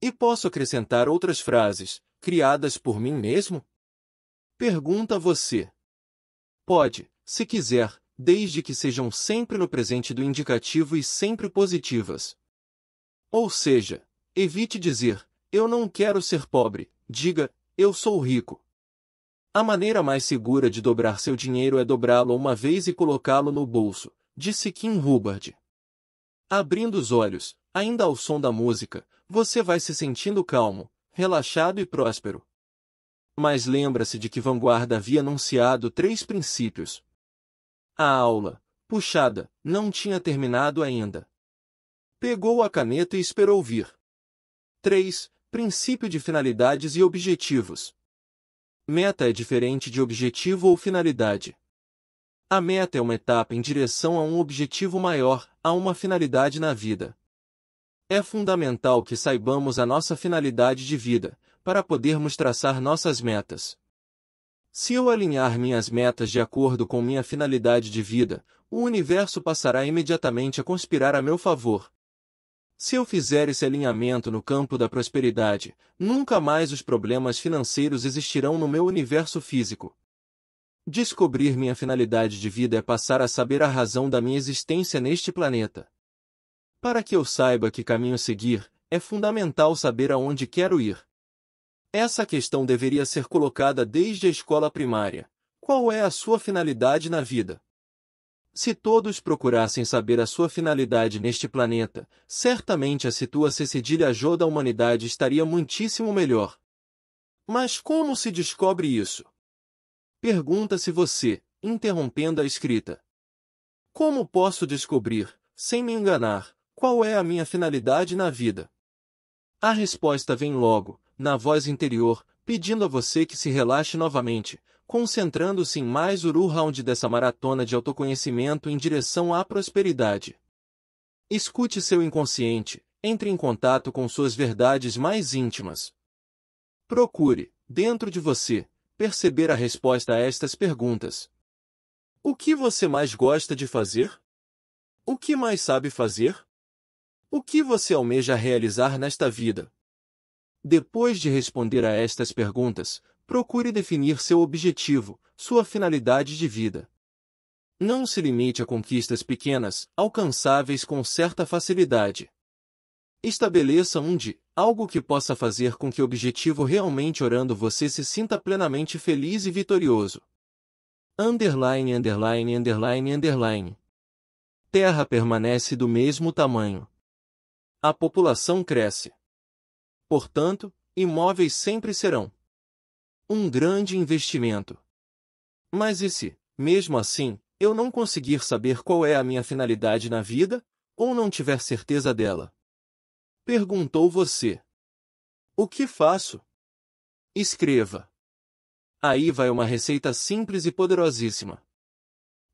E posso acrescentar outras frases, criadas por mim mesmo? Pergunta você. Pode, se quiser, desde que sejam sempre no presente do indicativo e sempre positivas. Ou seja, evite dizer, eu não quero ser pobre, diga, eu sou rico. A maneira mais segura de dobrar seu dinheiro é dobrá-lo uma vez e colocá-lo no bolso, disse Kim Hubbard. Abrindo os olhos, ainda ao som da música, você vai se sentindo calmo, relaxado e próspero. Mas lembra-se de que Vanguarda havia anunciado três princípios. A aula, puxada, não tinha terminado ainda. Pegou a caneta e esperou vir. 3. Princípio de finalidades e objetivos. Meta é diferente de objetivo ou finalidade. A meta é uma etapa em direção a um objetivo maior, a uma finalidade na vida. É fundamental que saibamos a nossa finalidade de vida, para podermos traçar nossas metas. Se eu alinhar minhas metas de acordo com minha finalidade de vida, o universo passará imediatamente a conspirar a meu favor, se eu fizer esse alinhamento no campo da prosperidade, nunca mais os problemas financeiros existirão no meu universo físico. Descobrir minha finalidade de vida é passar a saber a razão da minha existência neste planeta. Para que eu saiba que caminho seguir, é fundamental saber aonde quero ir. Essa questão deveria ser colocada desde a escola primária. Qual é a sua finalidade na vida? Se todos procurassem saber a sua finalidade neste planeta, certamente a situa se cedilha ajuda a humanidade estaria muitíssimo melhor. Mas como se descobre isso? Pergunta-se você, interrompendo a escrita. Como posso descobrir, sem me enganar, qual é a minha finalidade na vida? A resposta vem logo, na voz interior, pedindo a você que se relaxe novamente, concentrando-se em mais Uru Round dessa maratona de autoconhecimento em direção à prosperidade. Escute seu inconsciente, entre em contato com suas verdades mais íntimas. Procure, dentro de você, perceber a resposta a estas perguntas. O que você mais gosta de fazer? O que mais sabe fazer? O que você almeja realizar nesta vida? Depois de responder a estas perguntas, Procure definir seu objetivo, sua finalidade de vida. Não se limite a conquistas pequenas, alcançáveis com certa facilidade. Estabeleça um de algo que possa fazer com que o objetivo realmente orando você se sinta plenamente feliz e vitorioso. Underline, underline, underline, underline. Terra permanece do mesmo tamanho. A população cresce. Portanto, imóveis sempre serão um grande investimento. Mas e se, mesmo assim, eu não conseguir saber qual é a minha finalidade na vida, ou não tiver certeza dela? Perguntou você. O que faço? Escreva. Aí vai uma receita simples e poderosíssima.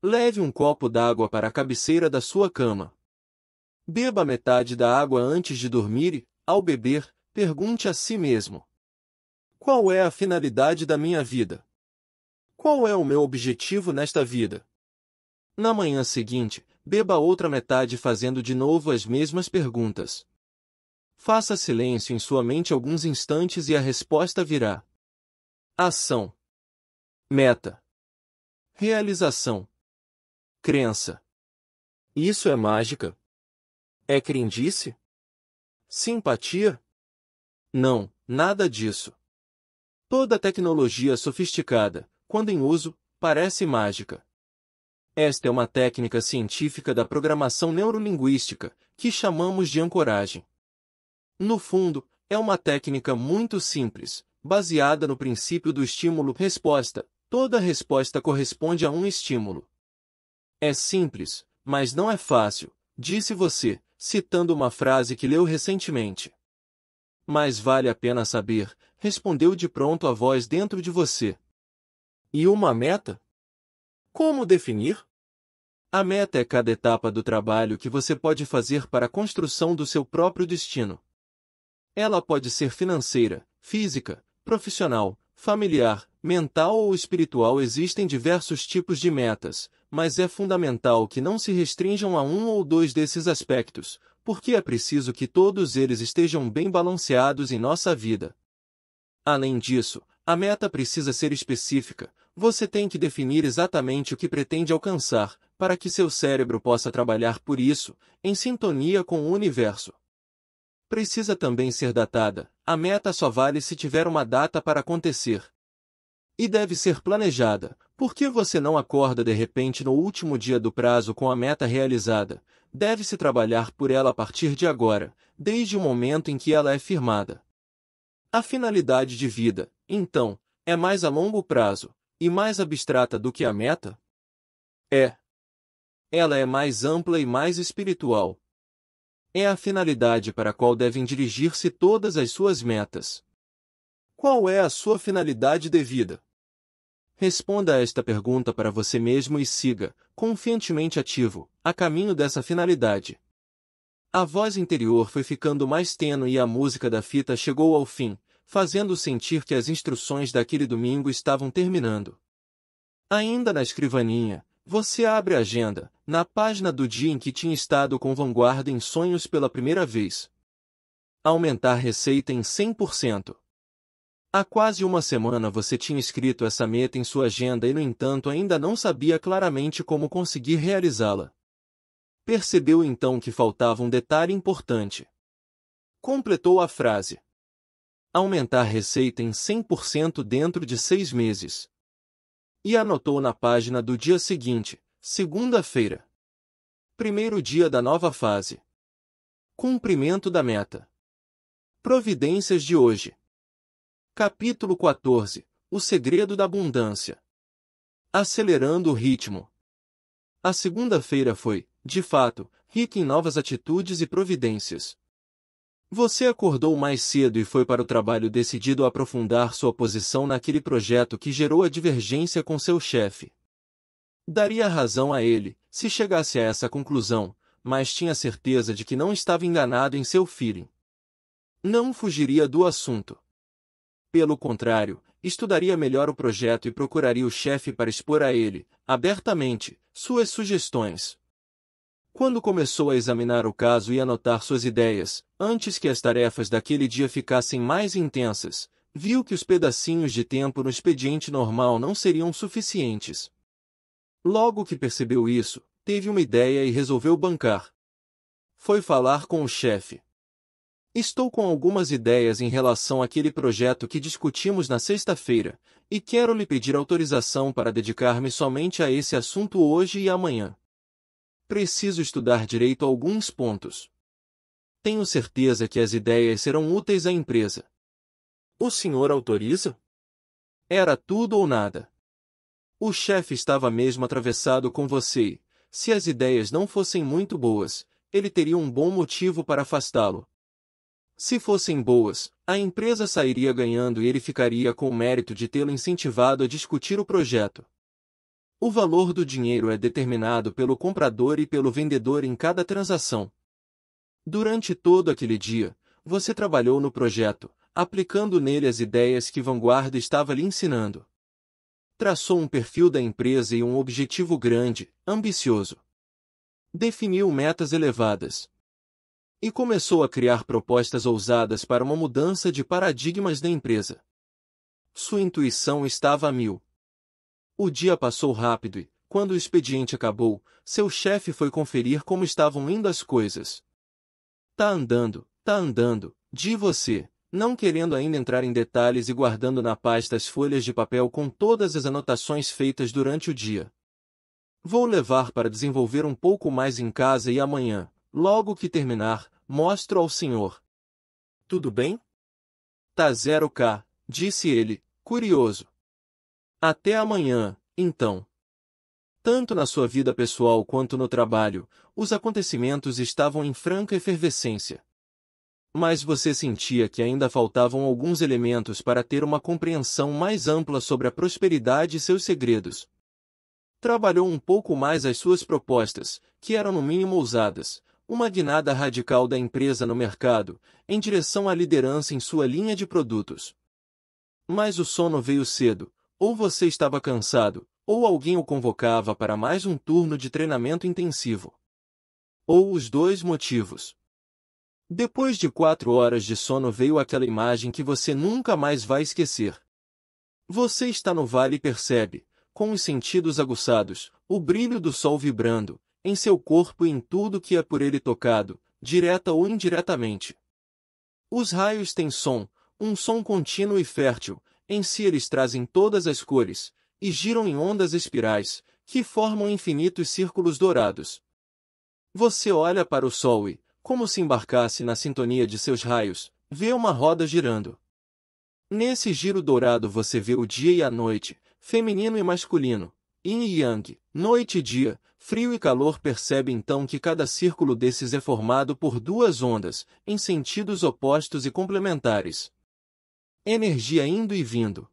Leve um copo d'água para a cabeceira da sua cama. Beba metade da água antes de dormir e, ao beber, pergunte a si mesmo: qual é a finalidade da minha vida? Qual é o meu objetivo nesta vida? Na manhã seguinte, beba outra metade fazendo de novo as mesmas perguntas. Faça silêncio em sua mente alguns instantes e a resposta virá. Ação. Meta. Realização. Crença. Isso é mágica? É crendice? Simpatia? Não, nada disso. Toda tecnologia sofisticada, quando em uso, parece mágica. Esta é uma técnica científica da programação neurolinguística, que chamamos de ancoragem. No fundo, é uma técnica muito simples, baseada no princípio do estímulo-resposta. Toda resposta corresponde a um estímulo. É simples, mas não é fácil, disse você, citando uma frase que leu recentemente. Mas vale a pena saber, respondeu de pronto a voz dentro de você. E uma meta? Como definir? A meta é cada etapa do trabalho que você pode fazer para a construção do seu próprio destino. Ela pode ser financeira, física, profissional, familiar, mental ou espiritual. Existem diversos tipos de metas, mas é fundamental que não se restringam a um ou dois desses aspectos, porque é preciso que todos eles estejam bem balanceados em nossa vida. Além disso, a meta precisa ser específica, você tem que definir exatamente o que pretende alcançar, para que seu cérebro possa trabalhar por isso, em sintonia com o universo. Precisa também ser datada, a meta só vale se tiver uma data para acontecer. E deve ser planejada, porque você não acorda de repente no último dia do prazo com a meta realizada, deve-se trabalhar por ela a partir de agora, desde o momento em que ela é firmada. A finalidade de vida, então, é mais a longo prazo e mais abstrata do que a meta? É. Ela é mais ampla e mais espiritual. É a finalidade para a qual devem dirigir-se todas as suas metas. Qual é a sua finalidade de vida? Responda a esta pergunta para você mesmo e siga, confiantemente ativo, a caminho dessa finalidade. A voz interior foi ficando mais tênue e a música da fita chegou ao fim, fazendo sentir que as instruções daquele domingo estavam terminando. Ainda na escrivaninha, você abre a agenda, na página do dia em que tinha estado com vanguarda em sonhos pela primeira vez. Aumentar receita em 100%. Há quase uma semana você tinha escrito essa meta em sua agenda e, no entanto, ainda não sabia claramente como conseguir realizá-la. Percebeu então que faltava um detalhe importante. Completou a frase aumentar receita em 100% dentro de seis meses. E anotou na página do dia seguinte, segunda-feira. Primeiro dia da nova fase. Cumprimento da meta. Providências de hoje. Capítulo 14 O segredo da abundância. Acelerando o ritmo. A segunda-feira foi, de fato, rica em novas atitudes e providências. Você acordou mais cedo e foi para o trabalho decidido a aprofundar sua posição naquele projeto que gerou a divergência com seu chefe. Daria razão a ele, se chegasse a essa conclusão, mas tinha certeza de que não estava enganado em seu feeling. Não fugiria do assunto. Pelo contrário, estudaria melhor o projeto e procuraria o chefe para expor a ele, abertamente, suas sugestões. Quando começou a examinar o caso e anotar suas ideias, Antes que as tarefas daquele dia ficassem mais intensas, viu que os pedacinhos de tempo no expediente normal não seriam suficientes. Logo que percebeu isso, teve uma ideia e resolveu bancar. Foi falar com o chefe. Estou com algumas ideias em relação àquele projeto que discutimos na sexta-feira, e quero lhe pedir autorização para dedicar-me somente a esse assunto hoje e amanhã. Preciso estudar direito alguns pontos. Tenho certeza que as ideias serão úteis à empresa. O senhor autoriza? Era tudo ou nada. O chefe estava mesmo atravessado com você. Se as ideias não fossem muito boas, ele teria um bom motivo para afastá-lo. Se fossem boas, a empresa sairia ganhando e ele ficaria com o mérito de tê-lo incentivado a discutir o projeto. O valor do dinheiro é determinado pelo comprador e pelo vendedor em cada transação, Durante todo aquele dia, você trabalhou no projeto, aplicando nele as ideias que Vanguarda estava lhe ensinando. Traçou um perfil da empresa e um objetivo grande, ambicioso. Definiu metas elevadas. E começou a criar propostas ousadas para uma mudança de paradigmas da empresa. Sua intuição estava a mil. O dia passou rápido e, quando o expediente acabou, seu chefe foi conferir como estavam indo as coisas, Tá andando, tá andando, de você, não querendo ainda entrar em detalhes e guardando na pasta as folhas de papel com todas as anotações feitas durante o dia. Vou levar para desenvolver um pouco mais em casa e amanhã, logo que terminar, mostro ao senhor. Tudo bem? Tá zero k disse ele, curioso. Até amanhã, então. Tanto na sua vida pessoal quanto no trabalho, os acontecimentos estavam em franca efervescência. Mas você sentia que ainda faltavam alguns elementos para ter uma compreensão mais ampla sobre a prosperidade e seus segredos. Trabalhou um pouco mais as suas propostas, que eram no mínimo ousadas, uma guinada radical da empresa no mercado, em direção à liderança em sua linha de produtos. Mas o sono veio cedo, ou você estava cansado, ou alguém o convocava para mais um turno de treinamento intensivo. Ou os dois motivos. Depois de quatro horas de sono veio aquela imagem que você nunca mais vai esquecer. Você está no vale e percebe, com os sentidos aguçados, o brilho do sol vibrando, em seu corpo e em tudo que é por ele tocado, direta ou indiretamente. Os raios têm som, um som contínuo e fértil, em si eles trazem todas as cores, e giram em ondas espirais, que formam infinitos círculos dourados. Você olha para o Sol e, como se embarcasse na sintonia de seus raios, vê uma roda girando. Nesse giro dourado você vê o dia e a noite, feminino e masculino, yin e yang, noite e dia, frio e calor percebe então que cada círculo desses é formado por duas ondas, em sentidos opostos e complementares. Energia indo e vindo,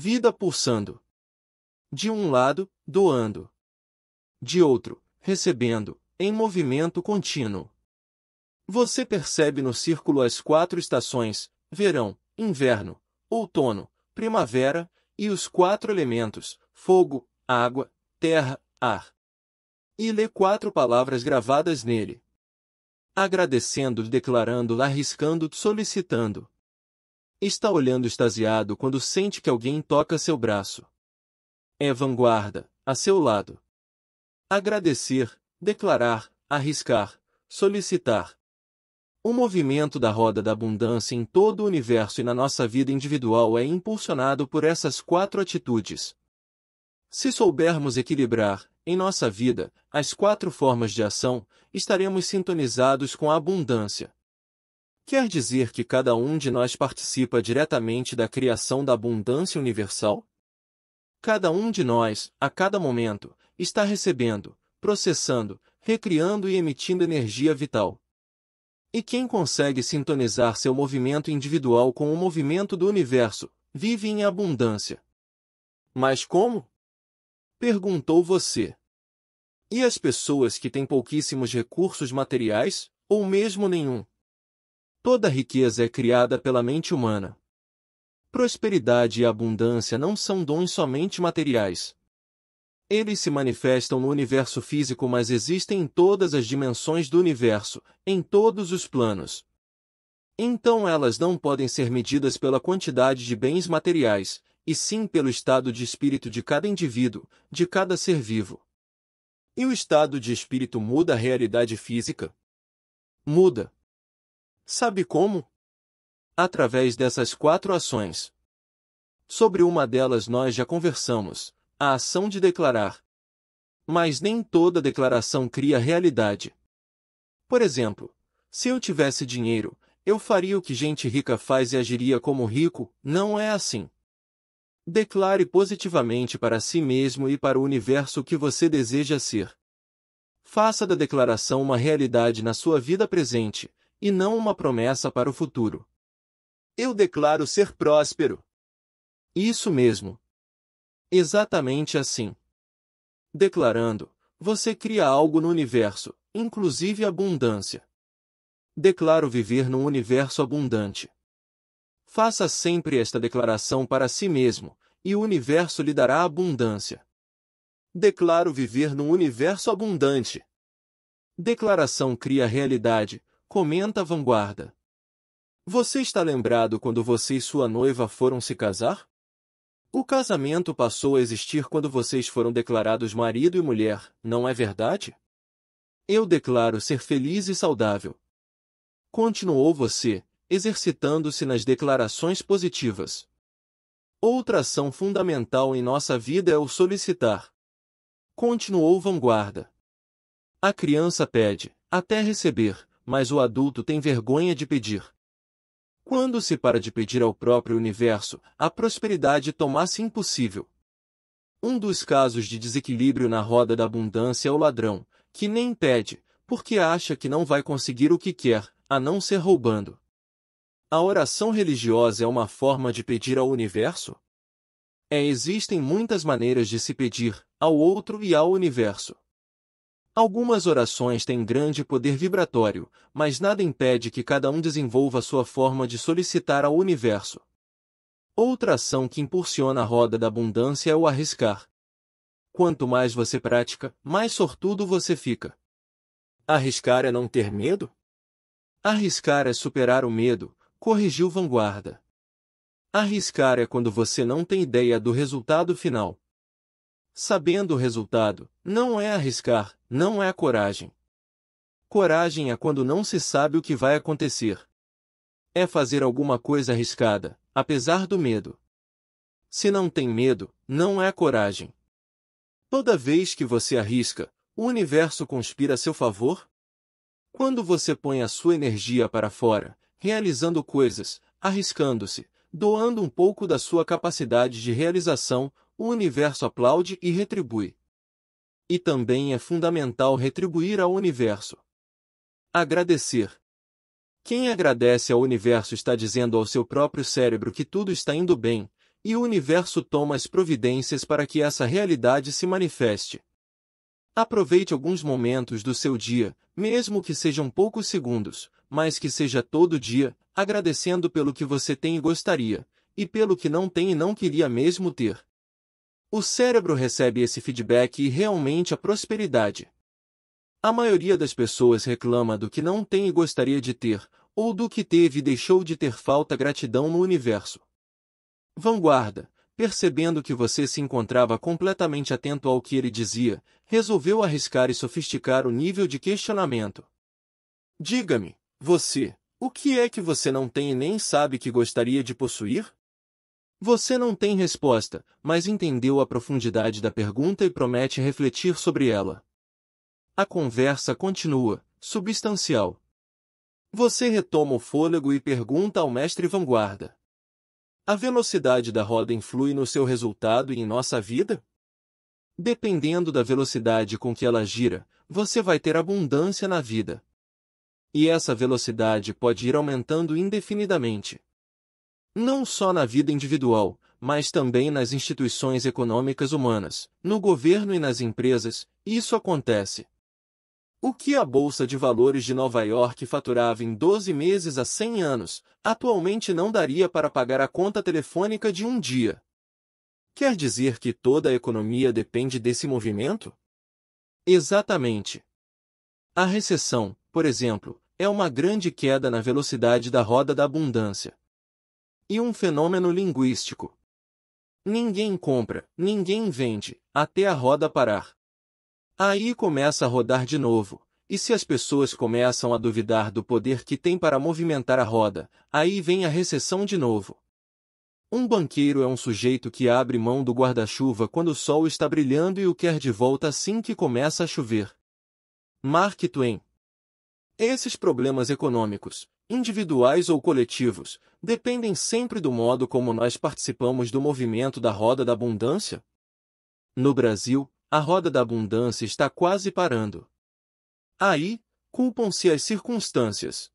vida pulsando. De um lado, doando. De outro, recebendo, em movimento contínuo. Você percebe no círculo as quatro estações: verão, inverno, outono, primavera, e os quatro elementos: fogo, água, terra, ar. E lê quatro palavras gravadas nele. Agradecendo, declarando, arriscando, solicitando. Está olhando extasiado quando sente que alguém toca seu braço. É vanguarda, a seu lado. Agradecer, declarar, arriscar, solicitar. O movimento da roda da abundância em todo o universo e na nossa vida individual é impulsionado por essas quatro atitudes. Se soubermos equilibrar, em nossa vida, as quatro formas de ação, estaremos sintonizados com a abundância. Quer dizer que cada um de nós participa diretamente da criação da abundância universal? Cada um de nós, a cada momento, está recebendo, processando, recriando e emitindo energia vital. E quem consegue sintonizar seu movimento individual com o movimento do universo, vive em abundância. Mas como? Perguntou você. E as pessoas que têm pouquíssimos recursos materiais, ou mesmo nenhum, Toda riqueza é criada pela mente humana. Prosperidade e abundância não são dons somente materiais. Eles se manifestam no universo físico, mas existem em todas as dimensões do universo, em todos os planos. Então elas não podem ser medidas pela quantidade de bens materiais, e sim pelo estado de espírito de cada indivíduo, de cada ser vivo. E o estado de espírito muda a realidade física? Muda. Sabe como? Através dessas quatro ações. Sobre uma delas nós já conversamos, a ação de declarar. Mas nem toda declaração cria realidade. Por exemplo, se eu tivesse dinheiro, eu faria o que gente rica faz e agiria como rico, não é assim. Declare positivamente para si mesmo e para o universo o que você deseja ser. Faça da declaração uma realidade na sua vida presente, e não uma promessa para o futuro. Eu declaro ser próspero. Isso mesmo. Exatamente assim. Declarando, você cria algo no universo, inclusive abundância. Declaro viver num universo abundante. Faça sempre esta declaração para si mesmo, e o universo lhe dará abundância. Declaro viver num universo abundante. Declaração cria realidade, comenta a vanguarda. Você está lembrado quando você e sua noiva foram se casar? O casamento passou a existir quando vocês foram declarados marido e mulher, não é verdade? Eu declaro ser feliz e saudável. Continuou você, exercitando-se nas declarações positivas. Outra ação fundamental em nossa vida é o solicitar. Continuou Vanguarda. A criança pede, até receber mas o adulto tem vergonha de pedir. Quando se para de pedir ao próprio universo, a prosperidade torna-se impossível. Um dos casos de desequilíbrio na roda da abundância é o ladrão, que nem pede, porque acha que não vai conseguir o que quer, a não ser roubando. A oração religiosa é uma forma de pedir ao universo? É, existem muitas maneiras de se pedir ao outro e ao universo. Algumas orações têm grande poder vibratório, mas nada impede que cada um desenvolva sua forma de solicitar ao universo. Outra ação que impulsiona a roda da abundância é o arriscar. Quanto mais você pratica, mais sortudo você fica. Arriscar é não ter medo? Arriscar é superar o medo, corrigiu Vanguarda. Arriscar é quando você não tem ideia do resultado final. Sabendo o resultado, não é arriscar, não é coragem. Coragem é quando não se sabe o que vai acontecer. É fazer alguma coisa arriscada, apesar do medo. Se não tem medo, não é coragem. Toda vez que você arrisca, o universo conspira a seu favor? Quando você põe a sua energia para fora, realizando coisas, arriscando-se, doando um pouco da sua capacidade de realização, o universo aplaude e retribui. E também é fundamental retribuir ao universo. Agradecer. Quem agradece ao universo está dizendo ao seu próprio cérebro que tudo está indo bem, e o universo toma as providências para que essa realidade se manifeste. Aproveite alguns momentos do seu dia, mesmo que sejam poucos segundos, mas que seja todo dia, agradecendo pelo que você tem e gostaria, e pelo que não tem e não queria mesmo ter. O cérebro recebe esse feedback e realmente a prosperidade. A maioria das pessoas reclama do que não tem e gostaria de ter, ou do que teve e deixou de ter falta gratidão no universo. Vanguarda, percebendo que você se encontrava completamente atento ao que ele dizia, resolveu arriscar e sofisticar o nível de questionamento. Diga-me, você, o que é que você não tem e nem sabe que gostaria de possuir? Você não tem resposta, mas entendeu a profundidade da pergunta e promete refletir sobre ela. A conversa continua, substancial. Você retoma o fôlego e pergunta ao mestre vanguarda: A velocidade da roda influi no seu resultado e em nossa vida? Dependendo da velocidade com que ela gira, você vai ter abundância na vida. E essa velocidade pode ir aumentando indefinidamente. Não só na vida individual, mas também nas instituições econômicas humanas, no governo e nas empresas, isso acontece. O que a Bolsa de Valores de Nova York faturava em 12 meses a 100 anos, atualmente não daria para pagar a conta telefônica de um dia. Quer dizer que toda a economia depende desse movimento? Exatamente. A recessão, por exemplo, é uma grande queda na velocidade da roda da abundância e um fenômeno linguístico. Ninguém compra, ninguém vende, até a roda parar. Aí começa a rodar de novo, e se as pessoas começam a duvidar do poder que tem para movimentar a roda, aí vem a recessão de novo. Um banqueiro é um sujeito que abre mão do guarda-chuva quando o sol está brilhando e o quer de volta assim que começa a chover. Mark Twain. Esses problemas econômicos, individuais ou coletivos, dependem sempre do modo como nós participamos do movimento da roda da abundância? No Brasil, a roda da abundância está quase parando. Aí, culpam-se as circunstâncias.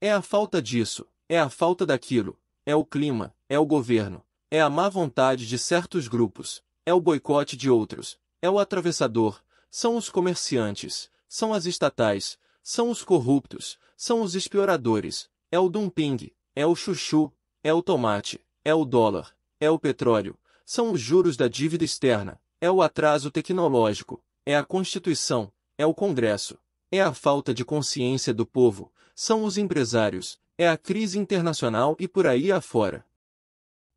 É a falta disso, é a falta daquilo, é o clima, é o governo, é a má vontade de certos grupos, é o boicote de outros, é o atravessador, são os comerciantes, são as estatais, são os corruptos, são os exploradores, é o dumping, é o chuchu, é o tomate, é o dólar, é o petróleo, são os juros da dívida externa, é o atraso tecnológico, é a Constituição, é o Congresso, é a falta de consciência do povo, são os empresários, é a crise internacional e por aí afora.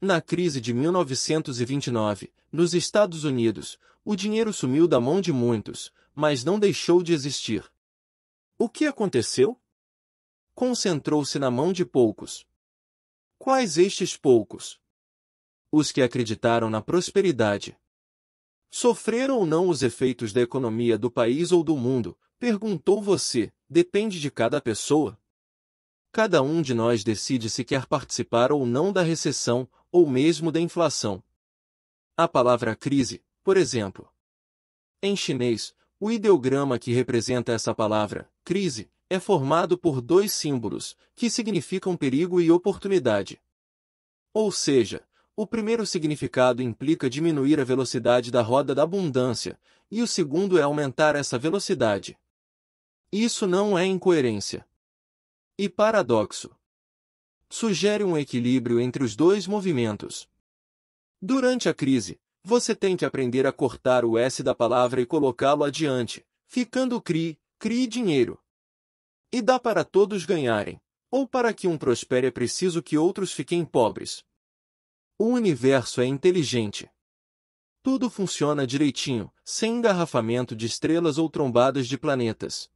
Na crise de 1929, nos Estados Unidos, o dinheiro sumiu da mão de muitos, mas não deixou de existir. O que aconteceu? concentrou-se na mão de poucos. Quais estes poucos? Os que acreditaram na prosperidade. Sofreram ou não os efeitos da economia do país ou do mundo? Perguntou você, depende de cada pessoa. Cada um de nós decide se quer participar ou não da recessão, ou mesmo da inflação. A palavra crise, por exemplo. Em chinês, o ideograma que representa essa palavra, crise, é formado por dois símbolos, que significam perigo e oportunidade. Ou seja, o primeiro significado implica diminuir a velocidade da roda da abundância, e o segundo é aumentar essa velocidade. Isso não é incoerência. E paradoxo. Sugere um equilíbrio entre os dois movimentos. Durante a crise, você tem que aprender a cortar o S da palavra e colocá-lo adiante, ficando CRI, CRI dinheiro. E dá para todos ganharem. Ou para que um prospere é preciso que outros fiquem pobres. O universo é inteligente. Tudo funciona direitinho, sem engarrafamento de estrelas ou trombadas de planetas.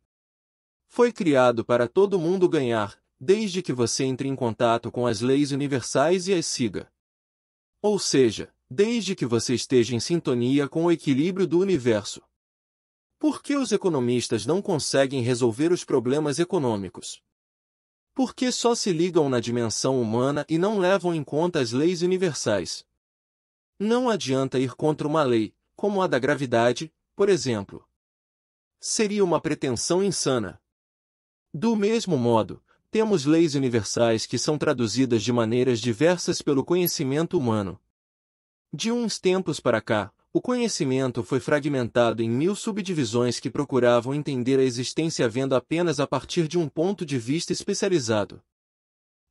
Foi criado para todo mundo ganhar, desde que você entre em contato com as leis universais e as siga. Ou seja, desde que você esteja em sintonia com o equilíbrio do universo. Por que os economistas não conseguem resolver os problemas econômicos? Por que só se ligam na dimensão humana e não levam em conta as leis universais? Não adianta ir contra uma lei, como a da gravidade, por exemplo. Seria uma pretensão insana. Do mesmo modo, temos leis universais que são traduzidas de maneiras diversas pelo conhecimento humano. De uns tempos para cá, o conhecimento foi fragmentado em mil subdivisões que procuravam entender a existência vendo apenas a partir de um ponto de vista especializado.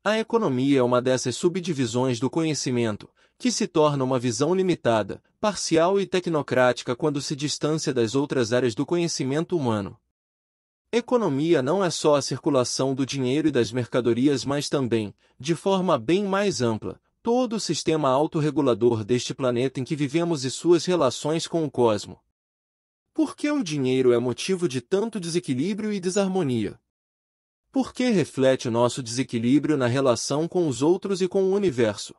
A economia é uma dessas subdivisões do conhecimento, que se torna uma visão limitada, parcial e tecnocrática quando se distancia das outras áreas do conhecimento humano. Economia não é só a circulação do dinheiro e das mercadorias, mas também, de forma bem mais ampla, todo o sistema autorregulador deste planeta em que vivemos e suas relações com o cosmo. Por que o dinheiro é motivo de tanto desequilíbrio e desarmonia? Por que reflete nosso desequilíbrio na relação com os outros e com o universo?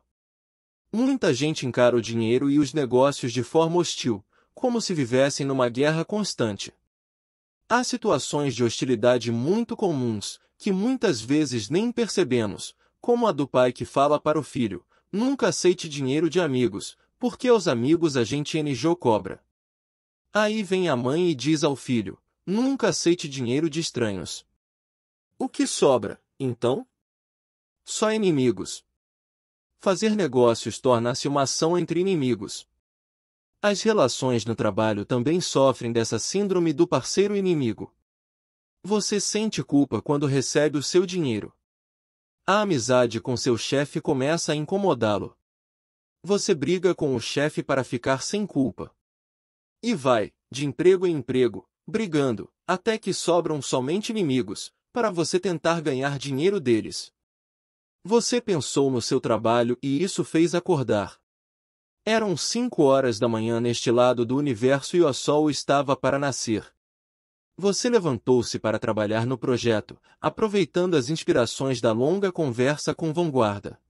Muita gente encara o dinheiro e os negócios de forma hostil, como se vivessem numa guerra constante. Há situações de hostilidade muito comuns, que muitas vezes nem percebemos, como a do pai que fala para o filho: Nunca aceite dinheiro de amigos, porque aos amigos a gente enjoa cobra. Aí vem a mãe e diz ao filho, nunca aceite dinheiro de estranhos. O que sobra, então? Só inimigos. Fazer negócios torna-se uma ação entre inimigos. As relações no trabalho também sofrem dessa síndrome do parceiro inimigo. Você sente culpa quando recebe o seu dinheiro, a amizade com seu chefe começa a incomodá-lo. Você briga com o chefe para ficar sem culpa. E vai, de emprego em emprego, brigando, até que sobram somente inimigos, para você tentar ganhar dinheiro deles. Você pensou no seu trabalho e isso fez acordar. Eram cinco horas da manhã neste lado do universo e o sol estava para nascer. Você levantou-se para trabalhar no projeto, aproveitando as inspirações da longa conversa com Vanguarda.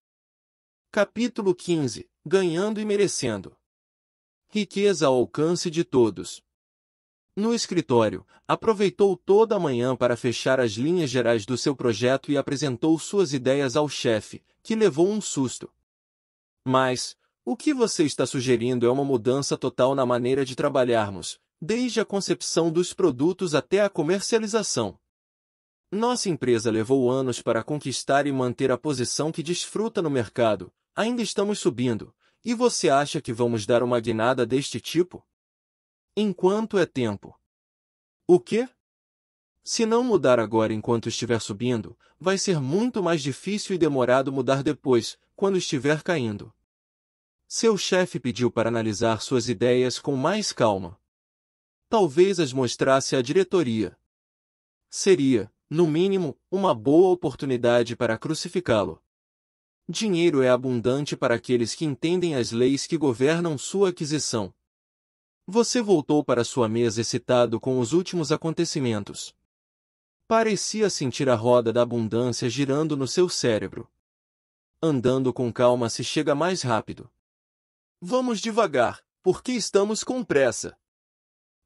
Capítulo 15 Ganhando e Merecendo Riqueza ao alcance de todos. No escritório, aproveitou toda a manhã para fechar as linhas gerais do seu projeto e apresentou suas ideias ao chefe, que levou um susto. Mas, o que você está sugerindo é uma mudança total na maneira de trabalharmos, desde a concepção dos produtos até a comercialização. Nossa empresa levou anos para conquistar e manter a posição que desfruta no mercado, ainda estamos subindo, e você acha que vamos dar uma guinada deste tipo? Enquanto é tempo. O quê? Se não mudar agora enquanto estiver subindo, vai ser muito mais difícil e demorado mudar depois, quando estiver caindo. Seu chefe pediu para analisar suas ideias com mais calma talvez as mostrasse à diretoria. Seria, no mínimo, uma boa oportunidade para crucificá-lo. Dinheiro é abundante para aqueles que entendem as leis que governam sua aquisição. Você voltou para sua mesa excitado com os últimos acontecimentos. Parecia sentir a roda da abundância girando no seu cérebro. Andando com calma se chega mais rápido. Vamos devagar, porque estamos com pressa.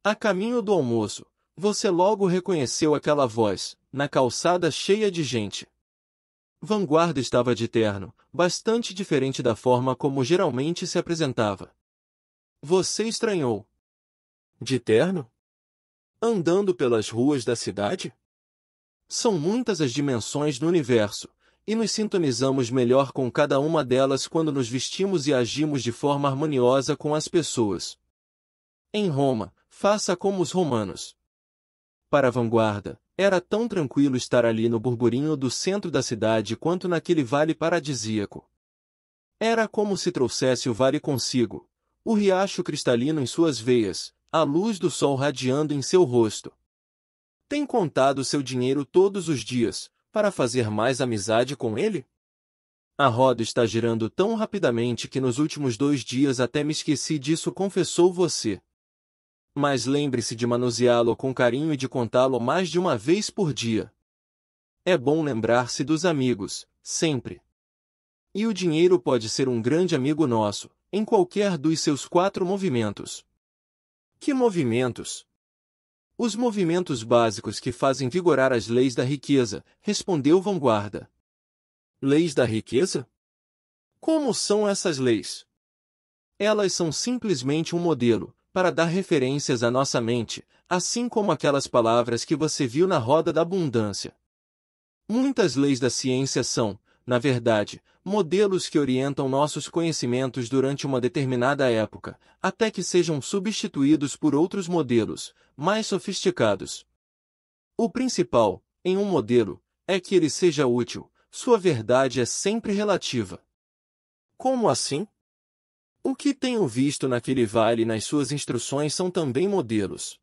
A caminho do almoço, você logo reconheceu aquela voz, na calçada cheia de gente. Vanguarda estava de terno, bastante diferente da forma como geralmente se apresentava. Você estranhou. De terno? Andando pelas ruas da cidade? São muitas as dimensões do universo, e nos sintonizamos melhor com cada uma delas quando nos vestimos e agimos de forma harmoniosa com as pessoas. Em Roma, Faça como os romanos. Para a vanguarda, era tão tranquilo estar ali no burburinho do centro da cidade quanto naquele vale paradisíaco. Era como se trouxesse o vale consigo, o riacho cristalino em suas veias, a luz do sol radiando em seu rosto. Tem contado seu dinheiro todos os dias, para fazer mais amizade com ele? A roda está girando tão rapidamente que nos últimos dois dias até me esqueci disso, confessou você mas lembre-se de manuseá-lo com carinho e de contá-lo mais de uma vez por dia. É bom lembrar-se dos amigos, sempre. E o dinheiro pode ser um grande amigo nosso, em qualquer dos seus quatro movimentos. Que movimentos? Os movimentos básicos que fazem vigorar as leis da riqueza, respondeu Vanguarda. Leis da riqueza? Como são essas leis? Elas são simplesmente um modelo, para dar referências à nossa mente, assim como aquelas palavras que você viu na roda da abundância. Muitas leis da ciência são, na verdade, modelos que orientam nossos conhecimentos durante uma determinada época, até que sejam substituídos por outros modelos, mais sofisticados. O principal, em um modelo, é que ele seja útil, sua verdade é sempre relativa. Como assim? O que tenho visto naquele vale nas suas instruções são também modelos.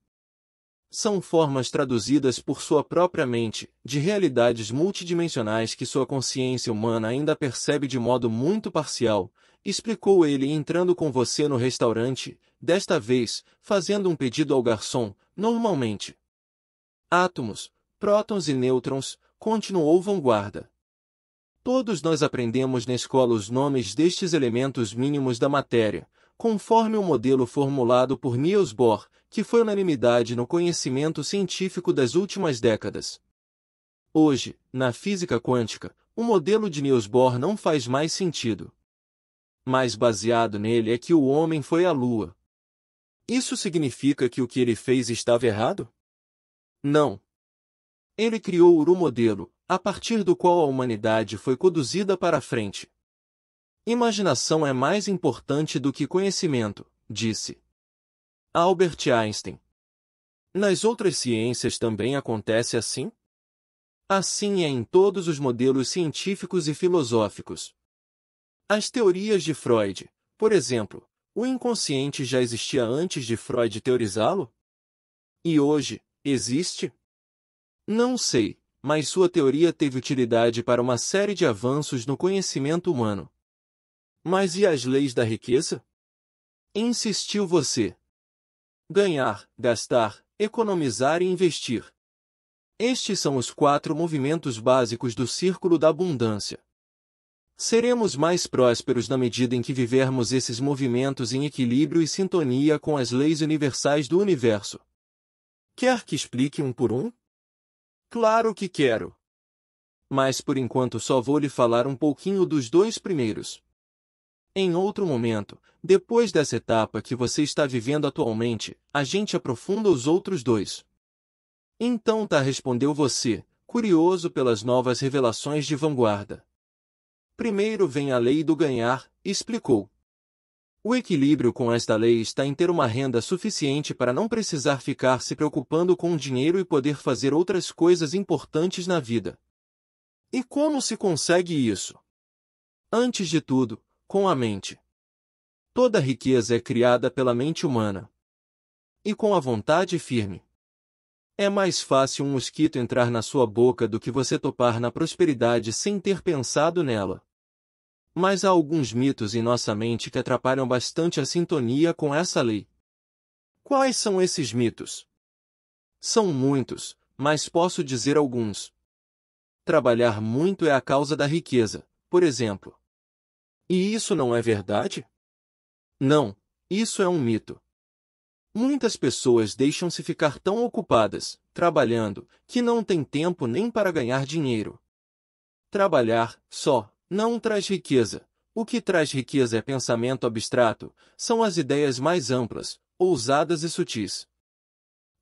São formas traduzidas por sua própria mente, de realidades multidimensionais que sua consciência humana ainda percebe de modo muito parcial, explicou ele entrando com você no restaurante, desta vez, fazendo um pedido ao garçom, normalmente. Átomos, prótons e nêutrons, continuou Vanguarda. Todos nós aprendemos na escola os nomes destes elementos mínimos da matéria, conforme o modelo formulado por Niels Bohr, que foi unanimidade no conhecimento científico das últimas décadas. Hoje, na física quântica, o modelo de Niels Bohr não faz mais sentido. Mas baseado nele é que o homem foi à Lua. Isso significa que o que ele fez estava errado? Não. Ele criou o Uru modelo, a partir do qual a humanidade foi conduzida para a frente. Imaginação é mais importante do que conhecimento, disse Albert Einstein. Nas outras ciências também acontece assim? Assim é em todos os modelos científicos e filosóficos. As teorias de Freud, por exemplo, o inconsciente já existia antes de Freud teorizá-lo? E hoje, existe? Não sei, mas sua teoria teve utilidade para uma série de avanços no conhecimento humano. Mas e as leis da riqueza? Insistiu você. Ganhar, gastar, economizar e investir. Estes são os quatro movimentos básicos do círculo da abundância. Seremos mais prósperos na medida em que vivermos esses movimentos em equilíbrio e sintonia com as leis universais do universo. Quer que explique um por um? Claro que quero. Mas por enquanto só vou lhe falar um pouquinho dos dois primeiros. Em outro momento, depois dessa etapa que você está vivendo atualmente, a gente aprofunda os outros dois. Então tá respondeu você, curioso pelas novas revelações de vanguarda. Primeiro vem a lei do ganhar, explicou. O equilíbrio com esta lei está em ter uma renda suficiente para não precisar ficar se preocupando com o dinheiro e poder fazer outras coisas importantes na vida. E como se consegue isso? Antes de tudo, com a mente. Toda riqueza é criada pela mente humana. E com a vontade firme. É mais fácil um mosquito entrar na sua boca do que você topar na prosperidade sem ter pensado nela. Mas há alguns mitos em nossa mente que atrapalham bastante a sintonia com essa lei. Quais são esses mitos? São muitos, mas posso dizer alguns. Trabalhar muito é a causa da riqueza, por exemplo. E isso não é verdade? Não, isso é um mito. Muitas pessoas deixam-se ficar tão ocupadas, trabalhando, que não têm tempo nem para ganhar dinheiro. Trabalhar, só, não traz riqueza. O que traz riqueza é pensamento abstrato, são as ideias mais amplas, ousadas e sutis.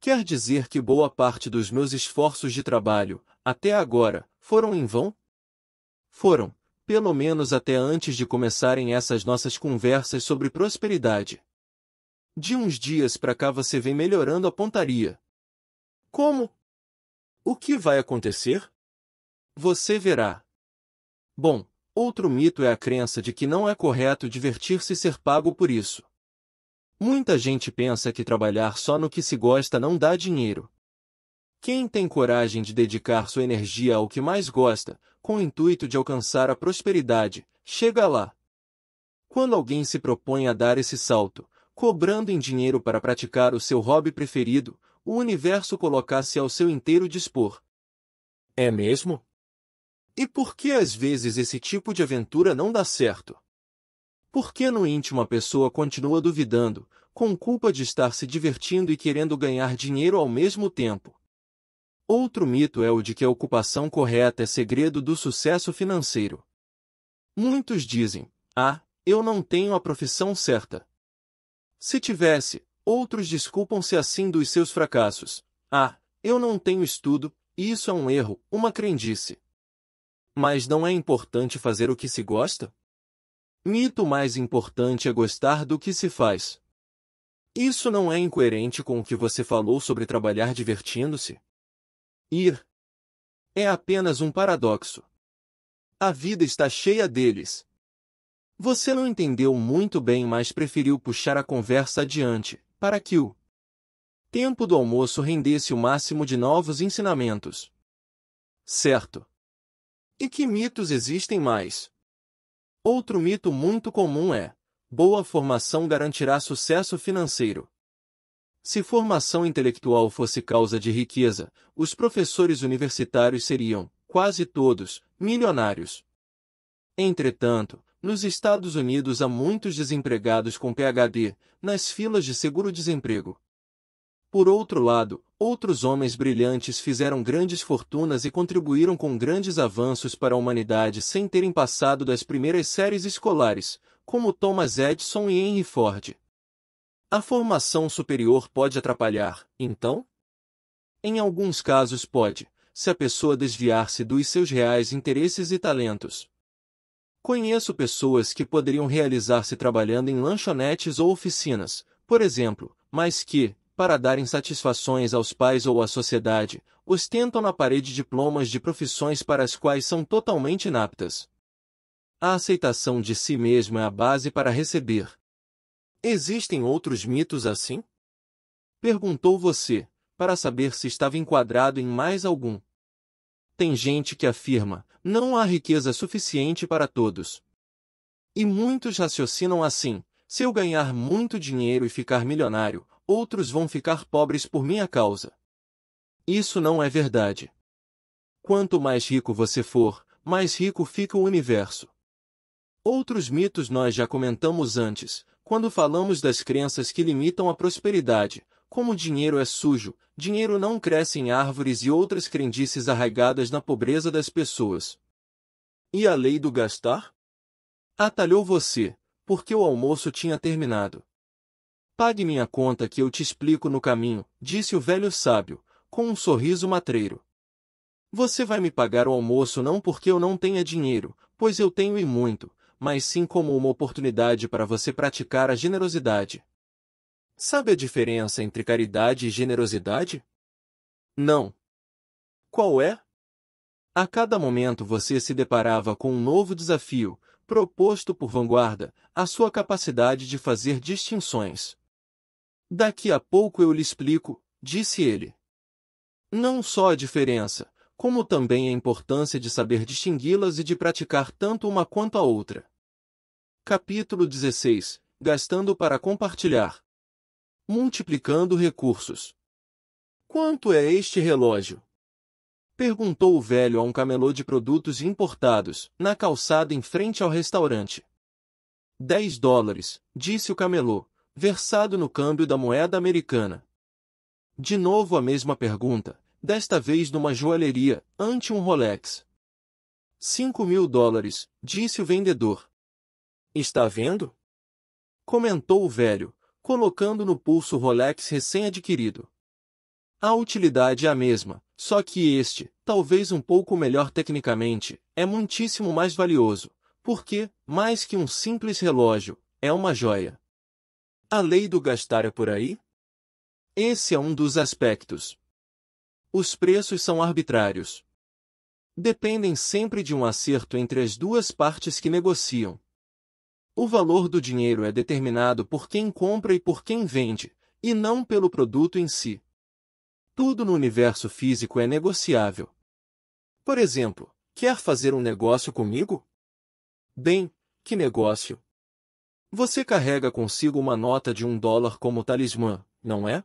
Quer dizer que boa parte dos meus esforços de trabalho, até agora, foram em vão? Foram, pelo menos até antes de começarem essas nossas conversas sobre prosperidade. De uns dias para cá você vem melhorando a pontaria. Como? O que vai acontecer? Você verá. Bom, Outro mito é a crença de que não é correto divertir-se e ser pago por isso. Muita gente pensa que trabalhar só no que se gosta não dá dinheiro. Quem tem coragem de dedicar sua energia ao que mais gosta, com o intuito de alcançar a prosperidade, chega lá. Quando alguém se propõe a dar esse salto, cobrando em dinheiro para praticar o seu hobby preferido, o universo coloca-se ao seu inteiro dispor. É mesmo? E por que às vezes esse tipo de aventura não dá certo? Por que no íntimo a pessoa continua duvidando, com culpa de estar se divertindo e querendo ganhar dinheiro ao mesmo tempo? Outro mito é o de que a ocupação correta é segredo do sucesso financeiro. Muitos dizem, ah, eu não tenho a profissão certa. Se tivesse, outros desculpam-se assim dos seus fracassos. Ah, eu não tenho estudo, isso é um erro, uma crendice. Mas não é importante fazer o que se gosta? Mito mais importante é gostar do que se faz. Isso não é incoerente com o que você falou sobre trabalhar divertindo-se? Ir. É apenas um paradoxo. A vida está cheia deles. Você não entendeu muito bem, mas preferiu puxar a conversa adiante, para que o tempo do almoço rendesse o máximo de novos ensinamentos. Certo. E que mitos existem mais? Outro mito muito comum é: boa formação garantirá sucesso financeiro. Se formação intelectual fosse causa de riqueza, os professores universitários seriam, quase todos, milionários. Entretanto, nos Estados Unidos há muitos desempregados com PhD nas filas de seguro-desemprego. Por outro lado, outros homens brilhantes fizeram grandes fortunas e contribuíram com grandes avanços para a humanidade sem terem passado das primeiras séries escolares, como Thomas Edison e Henry Ford. A formação superior pode atrapalhar, então? Em alguns casos pode, se a pessoa desviar-se dos seus reais interesses e talentos. Conheço pessoas que poderiam realizar-se trabalhando em lanchonetes ou oficinas, por exemplo, mas que, para darem satisfações aos pais ou à sociedade, ostentam na parede diplomas de profissões para as quais são totalmente inaptas. A aceitação de si mesmo é a base para receber. Existem outros mitos assim? Perguntou você, para saber se estava enquadrado em mais algum. Tem gente que afirma, não há riqueza suficiente para todos. E muitos raciocinam assim, se eu ganhar muito dinheiro e ficar milionário, outros vão ficar pobres por minha causa. Isso não é verdade. Quanto mais rico você for, mais rico fica o universo. Outros mitos nós já comentamos antes, quando falamos das crenças que limitam a prosperidade, como dinheiro é sujo, dinheiro não cresce em árvores e outras crendices arraigadas na pobreza das pessoas. E a lei do gastar? Atalhou você, porque o almoço tinha terminado. Pague minha conta que eu te explico no caminho, disse o velho sábio, com um sorriso matreiro. Você vai me pagar o almoço não porque eu não tenha dinheiro, pois eu tenho e muito, mas sim como uma oportunidade para você praticar a generosidade. Sabe a diferença entre caridade e generosidade? Não. Qual é? A cada momento você se deparava com um novo desafio, proposto por vanguarda, a sua capacidade de fazer distinções. Daqui a pouco eu lhe explico, disse ele. Não só a diferença, como também a importância de saber distingui-las e de praticar tanto uma quanto a outra. Capítulo 16 Gastando para compartilhar Multiplicando recursos Quanto é este relógio? Perguntou o velho a um camelô de produtos importados, na calçada em frente ao restaurante. Dez dólares, disse o camelô, versado no câmbio da moeda americana. De novo a mesma pergunta, desta vez numa joalheria, ante um Rolex. Cinco mil dólares, disse o vendedor. Está vendo? Comentou o velho, colocando no pulso o Rolex recém-adquirido. A utilidade é a mesma, só que este, talvez um pouco melhor tecnicamente, é muitíssimo mais valioso, porque, mais que um simples relógio, é uma joia. A lei do gastar é por aí? Esse é um dos aspectos. Os preços são arbitrários. Dependem sempre de um acerto entre as duas partes que negociam. O valor do dinheiro é determinado por quem compra e por quem vende, e não pelo produto em si. Tudo no universo físico é negociável. Por exemplo, quer fazer um negócio comigo? Bem, que negócio? Você carrega consigo uma nota de um dólar como talismã, não é?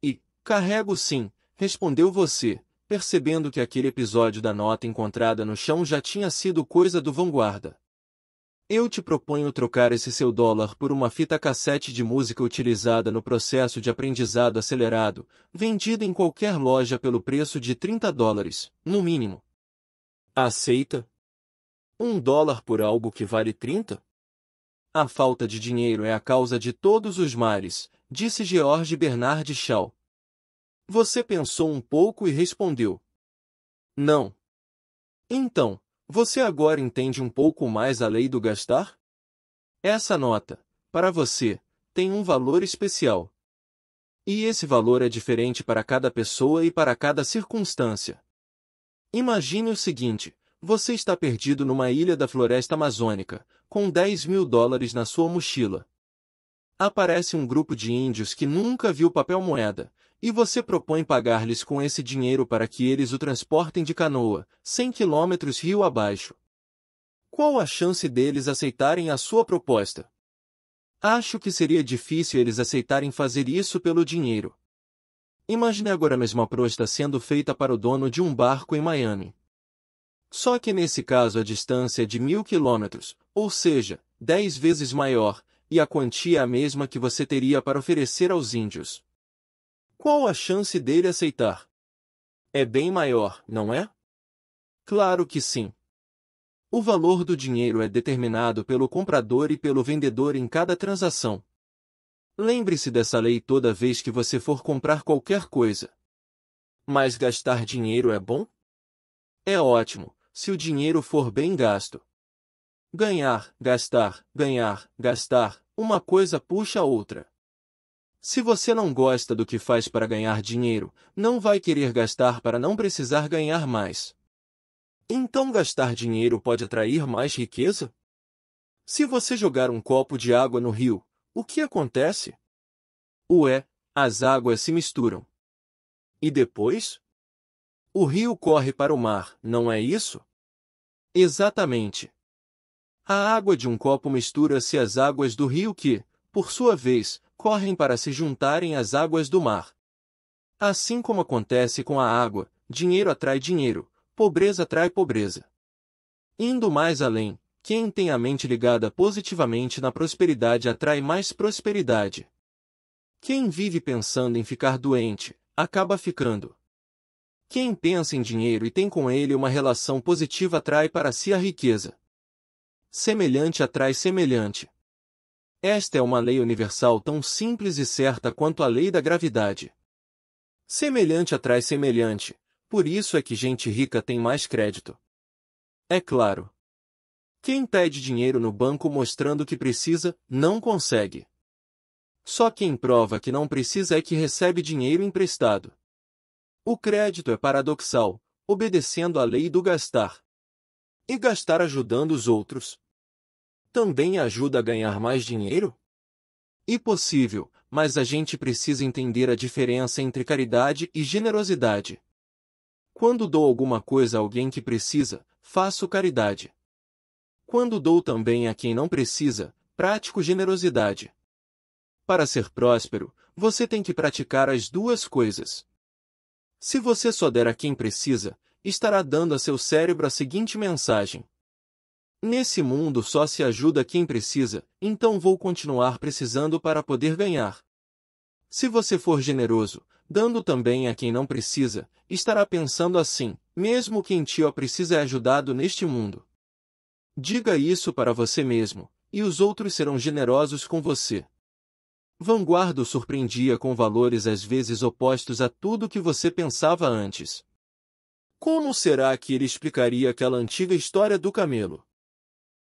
E, carrego sim, respondeu você, percebendo que aquele episódio da nota encontrada no chão já tinha sido coisa do vanguarda. Eu te proponho trocar esse seu dólar por uma fita cassete de música utilizada no processo de aprendizado acelerado, vendida em qualquer loja pelo preço de 30 dólares, no mínimo. Aceita? Um dólar por algo que vale 30? A falta de dinheiro é a causa de todos os mares", disse George Bernard Shaw. Você pensou um pouco e respondeu. Não. Então, você agora entende um pouco mais a lei do gastar? Essa nota, para você, tem um valor especial. E esse valor é diferente para cada pessoa e para cada circunstância. Imagine o seguinte: você está perdido numa ilha da floresta amazônica, com 10 mil dólares na sua mochila. Aparece um grupo de índios que nunca viu papel moeda, e você propõe pagar-lhes com esse dinheiro para que eles o transportem de canoa, 100 quilômetros rio abaixo. Qual a chance deles aceitarem a sua proposta? Acho que seria difícil eles aceitarem fazer isso pelo dinheiro. Imagine agora mesmo a prosta sendo feita para o dono de um barco em Miami. Só que nesse caso a distância é de mil quilômetros, ou seja, dez vezes maior, e a quantia é a mesma que você teria para oferecer aos índios. Qual a chance dele aceitar? É bem maior, não é? Claro que sim. O valor do dinheiro é determinado pelo comprador e pelo vendedor em cada transação. Lembre-se dessa lei toda vez que você for comprar qualquer coisa. Mas gastar dinheiro é bom? É ótimo, se o dinheiro for bem gasto. Ganhar, gastar, ganhar, gastar, uma coisa puxa a outra. Se você não gosta do que faz para ganhar dinheiro, não vai querer gastar para não precisar ganhar mais. Então gastar dinheiro pode atrair mais riqueza? Se você jogar um copo de água no rio, o que acontece? Ué, as águas se misturam. E depois? O rio corre para o mar, não é isso? Exatamente. A água de um copo mistura-se às águas do rio que, por sua vez, correm para se juntarem às águas do mar. Assim como acontece com a água, dinheiro atrai dinheiro, pobreza atrai pobreza. Indo mais além, quem tem a mente ligada positivamente na prosperidade atrai mais prosperidade. Quem vive pensando em ficar doente, acaba ficando. Quem pensa em dinheiro e tem com ele uma relação positiva atrai para si a riqueza. Semelhante atrai semelhante. Esta é uma lei universal tão simples e certa quanto a lei da gravidade. Semelhante atrai semelhante, por isso é que gente rica tem mais crédito. É claro. Quem pede dinheiro no banco mostrando que precisa, não consegue. Só quem prova que não precisa é que recebe dinheiro emprestado. O crédito é paradoxal, obedecendo à lei do gastar. E gastar ajudando os outros. Também ajuda a ganhar mais dinheiro? E possível, mas a gente precisa entender a diferença entre caridade e generosidade. Quando dou alguma coisa a alguém que precisa, faço caridade. Quando dou também a quem não precisa, pratico generosidade. Para ser próspero, você tem que praticar as duas coisas. Se você só der a quem precisa, estará dando a seu cérebro a seguinte mensagem. Nesse mundo só se ajuda quem precisa, então vou continuar precisando para poder ganhar. Se você for generoso, dando também a quem não precisa, estará pensando assim, mesmo quem te precisa é ajudado neste mundo. Diga isso para você mesmo, e os outros serão generosos com você. Vanguardo surpreendia com valores às vezes opostos a tudo que você pensava antes. Como será que ele explicaria aquela antiga história do camelo?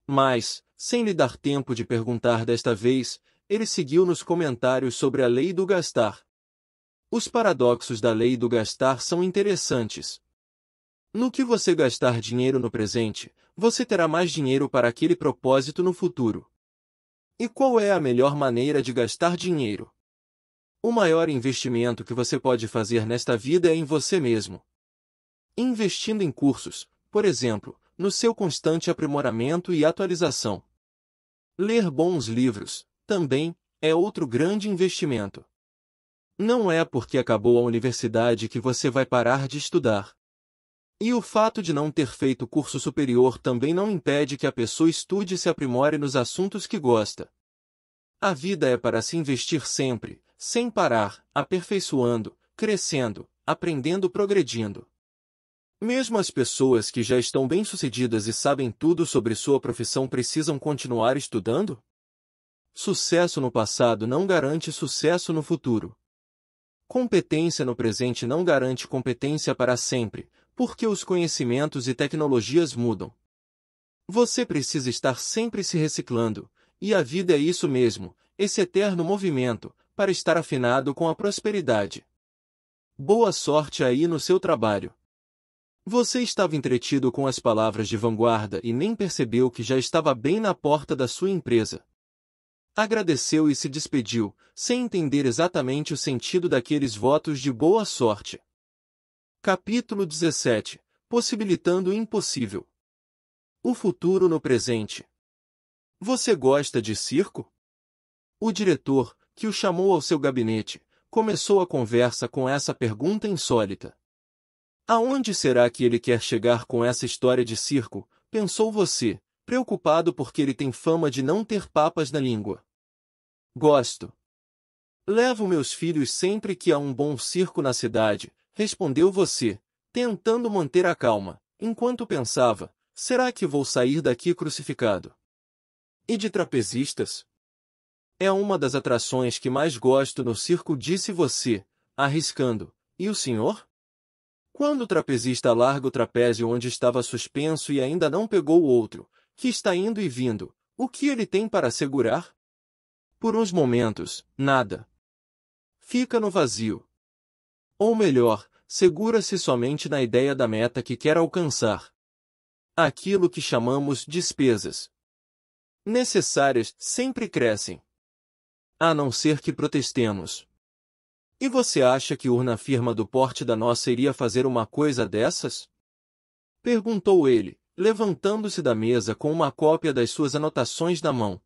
Mas, sem lhe dar tempo de perguntar desta vez, ele seguiu nos comentários sobre a lei do gastar. Os paradoxos da lei do gastar são interessantes. No que você gastar dinheiro no presente, você terá mais dinheiro para aquele propósito no futuro. E qual é a melhor maneira de gastar dinheiro? O maior investimento que você pode fazer nesta vida é em você mesmo. Investindo em cursos, por exemplo, no seu constante aprimoramento e atualização. Ler bons livros, também, é outro grande investimento. Não é porque acabou a universidade que você vai parar de estudar. E o fato de não ter feito curso superior também não impede que a pessoa estude e se aprimore nos assuntos que gosta. A vida é para se investir sempre, sem parar, aperfeiçoando, crescendo, aprendendo, progredindo. Mesmo as pessoas que já estão bem-sucedidas e sabem tudo sobre sua profissão precisam continuar estudando? Sucesso no passado não garante sucesso no futuro. Competência no presente não garante competência para sempre, porque os conhecimentos e tecnologias mudam. Você precisa estar sempre se reciclando, e a vida é isso mesmo, esse eterno movimento, para estar afinado com a prosperidade. Boa sorte aí no seu trabalho. Você estava entretido com as palavras de vanguarda e nem percebeu que já estava bem na porta da sua empresa. Agradeceu e se despediu, sem entender exatamente o sentido daqueles votos de boa sorte. Capítulo 17 Possibilitando o impossível. O futuro no presente. Você gosta de circo? O diretor, que o chamou ao seu gabinete, começou a conversa com essa pergunta insólita. Aonde será que ele quer chegar com essa história de circo? pensou você, preocupado porque ele tem fama de não ter papas na língua. Gosto. Levo meus filhos sempre que há um bom circo na cidade, respondeu você, tentando manter a calma, enquanto pensava, será que vou sair daqui crucificado? E de trapezistas? É uma das atrações que mais gosto no circo, disse você, arriscando. E o senhor? Quando o trapezista larga o trapézio onde estava suspenso e ainda não pegou o outro, que está indo e vindo, o que ele tem para segurar? Por uns momentos, nada. Fica no vazio, ou melhor, segura-se somente na ideia da meta que quer alcançar. Aquilo que chamamos despesas necessárias sempre crescem. A não ser que protestemos. E você acha que urna firma do porte da nossa iria fazer uma coisa dessas? Perguntou ele, levantando-se da mesa com uma cópia das suas anotações na mão.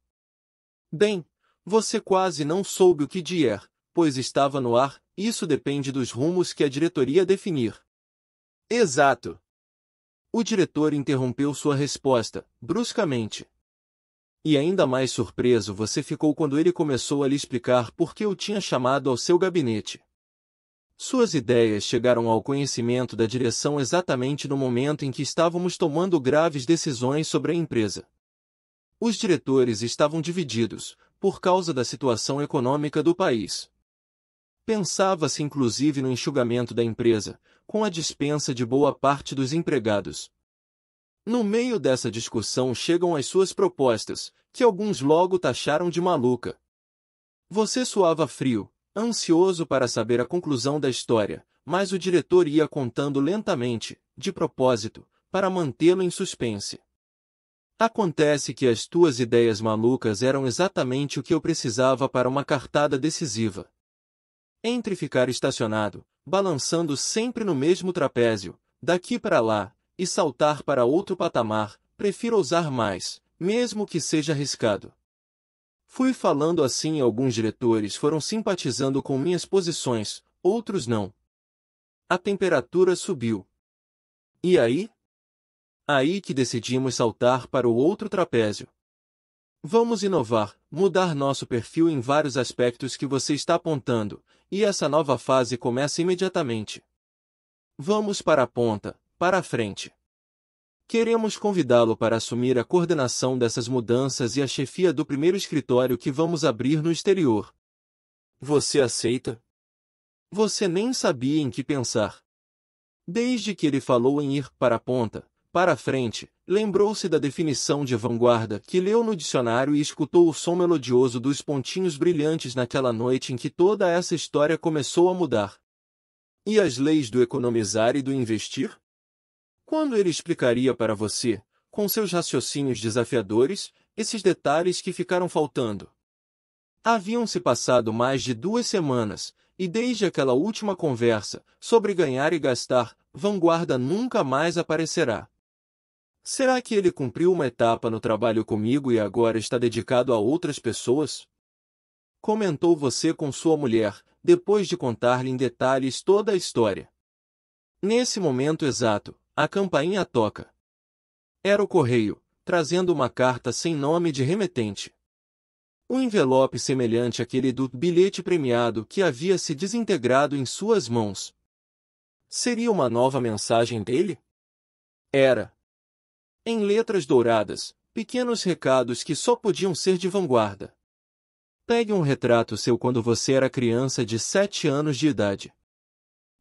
Bem, você quase não soube o que dizer, pois estava no ar, isso depende dos rumos que a diretoria definir. Exato. O diretor interrompeu sua resposta, bruscamente. E ainda mais surpreso você ficou quando ele começou a lhe explicar por que eu tinha chamado ao seu gabinete. Suas ideias chegaram ao conhecimento da direção exatamente no momento em que estávamos tomando graves decisões sobre a empresa. Os diretores estavam divididos, por causa da situação econômica do país. Pensava-se inclusive no enxugamento da empresa, com a dispensa de boa parte dos empregados. No meio dessa discussão chegam as suas propostas, que alguns logo taxaram de maluca. Você suava frio, ansioso para saber a conclusão da história, mas o diretor ia contando lentamente, de propósito, para mantê-lo em suspense. Acontece que as tuas ideias malucas eram exatamente o que eu precisava para uma cartada decisiva entre ficar estacionado, balançando sempre no mesmo trapézio, daqui para lá, e saltar para outro patamar, prefiro ousar mais, mesmo que seja arriscado. Fui falando assim e alguns diretores foram simpatizando com minhas posições, outros não. A temperatura subiu. E aí? Aí que decidimos saltar para o outro trapézio. Vamos inovar, mudar nosso perfil em vários aspectos que você está apontando, e essa nova fase começa imediatamente. Vamos para a ponta, para a frente. Queremos convidá-lo para assumir a coordenação dessas mudanças e a chefia do primeiro escritório que vamos abrir no exterior. Você aceita? Você nem sabia em que pensar. Desde que ele falou em ir para a ponta, para a frente, Lembrou-se da definição de vanguarda que leu no dicionário e escutou o som melodioso dos pontinhos brilhantes naquela noite em que toda essa história começou a mudar. E as leis do economizar e do investir? Quando ele explicaria para você, com seus raciocínios desafiadores, esses detalhes que ficaram faltando? Haviam-se passado mais de duas semanas, e desde aquela última conversa, sobre ganhar e gastar, Vanguarda nunca mais aparecerá. Será que ele cumpriu uma etapa no trabalho comigo e agora está dedicado a outras pessoas? Comentou você com sua mulher, depois de contar-lhe em detalhes toda a história. Nesse momento exato, a campainha toca. Era o correio, trazendo uma carta sem nome de remetente. Um envelope semelhante àquele do bilhete premiado que havia se desintegrado em suas mãos. Seria uma nova mensagem dele? Era, em letras douradas, pequenos recados que só podiam ser de vanguarda. Pegue um retrato seu quando você era criança de 7 anos de idade.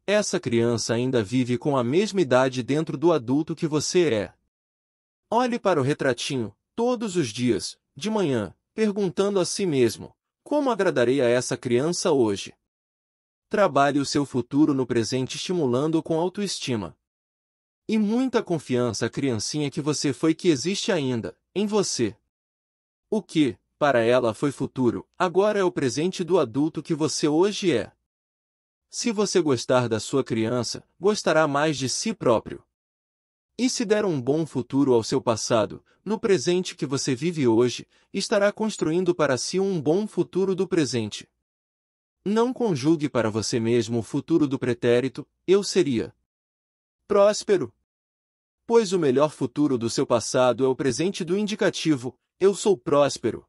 Essa criança ainda vive com a mesma idade dentro do adulto que você é. Olhe para o retratinho, todos os dias, de manhã, perguntando a si mesmo: como agradarei a essa criança hoje? Trabalhe o seu futuro no presente estimulando com autoestima. E muita confiança criancinha que você foi que existe ainda, em você. O que, para ela foi futuro, agora é o presente do adulto que você hoje é. Se você gostar da sua criança, gostará mais de si próprio. E se der um bom futuro ao seu passado, no presente que você vive hoje, estará construindo para si um bom futuro do presente. Não conjugue para você mesmo o futuro do pretérito, eu seria, próspero. Pois o melhor futuro do seu passado é o presente do indicativo, eu sou próspero.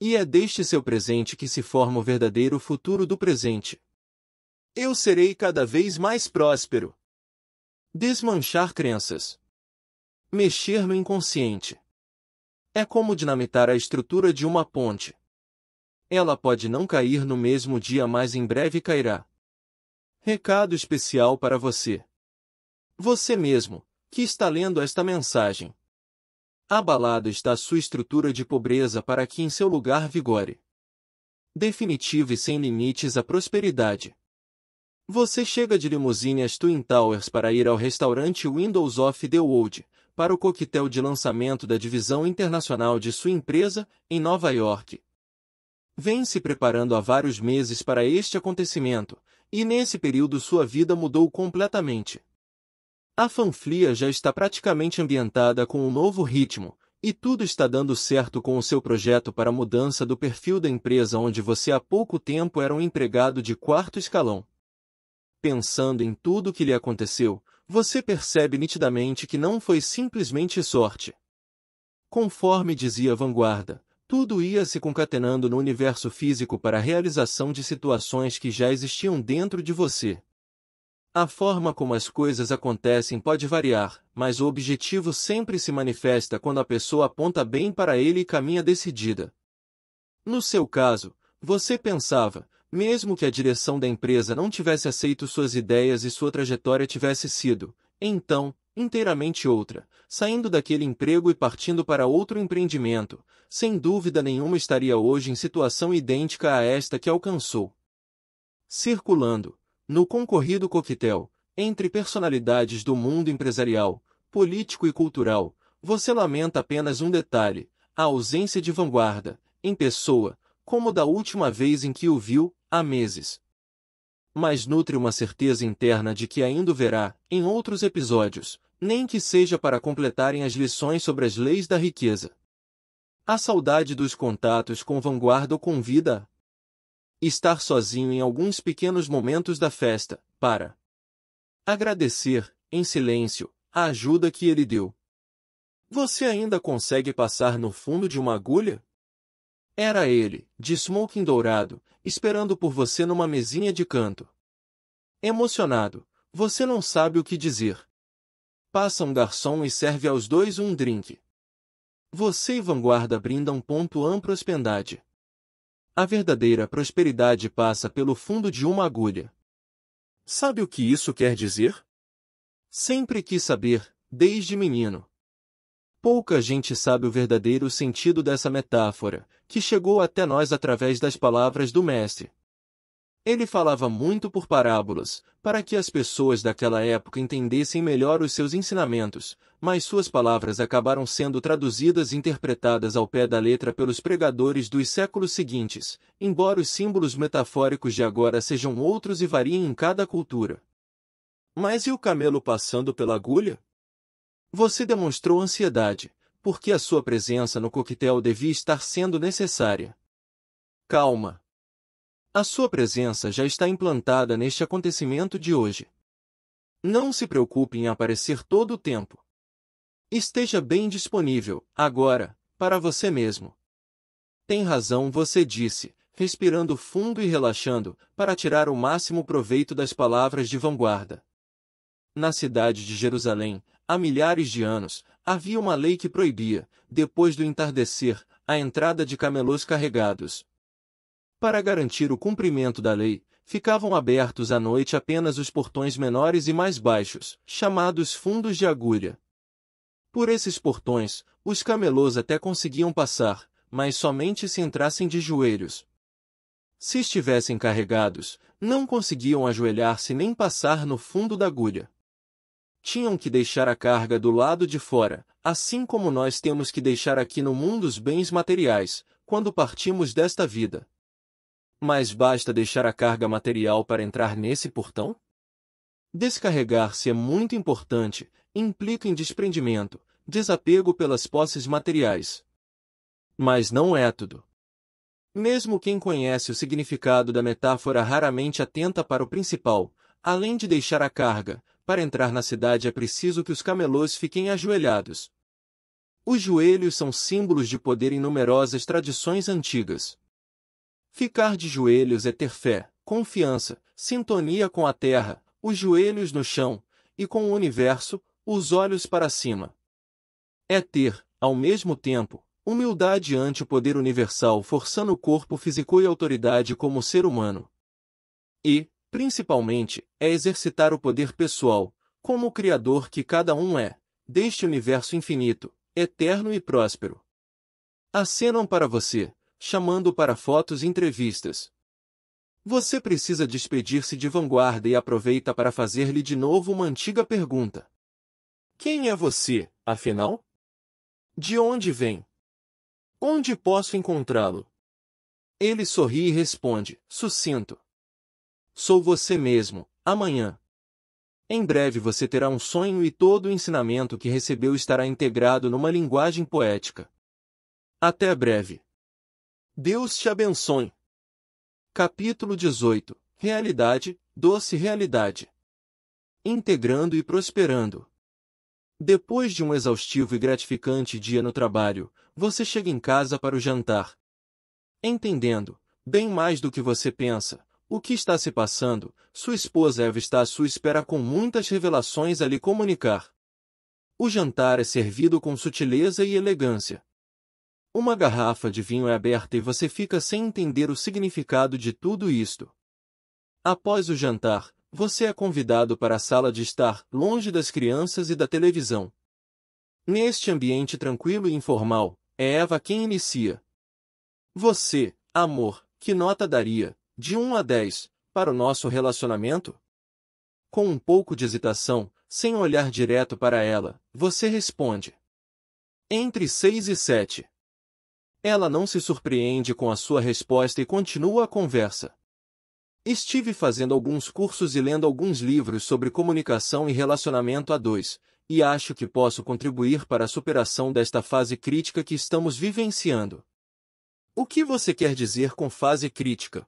E é deste seu presente que se forma o verdadeiro futuro do presente. Eu serei cada vez mais próspero. Desmanchar crenças. Mexer no inconsciente. É como dinamitar a estrutura de uma ponte. Ela pode não cair no mesmo dia, mas em breve cairá. Recado especial para você. Você mesmo, que está lendo esta mensagem. Abalada está sua estrutura de pobreza para que em seu lugar vigore. Definitiva e sem limites a prosperidade. Você chega de limusine às Twin Towers para ir ao restaurante Windows Off the World, para o coquetel de lançamento da divisão internacional de sua empresa, em Nova York. Vem se preparando há vários meses para este acontecimento, e nesse período sua vida mudou completamente. A fanflia já está praticamente ambientada com um novo ritmo, e tudo está dando certo com o seu projeto para a mudança do perfil da empresa onde você há pouco tempo era um empregado de quarto escalão. Pensando em tudo o que lhe aconteceu, você percebe nitidamente que não foi simplesmente sorte. Conforme dizia a vanguarda, tudo ia se concatenando no universo físico para a realização de situações que já existiam dentro de você. A forma como as coisas acontecem pode variar, mas o objetivo sempre se manifesta quando a pessoa aponta bem para ele e caminha decidida. No seu caso, você pensava, mesmo que a direção da empresa não tivesse aceito suas ideias e sua trajetória tivesse sido, então, inteiramente outra, saindo daquele emprego e partindo para outro empreendimento, sem dúvida nenhuma estaria hoje em situação idêntica a esta que alcançou. Circulando, no concorrido coquetel, entre personalidades do mundo empresarial, político e cultural, você lamenta apenas um detalhe, a ausência de vanguarda, em pessoa, como da última vez em que o viu, há meses. Mas nutre uma certeza interna de que ainda o verá, em outros episódios, nem que seja para completarem as lições sobre as leis da riqueza. A saudade dos contatos com vanguarda o convida estar sozinho em alguns pequenos momentos da festa, para agradecer, em silêncio, a ajuda que ele deu. Você ainda consegue passar no fundo de uma agulha? Era ele, de smoking dourado, esperando por você numa mesinha de canto. Emocionado, você não sabe o que dizer. Passa um garçom e serve aos dois um drink. Você e Vanguarda brindam ponto amplo hospedade. A verdadeira prosperidade passa pelo fundo de uma agulha. Sabe o que isso quer dizer? Sempre quis saber, desde menino. Pouca gente sabe o verdadeiro sentido dessa metáfora, que chegou até nós através das palavras do Mestre. Ele falava muito por parábolas, para que as pessoas daquela época entendessem melhor os seus ensinamentos, mas suas palavras acabaram sendo traduzidas e interpretadas ao pé da letra pelos pregadores dos séculos seguintes, embora os símbolos metafóricos de agora sejam outros e variem em cada cultura. Mas e o camelo passando pela agulha? Você demonstrou ansiedade, porque a sua presença no coquetel devia estar sendo necessária. Calma, a sua presença já está implantada neste acontecimento de hoje. Não se preocupe em aparecer todo o tempo. Esteja bem disponível, agora, para você mesmo. Tem razão, você disse, respirando fundo e relaxando, para tirar o máximo proveito das palavras de vanguarda. Na cidade de Jerusalém, há milhares de anos, havia uma lei que proibia, depois do entardecer, a entrada de camelôs carregados, para garantir o cumprimento da lei, ficavam abertos à noite apenas os portões menores e mais baixos, chamados fundos de agulha. Por esses portões, os camelôs até conseguiam passar, mas somente se entrassem de joelhos. Se estivessem carregados, não conseguiam ajoelhar-se nem passar no fundo da agulha. Tinham que deixar a carga do lado de fora, assim como nós temos que deixar aqui no mundo os bens materiais, quando partimos desta vida. Mas basta deixar a carga material para entrar nesse portão? Descarregar-se é muito importante, implica em desprendimento, desapego pelas posses materiais. Mas não é tudo. Mesmo quem conhece o significado da metáfora raramente atenta para o principal, além de deixar a carga, para entrar na cidade é preciso que os camelôs fiquem ajoelhados. Os joelhos são símbolos de poder em numerosas tradições antigas. Ficar de joelhos é ter fé, confiança, sintonia com a terra, os joelhos no chão, e com o universo, os olhos para cima. É ter, ao mesmo tempo, humildade ante o poder universal forçando o corpo físico e autoridade como ser humano. E, principalmente, é exercitar o poder pessoal, como o Criador que cada um é, deste universo infinito, eterno e próspero. Acenam para você chamando para fotos e entrevistas. Você precisa despedir-se de vanguarda e aproveita para fazer-lhe de novo uma antiga pergunta. Quem é você, afinal? De onde vem? Onde posso encontrá-lo? Ele sorri e responde, sucinto. Sou você mesmo, amanhã. Em breve você terá um sonho e todo o ensinamento que recebeu estará integrado numa linguagem poética. Até breve. Deus te abençoe. Capítulo 18 Realidade, doce realidade. Integrando e prosperando. Depois de um exaustivo e gratificante dia no trabalho, você chega em casa para o jantar. Entendendo, bem mais do que você pensa, o que está se passando, sua esposa Eva está à sua espera com muitas revelações a lhe comunicar. O jantar é servido com sutileza e elegância. Uma garrafa de vinho é aberta e você fica sem entender o significado de tudo isto. Após o jantar, você é convidado para a sala de estar, longe das crianças e da televisão. Neste ambiente tranquilo e informal, é Eva quem inicia. Você, amor, que nota daria, de 1 a 10, para o nosso relacionamento? Com um pouco de hesitação, sem olhar direto para ela, você responde. Entre 6 e 7. Ela não se surpreende com a sua resposta e continua a conversa. Estive fazendo alguns cursos e lendo alguns livros sobre comunicação e relacionamento a dois, e acho que posso contribuir para a superação desta fase crítica que estamos vivenciando. O que você quer dizer com fase crítica?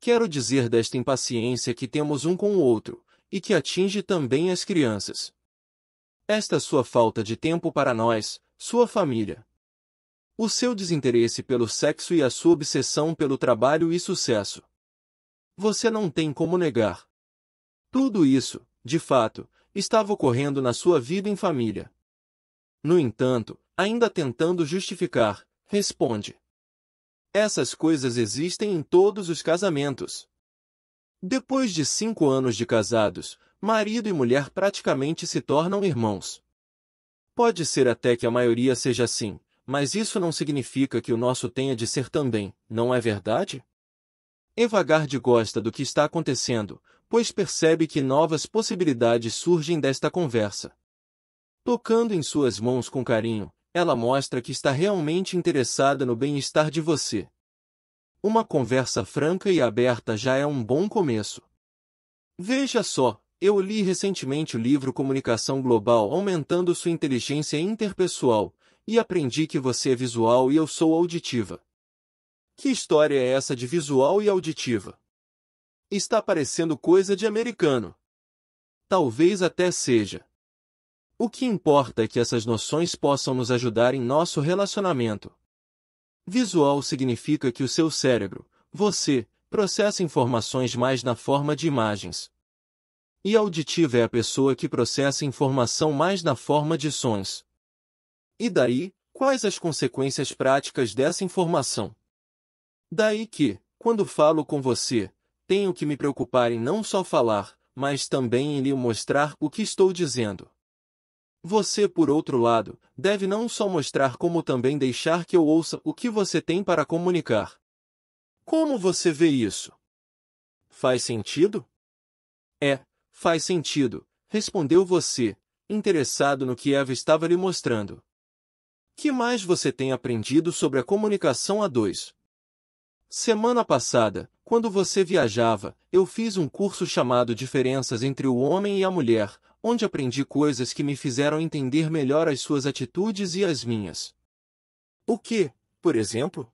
Quero dizer desta impaciência que temos um com o outro, e que atinge também as crianças. Esta sua falta de tempo para nós, sua família, o seu desinteresse pelo sexo e a sua obsessão pelo trabalho e sucesso. Você não tem como negar. Tudo isso, de fato, estava ocorrendo na sua vida em família. No entanto, ainda tentando justificar, responde: Essas coisas existem em todos os casamentos. Depois de cinco anos de casados, marido e mulher praticamente se tornam irmãos. Pode ser até que a maioria seja assim, mas isso não significa que o nosso tenha de ser também, não é verdade? Evagard gosta do que está acontecendo, pois percebe que novas possibilidades surgem desta conversa. Tocando em suas mãos com carinho, ela mostra que está realmente interessada no bem-estar de você. Uma conversa franca e aberta já é um bom começo. Veja só, eu li recentemente o livro Comunicação Global Aumentando Sua Inteligência Interpessoal, e aprendi que você é visual e eu sou auditiva. Que história é essa de visual e auditiva? Está parecendo coisa de americano. Talvez até seja. O que importa é que essas noções possam nos ajudar em nosso relacionamento. Visual significa que o seu cérebro, você, processa informações mais na forma de imagens. E auditiva é a pessoa que processa informação mais na forma de sons. E daí, quais as consequências práticas dessa informação? Daí que, quando falo com você, tenho que me preocupar em não só falar, mas também em lhe mostrar o que estou dizendo. Você, por outro lado, deve não só mostrar como também deixar que eu ouça o que você tem para comunicar. Como você vê isso? Faz sentido? É, faz sentido, respondeu você, interessado no que Eva estava lhe mostrando. Que mais você tem aprendido sobre a comunicação a dois? Semana passada, quando você viajava, eu fiz um curso chamado Diferenças entre o Homem e a Mulher, onde aprendi coisas que me fizeram entender melhor as suas atitudes e as minhas. O que, por exemplo?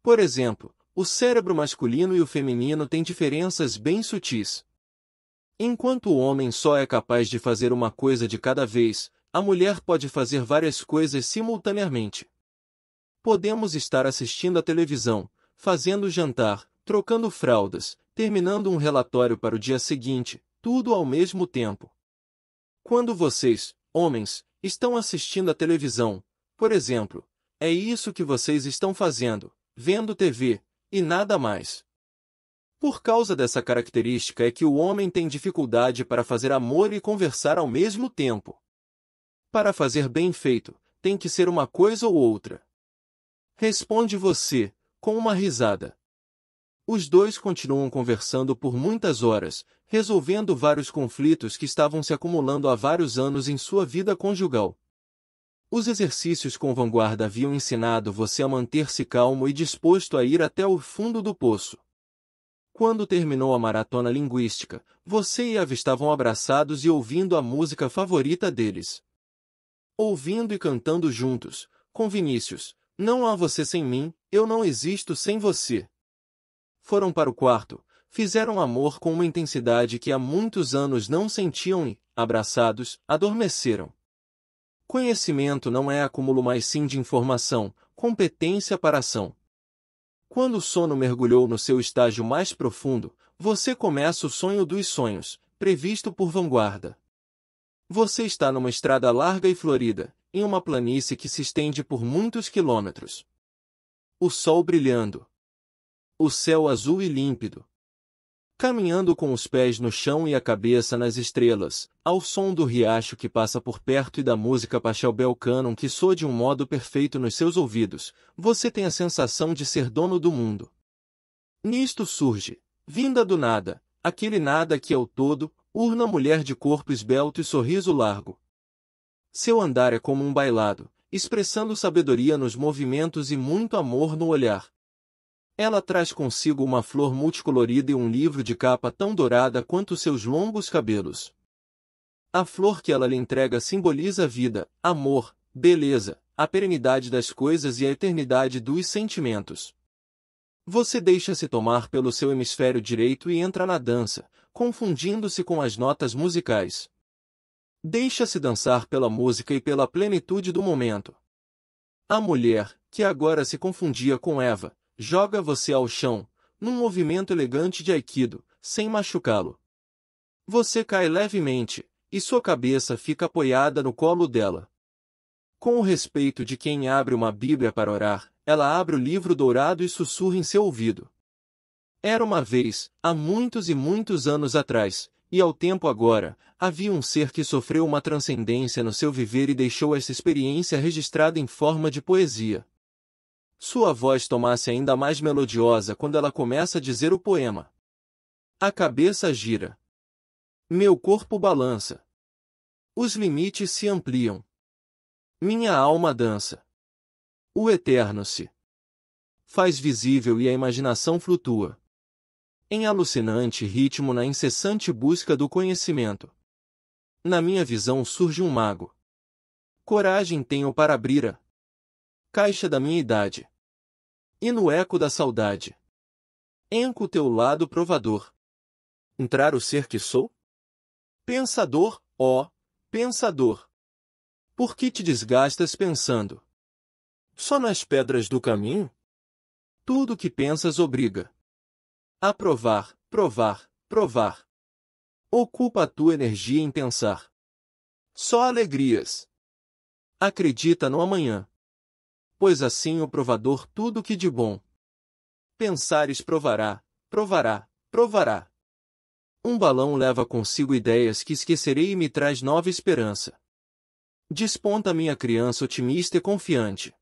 Por exemplo, o cérebro masculino e o feminino têm diferenças bem sutis. Enquanto o homem só é capaz de fazer uma coisa de cada vez, a mulher pode fazer várias coisas simultaneamente. Podemos estar assistindo à televisão, fazendo jantar, trocando fraldas, terminando um relatório para o dia seguinte, tudo ao mesmo tempo. Quando vocês, homens, estão assistindo à televisão, por exemplo, é isso que vocês estão fazendo, vendo TV, e nada mais. Por causa dessa característica é que o homem tem dificuldade para fazer amor e conversar ao mesmo tempo. Para fazer bem feito, tem que ser uma coisa ou outra. Responde você, com uma risada. Os dois continuam conversando por muitas horas, resolvendo vários conflitos que estavam se acumulando há vários anos em sua vida conjugal. Os exercícios com vanguarda haviam ensinado você a manter-se calmo e disposto a ir até o fundo do poço. Quando terminou a maratona linguística, você e Ava estavam abraçados e ouvindo a música favorita deles ouvindo e cantando juntos, com Vinícius, não há você sem mim, eu não existo sem você. Foram para o quarto, fizeram amor com uma intensidade que há muitos anos não sentiam e, abraçados, adormeceram. Conhecimento não é acúmulo mas sim de informação, competência para ação. Quando o sono mergulhou no seu estágio mais profundo, você começa o sonho dos sonhos, previsto por vanguarda. Você está numa estrada larga e florida, em uma planície que se estende por muitos quilômetros. O sol brilhando. O céu azul e límpido. Caminhando com os pés no chão e a cabeça nas estrelas, ao som do riacho que passa por perto e da música Pachelbel Canon que soa de um modo perfeito nos seus ouvidos, você tem a sensação de ser dono do mundo. Nisto surge, vinda do nada, aquele nada que é o todo, Urna mulher de corpo esbelto e sorriso largo. Seu andar é como um bailado, expressando sabedoria nos movimentos e muito amor no olhar. Ela traz consigo uma flor multicolorida e um livro de capa tão dourada quanto seus longos cabelos. A flor que ela lhe entrega simboliza a vida, amor, beleza, a perenidade das coisas e a eternidade dos sentimentos. Você deixa-se tomar pelo seu hemisfério direito e entra na dança, confundindo-se com as notas musicais. Deixa-se dançar pela música e pela plenitude do momento. A mulher, que agora se confundia com Eva, joga você ao chão, num movimento elegante de aikido, sem machucá-lo. Você cai levemente, e sua cabeça fica apoiada no colo dela. Com o respeito de quem abre uma Bíblia para orar, ela abre o livro dourado e sussurra em seu ouvido. Era uma vez, há muitos e muitos anos atrás, e ao tempo agora, havia um ser que sofreu uma transcendência no seu viver e deixou essa experiência registrada em forma de poesia. Sua voz tomasse se ainda mais melodiosa quando ela começa a dizer o poema. A cabeça gira. Meu corpo balança. Os limites se ampliam. Minha alma dança. O eterno se faz visível e a imaginação flutua em alucinante ritmo na incessante busca do conhecimento. Na minha visão surge um mago. Coragem tenho para abrir a caixa da minha idade. E no eco da saudade. Enco teu lado provador. Entrar o ser que sou? Pensador, ó, pensador. Por que te desgastas pensando? Só nas pedras do caminho? Tudo que pensas obriga aprovar, provar, provar. Ocupa a tua energia em pensar. Só alegrias. Acredita no amanhã. Pois assim o provador tudo que de bom. Pensares provará, provará, provará. Um balão leva consigo ideias que esquecerei e me traz nova esperança. Desponta minha criança otimista e confiante.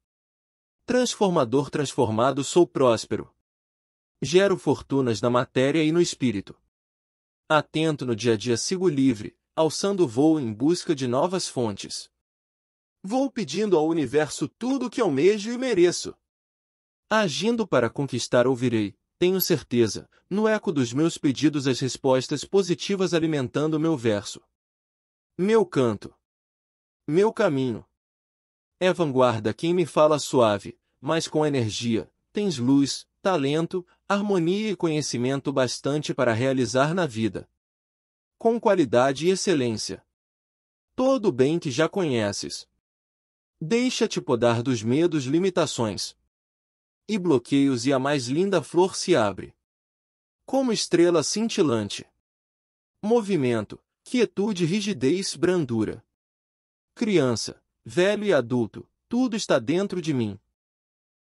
Transformador transformado sou próspero gero fortunas na matéria e no espírito. Atento no dia a dia sigo livre, alçando o voo em busca de novas fontes. Vou pedindo ao universo tudo o que almejo e mereço. Agindo para conquistar ouvirei, tenho certeza, no eco dos meus pedidos as respostas positivas alimentando meu verso. Meu canto. Meu caminho. É vanguarda quem me fala suave, mas com energia, tens luz, talento, harmonia e conhecimento bastante para realizar na vida. Com qualidade e excelência. Todo o bem que já conheces. Deixa-te podar dos medos limitações e bloqueios e a mais linda flor se abre. Como estrela cintilante. Movimento, quietude, rigidez, brandura. Criança, velho e adulto, tudo está dentro de mim.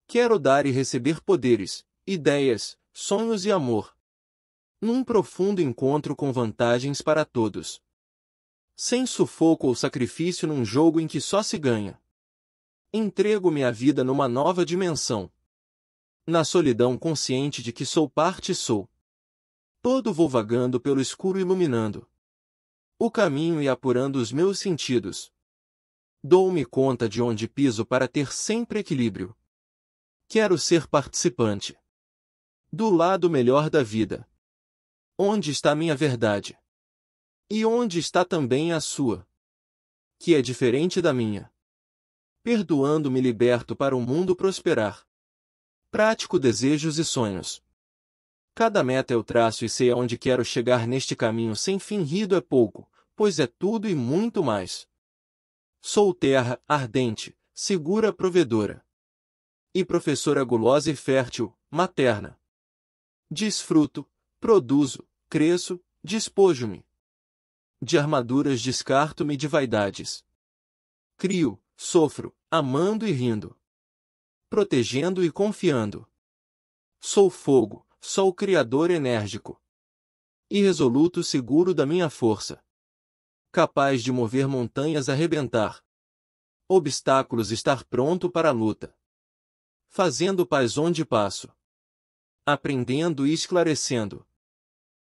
Quero dar e receber poderes, ideias, sonhos e amor. Num profundo encontro com vantagens para todos. Sem sufoco ou sacrifício num jogo em que só se ganha. Entrego minha vida numa nova dimensão. Na solidão consciente de que sou parte sou. Todo vou vagando pelo escuro iluminando o caminho e apurando os meus sentidos. Dou-me conta de onde piso para ter sempre equilíbrio. Quero ser participante do lado melhor da vida. Onde está minha verdade? E onde está também a sua? Que é diferente da minha. Perdoando me liberto para o mundo prosperar. Prático desejos e sonhos. Cada meta eu traço e sei aonde quero chegar neste caminho sem fim rido é pouco, pois é tudo e muito mais. Sou terra ardente, segura provedora. E professora gulosa e fértil, materna desfruto, produzo, cresço, despojo-me. De armaduras descarto-me de vaidades. Crio, sofro, amando e rindo. Protegendo e confiando. Sou fogo, sou o Criador enérgico. Irresoluto seguro da minha força. Capaz de mover montanhas a rebentar. Obstáculos estar pronto para a luta. Fazendo paz onde passo aprendendo e esclarecendo.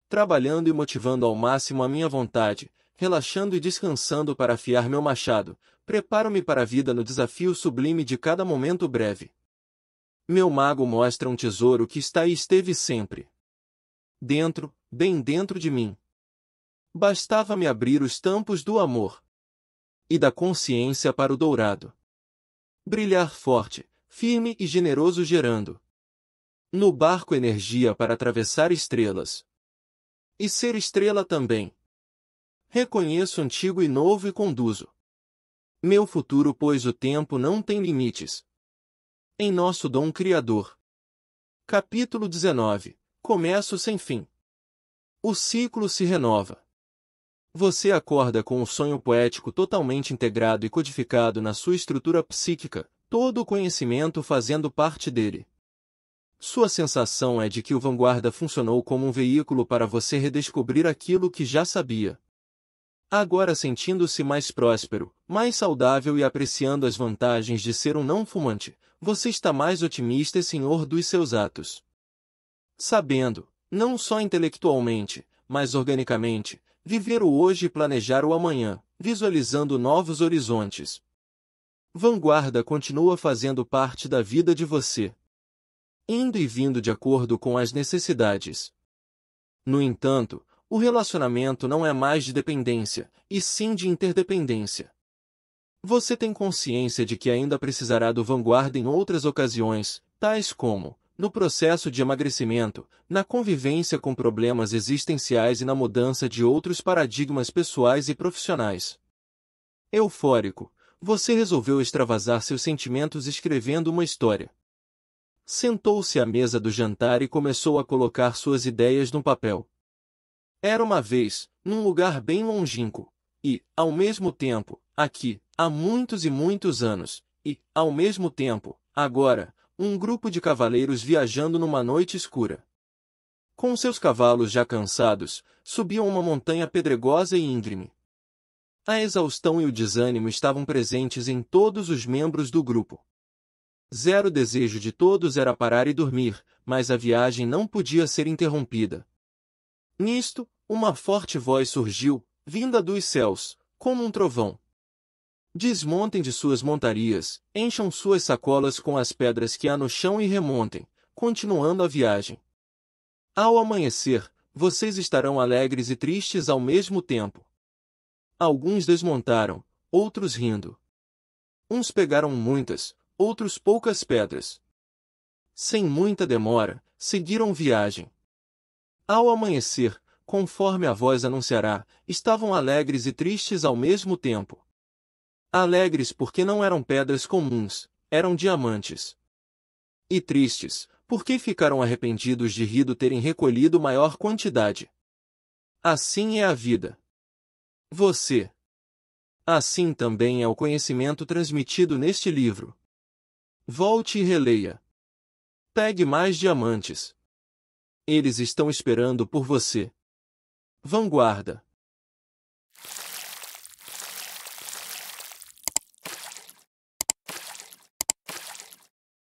Trabalhando e motivando ao máximo a minha vontade, relaxando e descansando para afiar meu machado, preparo-me para a vida no desafio sublime de cada momento breve. Meu mago mostra um tesouro que está e esteve sempre. Dentro, bem dentro de mim. Bastava-me abrir os tampos do amor e da consciência para o dourado. Brilhar forte, firme e generoso gerando no barco energia para atravessar estrelas. E ser estrela também. Reconheço antigo e novo e conduzo. Meu futuro, pois o tempo não tem limites. Em nosso dom criador. Capítulo 19. Começo sem fim. O ciclo se renova. Você acorda com o um sonho poético totalmente integrado e codificado na sua estrutura psíquica, todo o conhecimento fazendo parte dele. Sua sensação é de que o Vanguarda funcionou como um veículo para você redescobrir aquilo que já sabia. Agora sentindo-se mais próspero, mais saudável e apreciando as vantagens de ser um não-fumante, você está mais otimista e senhor dos seus atos. Sabendo, não só intelectualmente, mas organicamente, viver o hoje e planejar o amanhã, visualizando novos horizontes. Vanguarda continua fazendo parte da vida de você indo e vindo de acordo com as necessidades. No entanto, o relacionamento não é mais de dependência, e sim de interdependência. Você tem consciência de que ainda precisará do vanguarda em outras ocasiões, tais como, no processo de emagrecimento, na convivência com problemas existenciais e na mudança de outros paradigmas pessoais e profissionais. Eufórico, você resolveu extravasar seus sentimentos escrevendo uma história sentou-se à mesa do jantar e começou a colocar suas ideias no papel. Era uma vez, num lugar bem longínquo, e, ao mesmo tempo, aqui, há muitos e muitos anos, e, ao mesmo tempo, agora, um grupo de cavaleiros viajando numa noite escura. Com seus cavalos já cansados, subiam uma montanha pedregosa e íngreme. A exaustão e o desânimo estavam presentes em todos os membros do grupo. Zero desejo de todos era parar e dormir, mas a viagem não podia ser interrompida. Nisto, uma forte voz surgiu, vinda dos céus, como um trovão. Desmontem de suas montarias, encham suas sacolas com as pedras que há no chão e remontem, continuando a viagem. Ao amanhecer, vocês estarão alegres e tristes ao mesmo tempo. Alguns desmontaram, outros rindo. Uns pegaram muitas, outros poucas pedras. Sem muita demora, seguiram viagem. Ao amanhecer, conforme a voz anunciará, estavam alegres e tristes ao mesmo tempo. Alegres porque não eram pedras comuns, eram diamantes. E tristes, porque ficaram arrependidos de rido terem recolhido maior quantidade. Assim é a vida. Você. Assim também é o conhecimento transmitido neste livro. Volte e releia. Pegue mais diamantes. Eles estão esperando por você. Vanguarda.